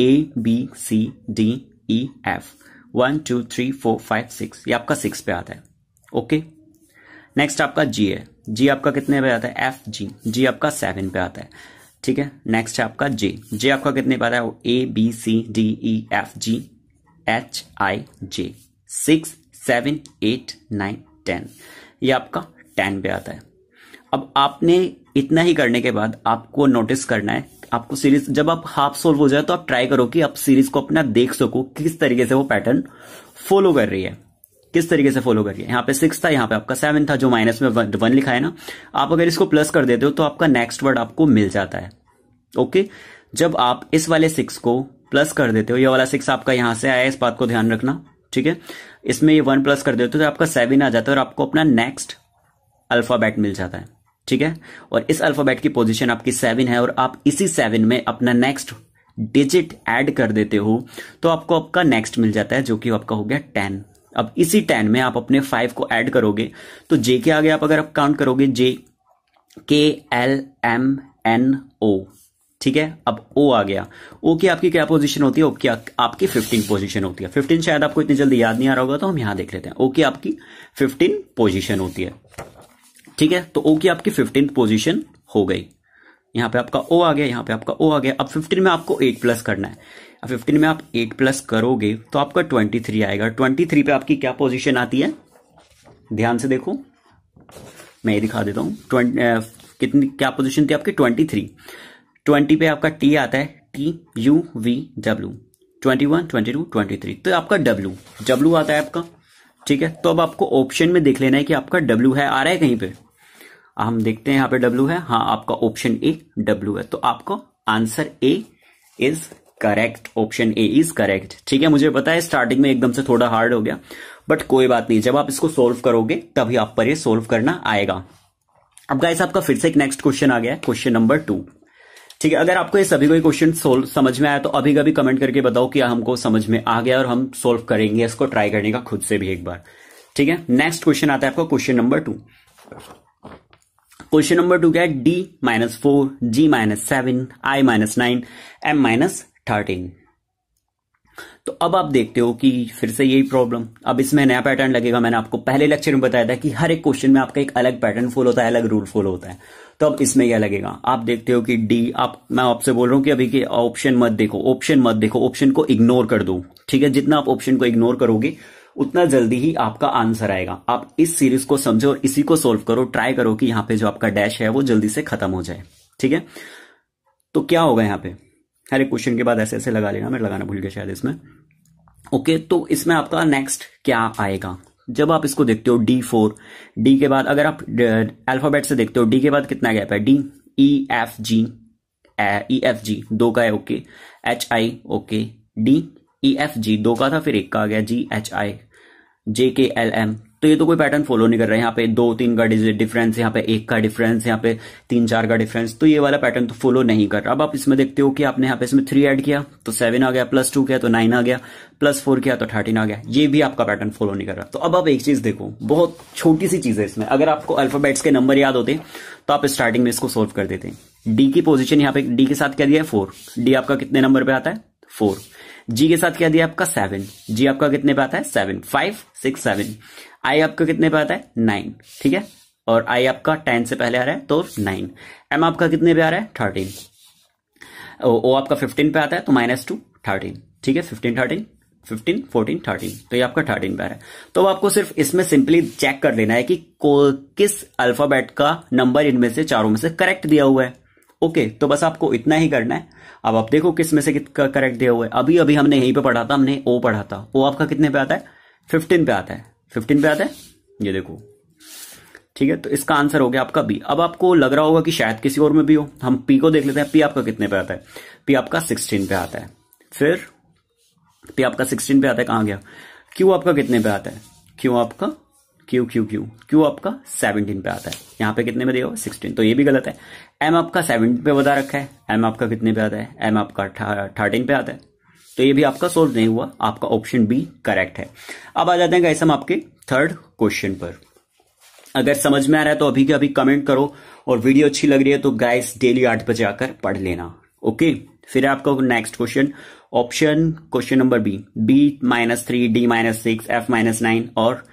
A B C D E F one two three four five six ये आपका सिक्स पे आता है ओके नेक्स्ट आपका जी है जी आपका कितने पे आता है एफ जी जी आपका सेवन पे आता है ठीक है नेक्स्ट है आपका जे जे आपका कितने पे आता है A B C D E F G H I J six seven eight nine ten ये आपका टेन पे आता है अब आपने इतना ही करने के बाद आपको नोटिस करना है आपको सीरीज जब आप हाफ सोल्व हो जाए तो आप ट्राई करो कि आप सीरीज को अपना देख सको किस तरीके से वो पैटर्न फॉलो कर रही है किस तरीके से फॉलो कर रही है यहां पे सिक्स था यहां पे आपका सेवन था जो माइनस में वन, वन लिखा है ना आप अगर इसको प्लस कर देते हो तो आपका नेक्स्ट वर्ड आपको मिल जाता है ओके जब आप इस वाले सिक्स को प्लस कर देते हो ये वाला सिक्स आपका यहां से आया इस बात को ध्यान रखना ठीक है इसमें ये वन प्लस कर देते हो तो आपका सेवन आ जाता है और आपको अपना नेक्स्ट अल्फाबेट मिल जाता है ठीक है और इस अल्फाबेट की पोजीशन आपकी सेवन है और आप इसी सेवन में अपना नेक्स्ट डिजिट ऐड कर देते हो तो आपको आपका नेक्स्ट मिल जाता है जो कि आपका हो गया टेन अब इसी टेन में आप अपने फाइव को ऐड करोगे तो जे के आगे आप अगर आप काउंट करोगे जे के एल एम एन ओ ठीक है अब ओ आ गया ओ की आपकी क्या पोजीशन होती है ओ की आपकी फिफ्टीन पोजीशन होती है फिफ्टीन शायद आपको इतनी जल्दी याद नहीं आ रहा होगा तो हम यहां देख लेते हैं ओ की आपकी फिफ्टीन पोजीशन होती है ठीक है तो ओ की आपकी फिफ्टींथ पोजिशन हो गई यहाँ पे आपका ओ आ गया यहाँ पे आपका ओ आ गया अब फिफ्टीन में आपको एट प्लस करना है अब फिफ्टीन में आप एट प्लस करोगे तो आपका ट्वेंटी थ्री आएगा ट्वेंटी थ्री पे आपकी क्या पोजीशन आती है ध्यान से देखो मैं ये दिखा देता हूँ कितनी क्या पोजीशन थी आपकी ट्वेंटी थ्री ट्वेंटी पे आपका टी आता है T U V W twenty one twenty two twenty three तो आपका डब्ल्यू डब्ल्यू आता है आपका ठीक है तो अब आपको ऑप्शन में देख लेना है कि आपका डब्ल्यू है आ रहा है कहीं पे हम देखते हैं यहां पे डब्ल्यू है हाँ आपका ऑप्शन ए डब्ल्यू है तो आपको answer A is correct option A is correct ठीक है मुझे पता है स्टार्टिंग में एकदम से थोड़ा हार्ड हो गया बट कोई बात नहीं जब आप इसको सोल्व करोगे तभी आप पर ये सोल्व करना आएगा अब गाइस आपका फिर से एक नेक्स्ट क्वेश्चन आ गया क्वेश्चन नंबर टू ठीक है अगर आपको ये सभी कोई क्वेश्चन सोल्व समझ में आया तो अभी कभी कमेंट करके बताओ कि हमको समझ में आ गया और हम सोल्व करेंगे इसको ट्राई करने का खुद से भी एक बार ठीक है नेक्स्ट क्वेश्चन आता है आपका question number two question number two क्या है D minus four G minus seven I minus nine M minus thirteen तो अब आप देखते हो कि फिर से यही प्रॉब्लम अब इसमें नया पैटर्न लगेगा मैंने आपको पहले लेक्चर में बताया था कि हर एक क्वेश्चन में आपका एक अलग पैटर्न फॉलो होता है अलग रूल फॉलो होता है तो अब इसमें क्या लगेगा आप देखते हो कि डी आप मैं आपसे बोल रहा हूं कि अभी के ऑप्शन मत देखो ऑप्शन मत देखो ऑप्शन को इग्नोर कर दो ठीक है जितना आप ऑप्शन को इग्नोर करोगे उतना जल्दी ही आपका आंसर आएगा आप इस सीरीज को समझो और इसी को सोल्व करो ट्राई करो कि यहां पे जो आपका डैश है वो जल्दी से खत्म हो जाए ठीक है तो क्या होगा यहां पे हर एक क्वेश्चन के बाद ऐसे ऐसे लगा लेना मैं लगाना भूल गया शायद इसमें ओके तो इसमें आपका नेक्स्ट क्या आएगा जब आप इसको देखते हो डी फोर डी के बाद अगर आप अल्फाबेट से देखते हो डी के बाद कितना गैप है D E F G E F G दो का है okay H I okay D E F G दो का था फिर एक का आ गया जी H I J K L M तो ये तो कोई पैटर्न फॉलो नहीं कर रहा है यहाँ पे दो तीन का डिफरेंस यहाँ पे एक का डिफरेंस यहाँ पे तीन चार का डिफरेंस तो ये वाला पैटर्न तो फॉलो नहीं कर रहा अब आप इसमें देखते हो कि आपने यहाँ पे इसमें थ्री ऐड किया तो सेवन आ गया प्लस टू किया तो नाइन आ गया प्लस फोर किया तो थर्टीन आ गया ये भी आपका पैटर्न फॉलो नहीं कर रहा तो अब आप एक चीज देखो बहुत छोटी सी चीज है इसमें अगर आपको अल्फाबेट्स के नंबर याद होते तो आप स्टार्टिंग में इसको सोल्व कर देते डी की पोजिशन यहाँ पे डी के साथ क्या दिया है फोर डी आपका कितने नंबर पे आता है फोर जी के साथ क्या दिया आपका सेवन जी आपका कितने पे आता है seven five six seven I आपका कितने पे आता है नाइन ठीक है और आई आपका टेन से पहले आ रहा है तो नाइन एम आपका कितने पे आ रहा है थर्टीन ओ आपका फिफ्टीन पे आता है तो माइनस टू थर्टीन ठीक है fifteen thirteen fifteen fourteen thirteen तो ये आपका थर्टीन पे आ रहा है तो अब आपको सिर्फ इसमें सिंपली चेक कर लेना है कि किस अल्फाबेट का नंबर इनमें से चारों में से करेक्ट दिया हुआ है ओके तो बस आपको इतना ही करना है अब आप देखो किस में से करेक्ट दिया हुआ है अभी अभी हमने यहीं पे पढ़ा था हमने ओ पढ़ा था ओ आपका कितने पे आता है फिफ्टीन पे आता है फिफ्टीन पे आता है ये देखो ठीक है तो इसका आंसर हो गया आपका बी अब आपको लग रहा होगा कि शायद किसी और में भी हो हम पी को देख लेते हैं पी आपका कितने पे आता है पी आपका सिक्सटीन पे आता है फिर पी आपका सिक्सटीन पे आता है कहां गया क्यू आपका कितने पे आता है क्यू आपका क्यू क्यू क्यू क्यू आपका सेवनटीन पे आता है यहाँ पे कितने में दिया हुआ सिक्सटीन तो ये भी गलत है एम आपका सेवनटीन पे बता रखा है एम आपका कितने पे आता है एम आपका थर्टीन पे आता है तो ये भी आपका सोल्व नहीं हुआ आपका ऑप्शन बी करेक्ट है अब आ जाते हैं कैसे हम आपके थर्ड क्वेश्चन पर अगर समझ में आ रहा है तो अभी के अभी कमेंट करो और वीडियो अच्छी लग रही है तो गाइस डेली आठ बजे आकर पढ़ लेना ओके फिर आपका next question option question number B B minus three D minus six F minus nine और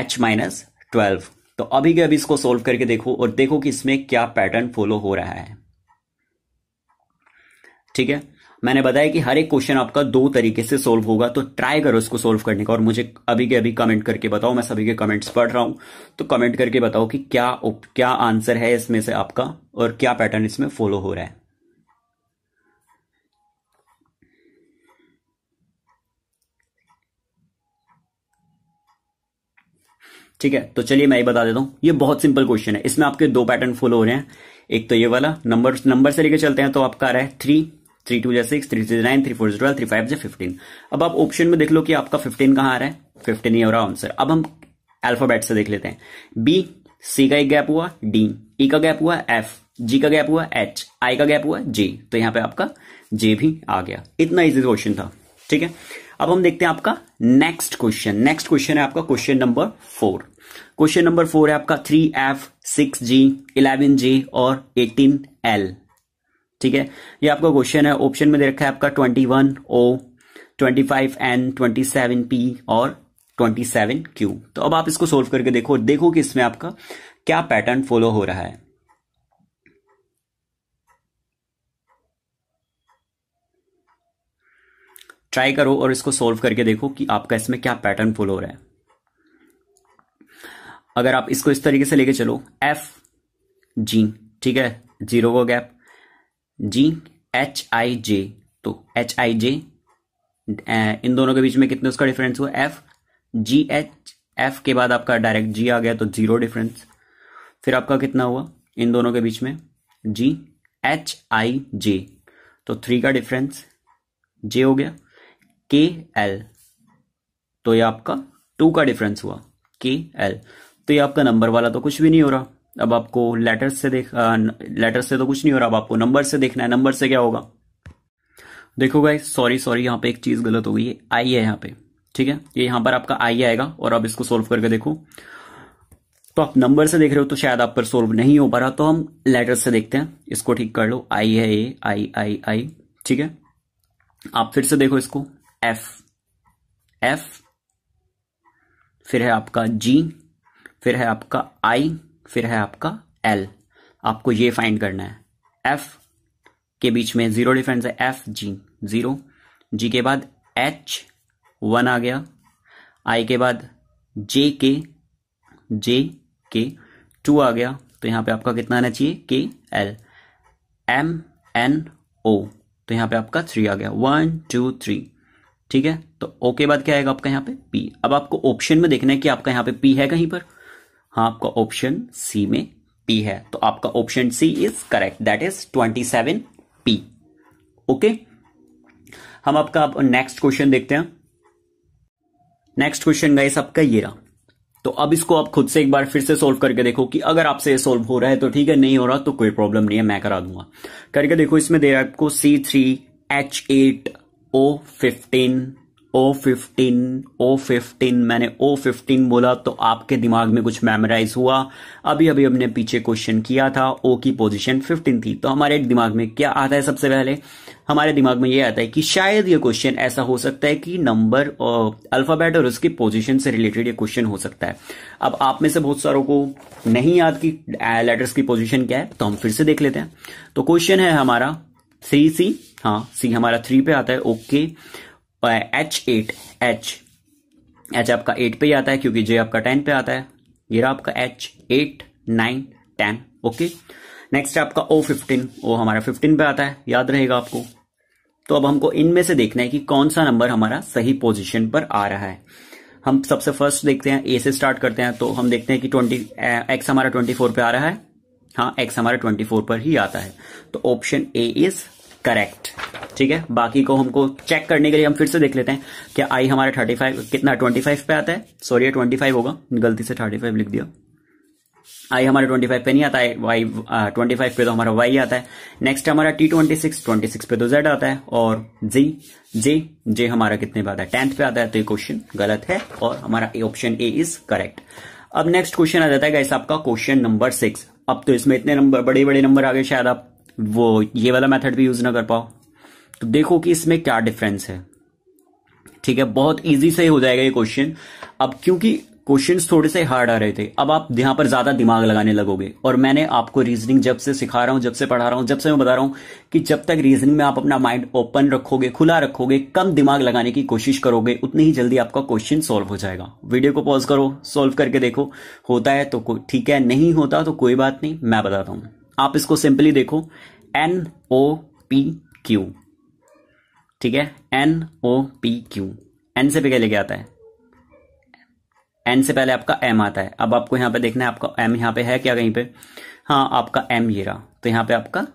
एच माइनस ट्वेल्व तो अभी के अभी इसको सोल्व करके देखो और देखो कि इसमें क्या पैटर्न फॉलो हो रहा है ठीक है मैंने बताया कि हर एक क्वेश्चन आपका दो तरीके से सोल्व होगा तो ट्राई करो इसको सोल्व करने का और मुझे अभी के अभी कमेंट करके बताओ मैं सभी के कमेंट्स पढ़ रहा हूं तो कमेंट करके बताओ कि क्या क्या आंसर है इसमें से आपका और क्या पैटर्न इसमें फॉलो हो रहा है ठीक है तो चलिए मैं ये बता देता हूं ये बहुत सिंपल क्वेश्चन है इसमें आपके दो पैटर्न फॉलो हो रहे हैं एक तो ये वाला नंबर नंबर से लेकर चलते हैं तो आपका आ रहा है थ्री थ्री टू या six three three nine three four twelve three five या फिफ्टीन अब आप ऑप्शन में देख लो कि आपका फिफ्टीन कहां आ रहा है फिफ्टीन ही हो रहा आंसर अब हम अल्फाबेट से देख लेते हैं बी सी का एक गैप हुआ डी ई e का गैप हुआ एफ जी का गैप हुआ एच आई का गैप हुआ जे तो यहां पे आपका जे भी आ गया इतना इजी क्वेश्चन था ठीक है अब हम देखते हैं आपका नेक्स्ट क्वेश्चन नेक्स्ट क्वेश्चन है आपका question number four question number four है आपका three F six G eleven G और एटीन एल ठीक है ये आपका क्वेश्चन है ऑप्शन में दे रखा है आपका twenty one O twenty five N twenty seven P और ट्वेंटी सेवन क्यू तो अब आप इसको सोल्व करके देखो देखो कि इसमें आपका क्या पैटर्न फॉलो हो रहा है ट्राई करो और इसको सोल्व करके देखो कि आपका इसमें क्या पैटर्न फुल हो रहा है अगर आप इसको इस तरीके से लेके चलो एफ जी ठीक है जीरो को gap ji H I J तो एच आई जे इन दोनों के बीच में कितने उसका डिफरेंस हुआ एफ जी एच एफ के बाद आपका डायरेक्ट जी आ गया तो जीरो डिफरेंस फिर आपका कितना हुआ इन दोनों के बीच में जी एच आई जे तो थ्री का डिफरेंस जे हो गया के एल तो ये आपका टू का डिफरेंस हुआ के एल तो ये आपका नंबर वाला तो कुछ भी नहीं हो रहा अब आपको लेटर से देख लेटर से तो कुछ नहीं हो रहा अब आपको नंबर से देखना है नंबर से क्या होगा देखो गाइस सॉरी सॉरी यहाँ पे एक चीज गलत हो गई है आई है यहाँ पे ठीक है ये यहाँ पर आपका आई आएगा और आप इसको सोल्व करके देखो तो आप नंबर से देख रहे हो तो शायद आप पर सोल्व नहीं हो पा रहा तो हम लेटर से देखते हैं इसको ठीक कर लो आई है ए आई आई आई ठीक है आप फिर से देखो इसको एफ एफ फिर है आपका जी फिर है आपका आई फिर है आपका एल आपको ये फाइंड करना है एफ के बीच में जीरो डिफरेंस है एफ जी जीरो जी के बाद एच वन आ गया आई के बाद जे के जे के टू आ गया तो यहां पे आपका कितना आना चाहिए के एल एम एन ओ तो यहां पे आपका थ्री आ गया वन टू थ्री ठीक है तो ओके बाद क्या आएगा आपका यहाँ पे पी अब आपको ऑप्शन में देखना है कि आपका यहाँ पे पी है कहीं पर हाँ आपका ऑप्शन सी में पी है तो आपका option C is correct that is twenty seven P okay हम आपका आप नेक्स्ट क्वेश्चन देखते हैं नेक्स्ट क्वेश्चन गाइस आपका ये रहा तो अब इसको आप खुद से एक बार फिर से सोल्व करके देखो कि अगर आपसे ये सोल्व हो रहा है तो ठीक है नहीं हो रहा तो कोई प्रॉब्लम नहीं है मैं करा दूंगा करके देखो इसमें दे रहा है आपको C three H eight O fifteen O fifteen O fifteen मैंने ओ फिफ्टीन बोला तो आपके दिमाग में कुछ मेमोराइज हुआ अभी अभी हमने पीछे क्वेश्चन किया था ओ की पोजीशन फिफ्टीन थी तो हमारे दिमाग में क्या आता है सबसे पहले हमारे दिमाग में ये आता है कि शायद ये क्वेश्चन ऐसा हो सकता है कि नंबर अल्फाबेट और उसकी पोजीशन से रिलेटेड ये क्वेश्चन हो सकता है अब आप में से बहुत सारों को नहीं याद कि लेटर्स की पोजिशन क्या है तो हम फिर से देख लेते हैं तो क्वेश्चन है हमारा थ्री सी हाँ सी हमारा थ्री पे आता है okay H eight H H आपका एट पे आता है क्योंकि जे आपका टेन पे आता है ये रहा आपका H eight nine ten okay next आपका ओ फिफ्टीन ओ हमारा फिफ्टीन पे आता है याद रहेगा आपको तो अब हमको इनमें से देखना है कि कौन सा नंबर हमारा सही पोजीशन पर आ रहा है हम सबसे फर्स्ट देखते हैं ए से स्टार्ट करते हैं तो हम देखते हैं कि ट्वेंटी एक्स हमारा ट्वेंटी फोर पे आ रहा है हाँ एक्स हमारा ट्वेंटी फोर पर ही आता है तो ऑप्शन ए इज करेक्ट ठीक है बाकी को हमको चेक करने के लिए हम फिर से देख लेते हैं कि आई हमारा थर्टी फाइव कितना ट्वेंटी फाइव पे आता है सॉरी ट्वेंटी फाइव होगा गलती से थर्टी फाइव लिख दिया आई हमारा ट्वेंटी फाइव पे नहीं आता है वाई ट्वेंटी फाइव पे तो हमारा वाई आता है नेक्स्ट हमारा T twenty six twenty six पे तो जेड आता है और जी जे जे हमारा कितने पे आता है टेंथ पे आता है तो ये क्वेश्चन गलत है और हमारा ऑप्शन ए इज करेक्ट अब नेक्स्ट क्वेश्चन आ जाता है आपका क्वेश्चन नंबर सिक्स अब तो इसमें इतने नंबर बड़े बड़े नंबर आ गए शायद आप वो ये वाला मेथड भी यूज ना कर पाओ तो देखो कि इसमें क्या डिफरेंस है ठीक है बहुत इजी से हो जाएगा ये क्वेश्चन अब क्योंकि क्वेश्चंस थोड़े से हार्ड आ रहे थे अब आप यहां पर ज्यादा दिमाग लगाने लगोगे और मैंने आपको रीजनिंग जब से सिखा रहा हूं जब से पढ़ा रहा हूं जब से मैं बता रहा हूं कि जब तक रीजनिंग में आप अपना माइंड ओपन रखोगे खुला रखोगे कम दिमाग लगाने की कोशिश करोगे उतनी ही जल्दी आपका क्वेश्चन सॉल्व हो जाएगा वीडियो को पॉज करो सॉल्व करके देखो होता है तो ठीक है नहीं होता तो कोई बात नहीं मैं बताता हूं आप इसको सिंपली देखो एन ओ पी क्यू ठीक है N O P Q N से पहले लेके आता है एन से पहले आपका एम आता है अब आपको यहां पे देखना है आपका एम यहां पे है क्या कहीं पे हाँ आपका एम ये रहा तो यहां पे आपका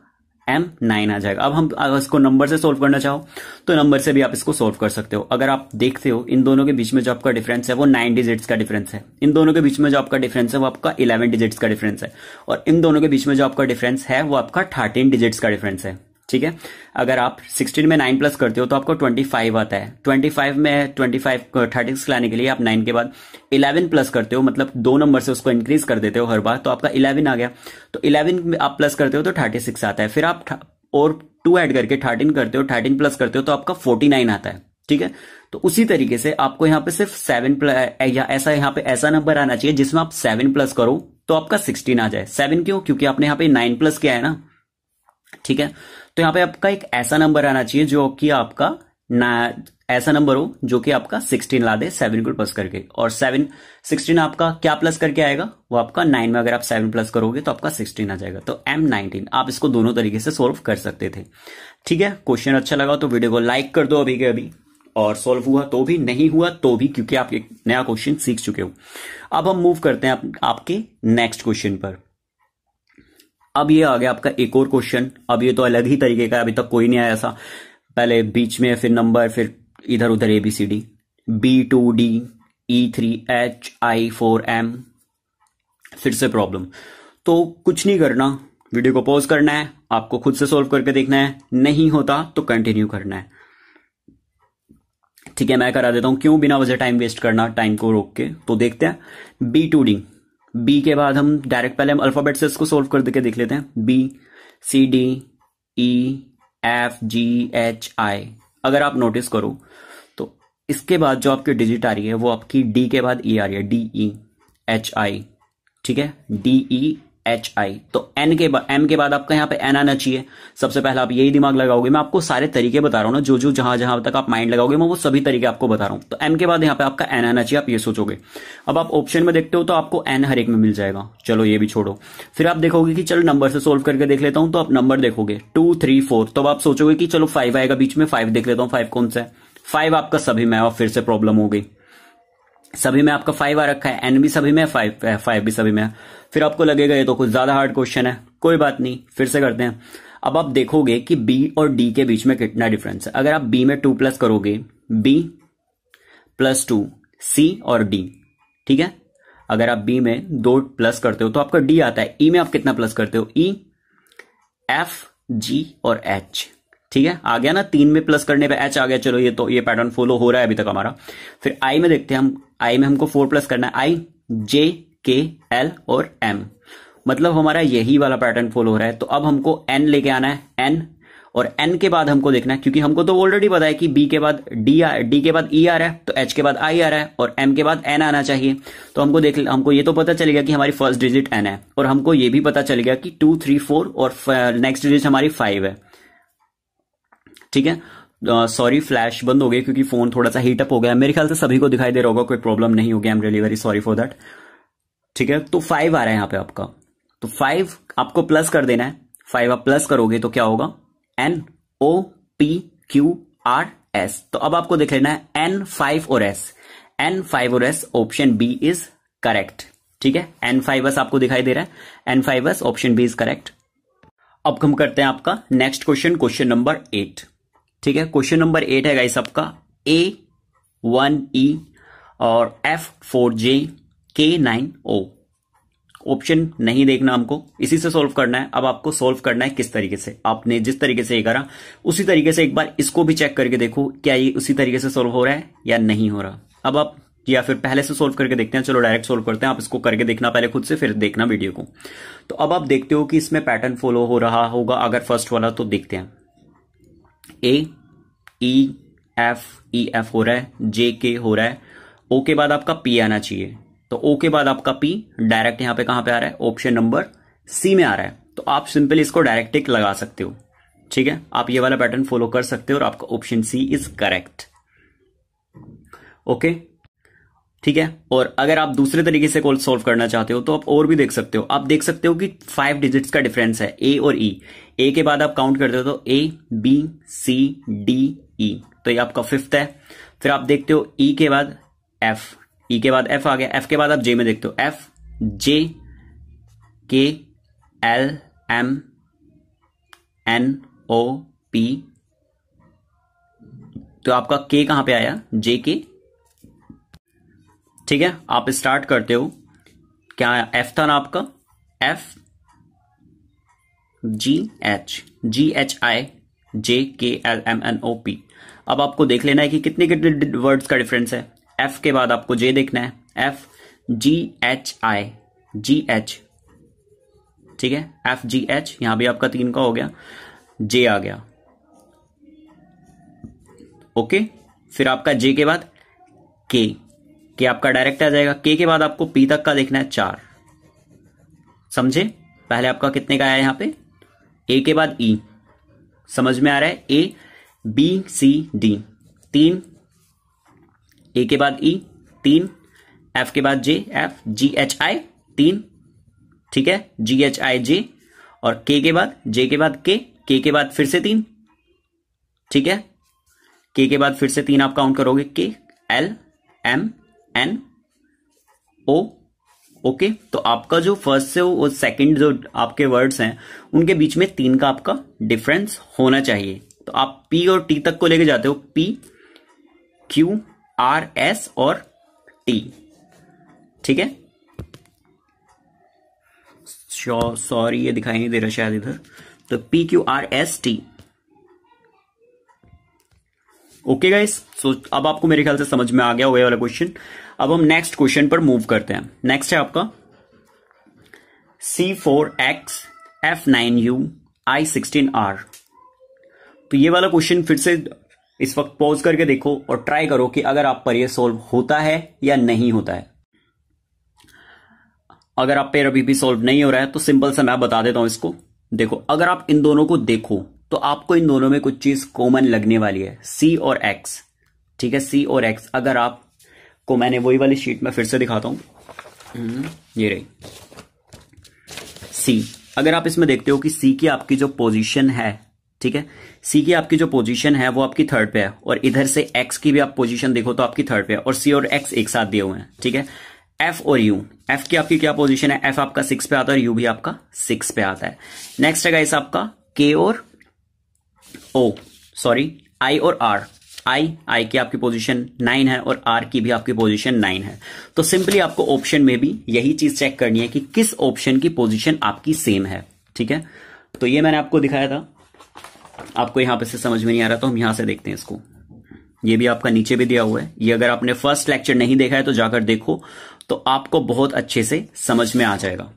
एम नाइन आ जाएगा अब हम अगर इसको नंबर से सोल्व करना चाहो तो नंबर से भी आप इसको सोल्व कर सकते हो अगर आप देखते हो इन दोनों के बीच में जो आपका डिफरेंस है वो नाइन डिजिट्स का डिफरेंस है इन दोनों के बीच में जो आपका डिफरेंस है वो आपका इलेवन डिजिट्स का डिफरेंस है और इन दोनों के बीच में जो आपका डिफरेंस है वो आपका थर्टीन डिजिट्स का डिफरेंस है ठीक है अगर आप 16 में 9 प्लस करते हो तो आपको 25 आता है 25 में 25 थर्टी सिक्स लाने के लिए आप 9 के बाद 11 प्लस करते हो मतलब दो नंबर से उसको इंक्रीज कर देते हो हर बार तो आपका 11 आ गया तो 11 आप प्लस करते हो तो 36 आता है फिर आप और टू ऐड करके 13 करते हो 13 प्लस करते हो तो आपका 49 आता है ठीक है तो उसी तरीके से आपको यहाँ पे सिर्फ सेवन या ऐसा यहाँ पे ऐसा नंबर आना चाहिए जिसमें आप सेवन प्लस करो तो आपका सिक्सटीन आ जाए सेवन क्यों क्योंकि आपने यहाँ पे नाइन प्लस किया है ना ठीक है तो यहाँ पे आपका एक ऐसा नंबर आना चाहिए जो कि आपका ना ऐसा नंबर हो जो कि आपका 16 ला दे 7 को प्लस करके और 7 16 आपका क्या प्लस करके आएगा वो आपका 9 में अगर आप 7 प्लस करोगे तो आपका 16 आ जाएगा तो एम नाइनटीन आप इसको दोनों तरीके से सोल्व कर सकते थे ठीक है क्वेश्चन अच्छा लगा तो वीडियो को लाइक कर दो अभी के अभी और सॉल्व हुआ तो भी नहीं हुआ तो भी क्योंकि आप एक नया क्वेश्चन सीख चुके हो अब हम मूव करते हैं आप, आपके नेक्स्ट क्वेश्चन पर अब ये आ गया आपका एक और क्वेश्चन अब ये तो अलग ही तरीके का अभी तक कोई नहीं आया ऐसा पहले बीच में फिर नंबर फिर इधर उधर A B C D B two D E three H I four M फिर से प्रॉब्लम तो कुछ नहीं करना वीडियो को पॉज करना है आपको खुद से सॉल्व करके देखना है नहीं होता तो कंटिन्यू करना है ठीक है मैं करा देता हूं क्यों बिना वजह टाइम वेस्ट करना टाइम को रोक के तो देखते हैं बी टू डी बी के बाद हम डायरेक्ट पहले हम अल्फाबेट से इसको सोल्व कर के देख लेते हैं B C D E F G H I अगर आप नोटिस करो तो इसके बाद जो आपकी डिजिट आ रही है वो आपकी डी के बाद ई e आ रही है डी ई एच आई ठीक है D E e, H I तो एन के एम के बाद आपका यहाँ पे एन आना चाहिए सबसे पहले आप यही दिमाग लगाओगे मैं आपको सारे तरीके बता रहा हूँ ना जो जो जहां जहां तक आप माइंड लगाओगे मैं वो सभी तरीके आपको बता रहा हूँ तो एम के बाद यहाँ पे आपका एन आना चाहिए आप ये सोचोगे अब आप ऑप्शन में देखते हो तो आपको एन हर एक में मिल जाएगा चलो ये भी छोड़ो फिर आप देखोगे कि चलो नंबर से सोल्व करके देख लेता हूँ तो आप नंबर देखोगे टू थ्री फोर तो आप सोचोगे कि चलो फाइव आएगा बीच में फाइव देख लेता हूँ फाइव कौन सा है फाइव आपका सभी में और फिर से प्रॉब्लम हो गई सभी में आपका फाइव आ रखा है एन भी सभी में फाइव फाइव भी सभी में फिर आपको लगेगा ये तो कुछ ज्यादा हार्ड क्वेश्चन है कोई बात नहीं फिर से करते हैं अब आप देखोगे कि बी और डी के बीच में कितना डिफरेंस है अगर आप बी में टू प्लस करोगे बी प्लस टू सी और डी ठीक है अगर आप बी में दो प्लस करते हो तो आपका डी आता है ई e में आप कितना प्लस करते हो ई एफ जी और एच ठीक है आ गया ना तीन में प्लस करने पे एच आ गया चलो ये तो ये पैटर्न फॉलो हो रहा है अभी तक हमारा फिर आई में देखते हैं हम आई में हमको फोर प्लस करना है आई जे के एल और एम मतलब हमारा यही वाला पैटर्न फॉलो हो रहा है तो अब हमको एन लेके आना है एन और एन के बाद हमको देखना है क्योंकि हमको तो ऑलरेडी पता है कि बी के बाद डी आ डी के बाद ई e आ रहा है तो एच के बाद आई आ रहा है और एम के बाद एन आना चाहिए तो हमको देख हमको ये तो पता चल गया कि हमारी फर्स्ट डिजिट एन है और हमको ये भी पता चल गया कि टू थ्री फोर और नेक्स्ट uh, डिजिट हमारी फाइव है ठीक है सॉरी फ्लैश बंद हो गई क्योंकि फोन थोड़ा सा हीटअप हो गया मेरे ख्याल से सभी को दिखाई दे रहा होगा कोई प्रॉब्लम नहीं होगी I am really very sorry for that ठीक है तो फाइव आ रहा है यहां पे आपका तो फाइव आपको प्लस कर देना है फाइव आप प्लस करोगे तो क्या होगा N O P Q R S तो अब आपको देख लेना है एन फाइव और एस एन फाइव और S option B is correct ठीक है एन फाइव एस आपको दिखाई दे रहा है N five S option B is correct अब हम करते हैं आपका next question question number eight ठीक है क्वेश्चन नंबर एट है गाइस आपका ए वन ई और एफ फोर जे के नाइन ओ ऑप्शन नहीं देखना हमको इसी से सॉल्व करना है अब आपको सॉल्व करना है किस तरीके से आपने जिस तरीके से ये करा उसी तरीके से एक बार इसको भी चेक करके देखो क्या ये उसी तरीके से सॉल्व हो रहा है या नहीं हो रहा अब आप या फिर पहले से सॉल्व करके देखते हैं चलो डायरेक्ट सॉल्व करते हैं आप इसको करके देखना पहले खुद से फिर देखना वीडियो को तो अब आप देखते हो कि इसमें पैटर्न फॉलो हो रहा होगा अगर फर्स्ट वाला तो देखते हैं ए ई एफ ई एफ हो रहा है जे के हो रहा है ओ के बाद आपका पी आना चाहिए तो ओ के बाद आपका पी डायरेक्ट यहां पे कहां पे आ रहा है ऑप्शन नंबर सी में आ रहा है तो आप सिंपल इसको डायरेक्ट टिक लगा सकते हो ठीक है आप ये वाला पैटर्न फॉलो कर सकते हो और आपका option C is correct okay ठीक है और अगर आप दूसरे तरीके से कॉल सॉल्व करना चाहते हो तो आप और भी देख सकते हो आप देख सकते हो कि फाइव डिजिट्स का डिफरेंस है ए और ई e. ए के बाद आप काउंट करते हो तो ए बी सी डी ई तो ये आपका फिफ्थ है फिर आप देखते हो ई e के बाद एफ ई e के बाद एफ आ गया एफ के बाद आप जे में देखते हो F J K L M N O P तो आपका के कहां पे आया जे के ठीक है आप स्टार्ट करते हो क्या एफ था ना आपका F G H G H I J K L M N O P अब आपको देख लेना है कि कितने कितने वर्ड्स का डिफरेंस है एफ के बाद आपको जे देखना है F G H I G H ठीक है एफ जी एच यहां भी आपका तीन का हो गया जे आ गया ओके फिर आपका जे के बाद के कि आपका डायरेक्ट आ जाएगा के के बाद आपको पी तक का देखना है चार समझे पहले आपका कितने का आया यहां पे ए के बाद ई समझ में आ रहा है ए बी सी डी तीन ए के बाद ई तीन एफ के बाद जे एफ जी एच आई तीन ठीक है जी एच आई जे और के के बाद जे के बाद के के के बाद फिर से तीन ठीक है के के बाद फिर से तीन आप काउंट करोगे K L M N O okay तो आपका जो फर्स्ट से वो सेकंड जो आपके वर्ड्स हैं उनके बीच में तीन का आपका डिफरेंस होना चाहिए तो आप पी और टी तक को लेके जाते हो पी क्यू आर एस और टी ठीक है सॉरी ये दिखाई नहीं दे रहा शायद इधर तो P Q R S T okay guys so अब आपको मेरे ख्याल से समझ में आ गया हुआ वाला क्वेश्चन अब हम नेक्स्ट क्वेश्चन पर मूव करते हैं नेक्स्ट है आपका C four X F nine U I sixteen R तो ये वाला क्वेश्चन फिर से इस वक्त पॉज करके देखो और ट्राई करो कि अगर आप पर यह सॉल्व होता है या नहीं होता है अगर आप पर अभी भी सॉल्व नहीं हो रहा है तो सिंपल सा मैं बता देता हूं इसको देखो अगर आप इन दोनों को देखो तो आपको इन दोनों में कुछ चीज कॉमन लगने वाली है सी और एक्स ठीक है सी और एक्स अगर आप को मैंने वही वाली शीट में फिर से दिखाता हूं हम्म, ये रही सी अगर आप इसमें देखते हो कि सी की आपकी जो पोजीशन है ठीक है सी की आपकी जो पोजीशन है वो आपकी थर्ड पे है और इधर से एक्स की भी आप पोजीशन देखो तो आपकी थर्ड पे है और सी और एक्स एक साथ दिए हुए हैं ठीक है एफ और यू एफ की आपकी क्या पोजीशन है एफ आपका सिक्स पे आता है और यू भी आपका सिक्स पे आता है नेक्स्ट है इस आपका के और ओ सॉरी आई और आर आई आई की आपकी पोजीशन नाइन है और आर की भी आपकी पोजीशन नाइन है तो सिंपली आपको ऑप्शन में भी यही चीज चेक करनी है कि किस ऑप्शन की पोजीशन आपकी सेम है ठीक है तो ये मैंने आपको दिखाया था आपको यहां पे से समझ में नहीं आ रहा तो हम यहां से देखते हैं इसको ये भी आपका नीचे भी दिया हुआ है ये अगर आपने फर्स्ट लेक्चर नहीं देखा है तो जाकर देखो तो आपको बहुत अच्छे से समझ में आ जाएगा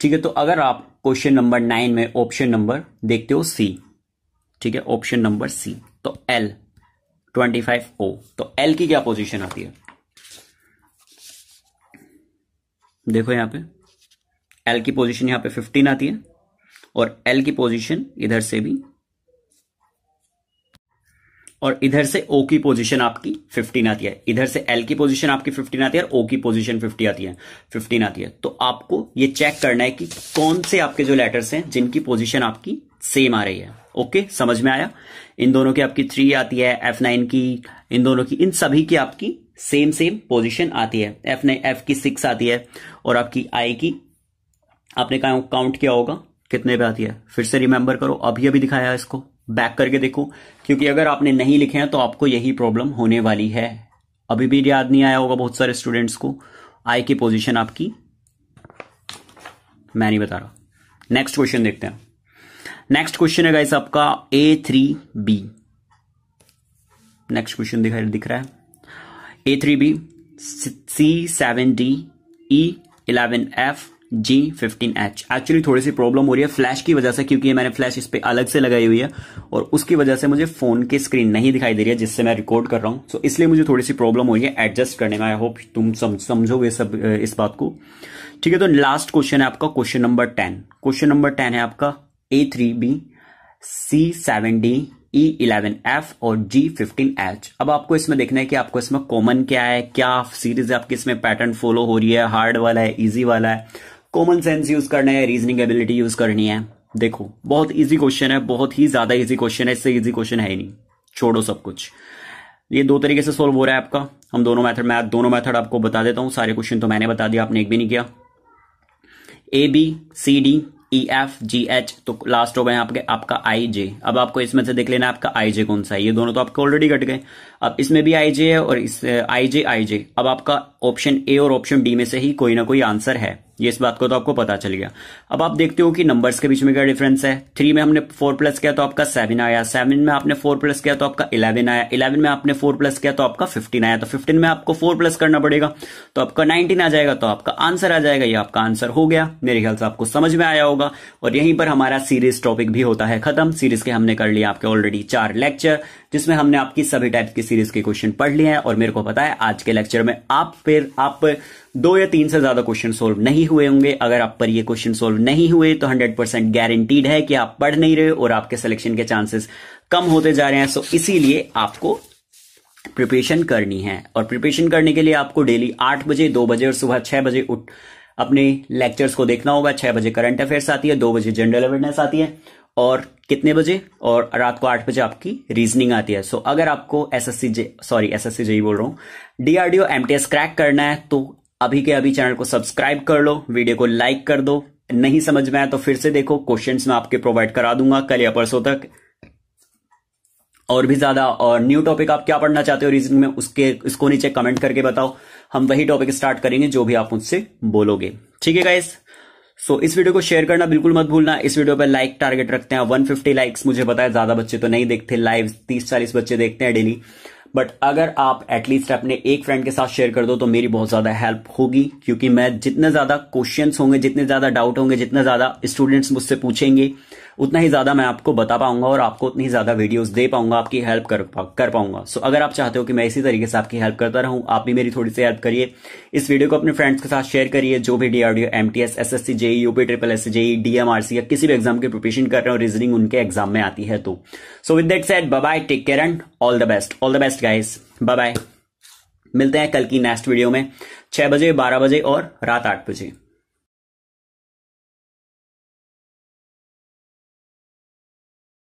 ठीक है तो अगर आप क्वेश्चन नंबर नाइन में ऑप्शन नंबर देखते हो सी ठीक है ऑप्शन नंबर सी तो एल ट्वेंटी फाइव ओ तो एल की क्या पोजीशन आती है देखो यहां पे एल की पोजीशन यहां पे फिफ्टीन आती है और एल की पोजीशन इधर से भी और इधर से ओ की पोजीशन आपकी फिफ्टीन आती है इधर से एल की पोजीशन आपकी फिफ्टीन आती है और ओ की पोजीशन फिफ्टी आती है फिफ्टीन आती है तो आपको ये चेक करना है कि कौन से आपके जो लेटर्स हैं जिनकी पोजीशन आपकी सेम आ रही है ओके समझ में आया इन दोनों की आपकी थ्री आती है एफ नाइन की इन दोनों की इन सभी की आपकी सेम सेम पोजीशन आती है एफ नाइन एफ की सिक्स आती है और आपकी आई की आपने कहा काउंट किया होगा कितने पे आती है फिर से रिमेंबर करो अभी अभी दिखाया इसको बैक करके देखो क्योंकि अगर आपने नहीं लिखे हैं तो आपको यही प्रॉब्लम होने वाली है अभी भी याद नहीं आया होगा बहुत सारे स्टूडेंट्स को आई की पोजीशन आपकी मैं नहीं बता रहा नेक्स्ट क्वेश्चन देखते हैं नेक्स्ट क्वेश्चन है गाइस आपका A three B next question दिख रहा है A three B C seven D E eleven F G fifteen H actually थोड़ी सी प्रॉब्लम हो रही है फ्लैश की वजह से क्योंकि मैंने फ्लैश इस पर अलग से लगाई हुई है और उसकी वजह से मुझे फोन की स्क्रीन नहीं दिखाई दे रही है जिससे मैं रिकॉर्ड कर रहा हूं सो so, इसलिए मुझे थोड़ी सी प्रॉब्लम हो रही है एडजस्ट करने में आई होप तुम समझोगे सब इस बात को ठीक है तो लास्ट क्वेश्चन है आपका question number ten question number ten है आपका A three B C seven D E eleven F और जी फिफ्टीन एच अब आपको इसमें देखना है कि आपको इसमें कॉमन क्या है क्या सीरीज आपकी इसमें पैटर्न फॉलो हो रही है हार्ड वाला है इजी वाला है कॉमन सेंस यूज करना है रीजनिंग एबिलिटी यूज करनी है देखो बहुत इजी क्वेश्चन है बहुत ही ज्यादा इजी क्वेश्चन है इससे इजी क्वेश्चन है ही नहीं छोड़ो सब कुछ ये दो तरीके से सोल्व हो रहा है आपका हम दोनों मेथड मैथ दोनों मेथड आपको बता देता हूं सारे क्वेश्चन तो मैंने बता दिया आपने एक भी नहीं किया A B C D E F G H तो लास्ट हो गए आपके आपका आई जे अब आपको इसमें से देख लेना आपका आई जे कौन सा है ये दोनों तो आपके ऑलरेडी कट गए अब इसमें भी आई जे है और इस आई जे आई जे अब आपका ऑप्शन ए और ऑप्शन डी में से ही कोई ना कोई आंसर है ये इस बात को तो आपको पता चल गया अब आप देखते हो कि नंबर्स के बीच में क्या डिफरेंस है थ्री में हमने फोर प्लस किया तो आपका सेवन आया सेवन में आपने फोर प्लस किया तो आपका इलेवन आया इलेवन में आपने फोर प्लस किया तो आपका फिफ्टीन आया तो फिफ्टीन में आपको फोर प्लस करना पड़ेगा तो आपका नाइनटीन आ जाएगा तो आपका आंसर आ जाएगा यह आपका आंसर हो गया मेरे ख्याल से आपको समझ में आया होगा और यहीं पर हमारा सीरीज टॉपिक भी होता है खत्म सीरीज के हमने कर लिया आपके ऑलरेडी चार लेक्चर जिसमें हमने आपकी सभी टाइप की सीरीज के क्वेश्चन पढ़ लिए हैं और मेरे को पता है आज के लेक्चर में आप फिर आप दो या तीन से ज्यादा क्वेश्चन सोल्व नहीं हुए होंगे अगर आप पर ये क्वेश्चन सोल्व नहीं हुए तो 100 परसेंट गारंटीड है कि आप पढ़ नहीं रहे और आपके सिलेक्शन के चांसेस कम होते जा रहे हैं सो इसीलिए आपको प्रिपरेशन करनी है और प्रिपरेशन करने के लिए आपको डेली आठ बजे दो बजे और सुबह छह बजे उठ अपने लेक्चर्स को देखना होगा छह बजे करंट अफेयर्स आती है दो बजे जनरल अवेयरनेस आती है और कितने बजे और रात को आठ बजे आपकी रीजनिंग आती है सो so, अगर आपको S S C J sorry SSC J बोल रहा हूं डीआरडीओ एमटीएस क्रैक करना है तो अभी के अभी चैनल को सब्सक्राइब कर लो वीडियो को लाइक कर दो नहीं समझ में आया तो फिर से देखो क्वेश्चंस मैं आपके प्रोवाइड करा दूंगा कल या परसों तक और भी ज्यादा और न्यू टॉपिक आप क्या पढ़ना चाहते हो रीजनिंग में उसके इसको नीचे कमेंट करके बताओ हम वही टॉपिक स्टार्ट करेंगे जो भी आप मुझसे बोलोगे ठीक है गाइस सो इस वीडियो को शेयर करना बिल्कुल मत भूलना इस वीडियो पर लाइक टारगेट रखते हैं वन लाइक्स मुझे बताया ज्यादा बच्चे तो नहीं देखते लाइव तीस चालीस बच्चे देखते हैं डेली बट अगर आप एटलीस्ट अपने एक फ्रेंड के साथ शेयर कर दो तो मेरी बहुत ज्यादा हेल्प होगी क्योंकि मैं जितने ज्यादा क्वेश्चन होंगे जितने ज्यादा डाउट होंगे जितने ज्यादा स्टूडेंट्स मुझसे पूछेंगे उतना ही ज़्यादा मैं आपको बता पाऊंगा और आपको उतनी ज़्यादा वीडियोस दे पाऊंगा आपकी हेल्प कर पा, कर पाऊंगा सो so, अगर आप चाहते हो कि मैं इसी तरीके से आपकी हेल्प करता रहूं आप भी मेरी थोड़ी सी हेल्प करिए इस वीडियो को अपने फ्रेंड्स के साथ शेयर करिए जो भी DRDO MTS SSC JE UP triple S JE DMRC या किसी भी एग्जाम की प्रिपरेशन कर रहे हो रीजनिंग उनके एग्जाम में आती है तो so with that set bye take care and all the best all the best guys bye bye मिलते हैं कल की नेक्स्ट वीडियो में छह बजे बारह बजे और रात आठ बजे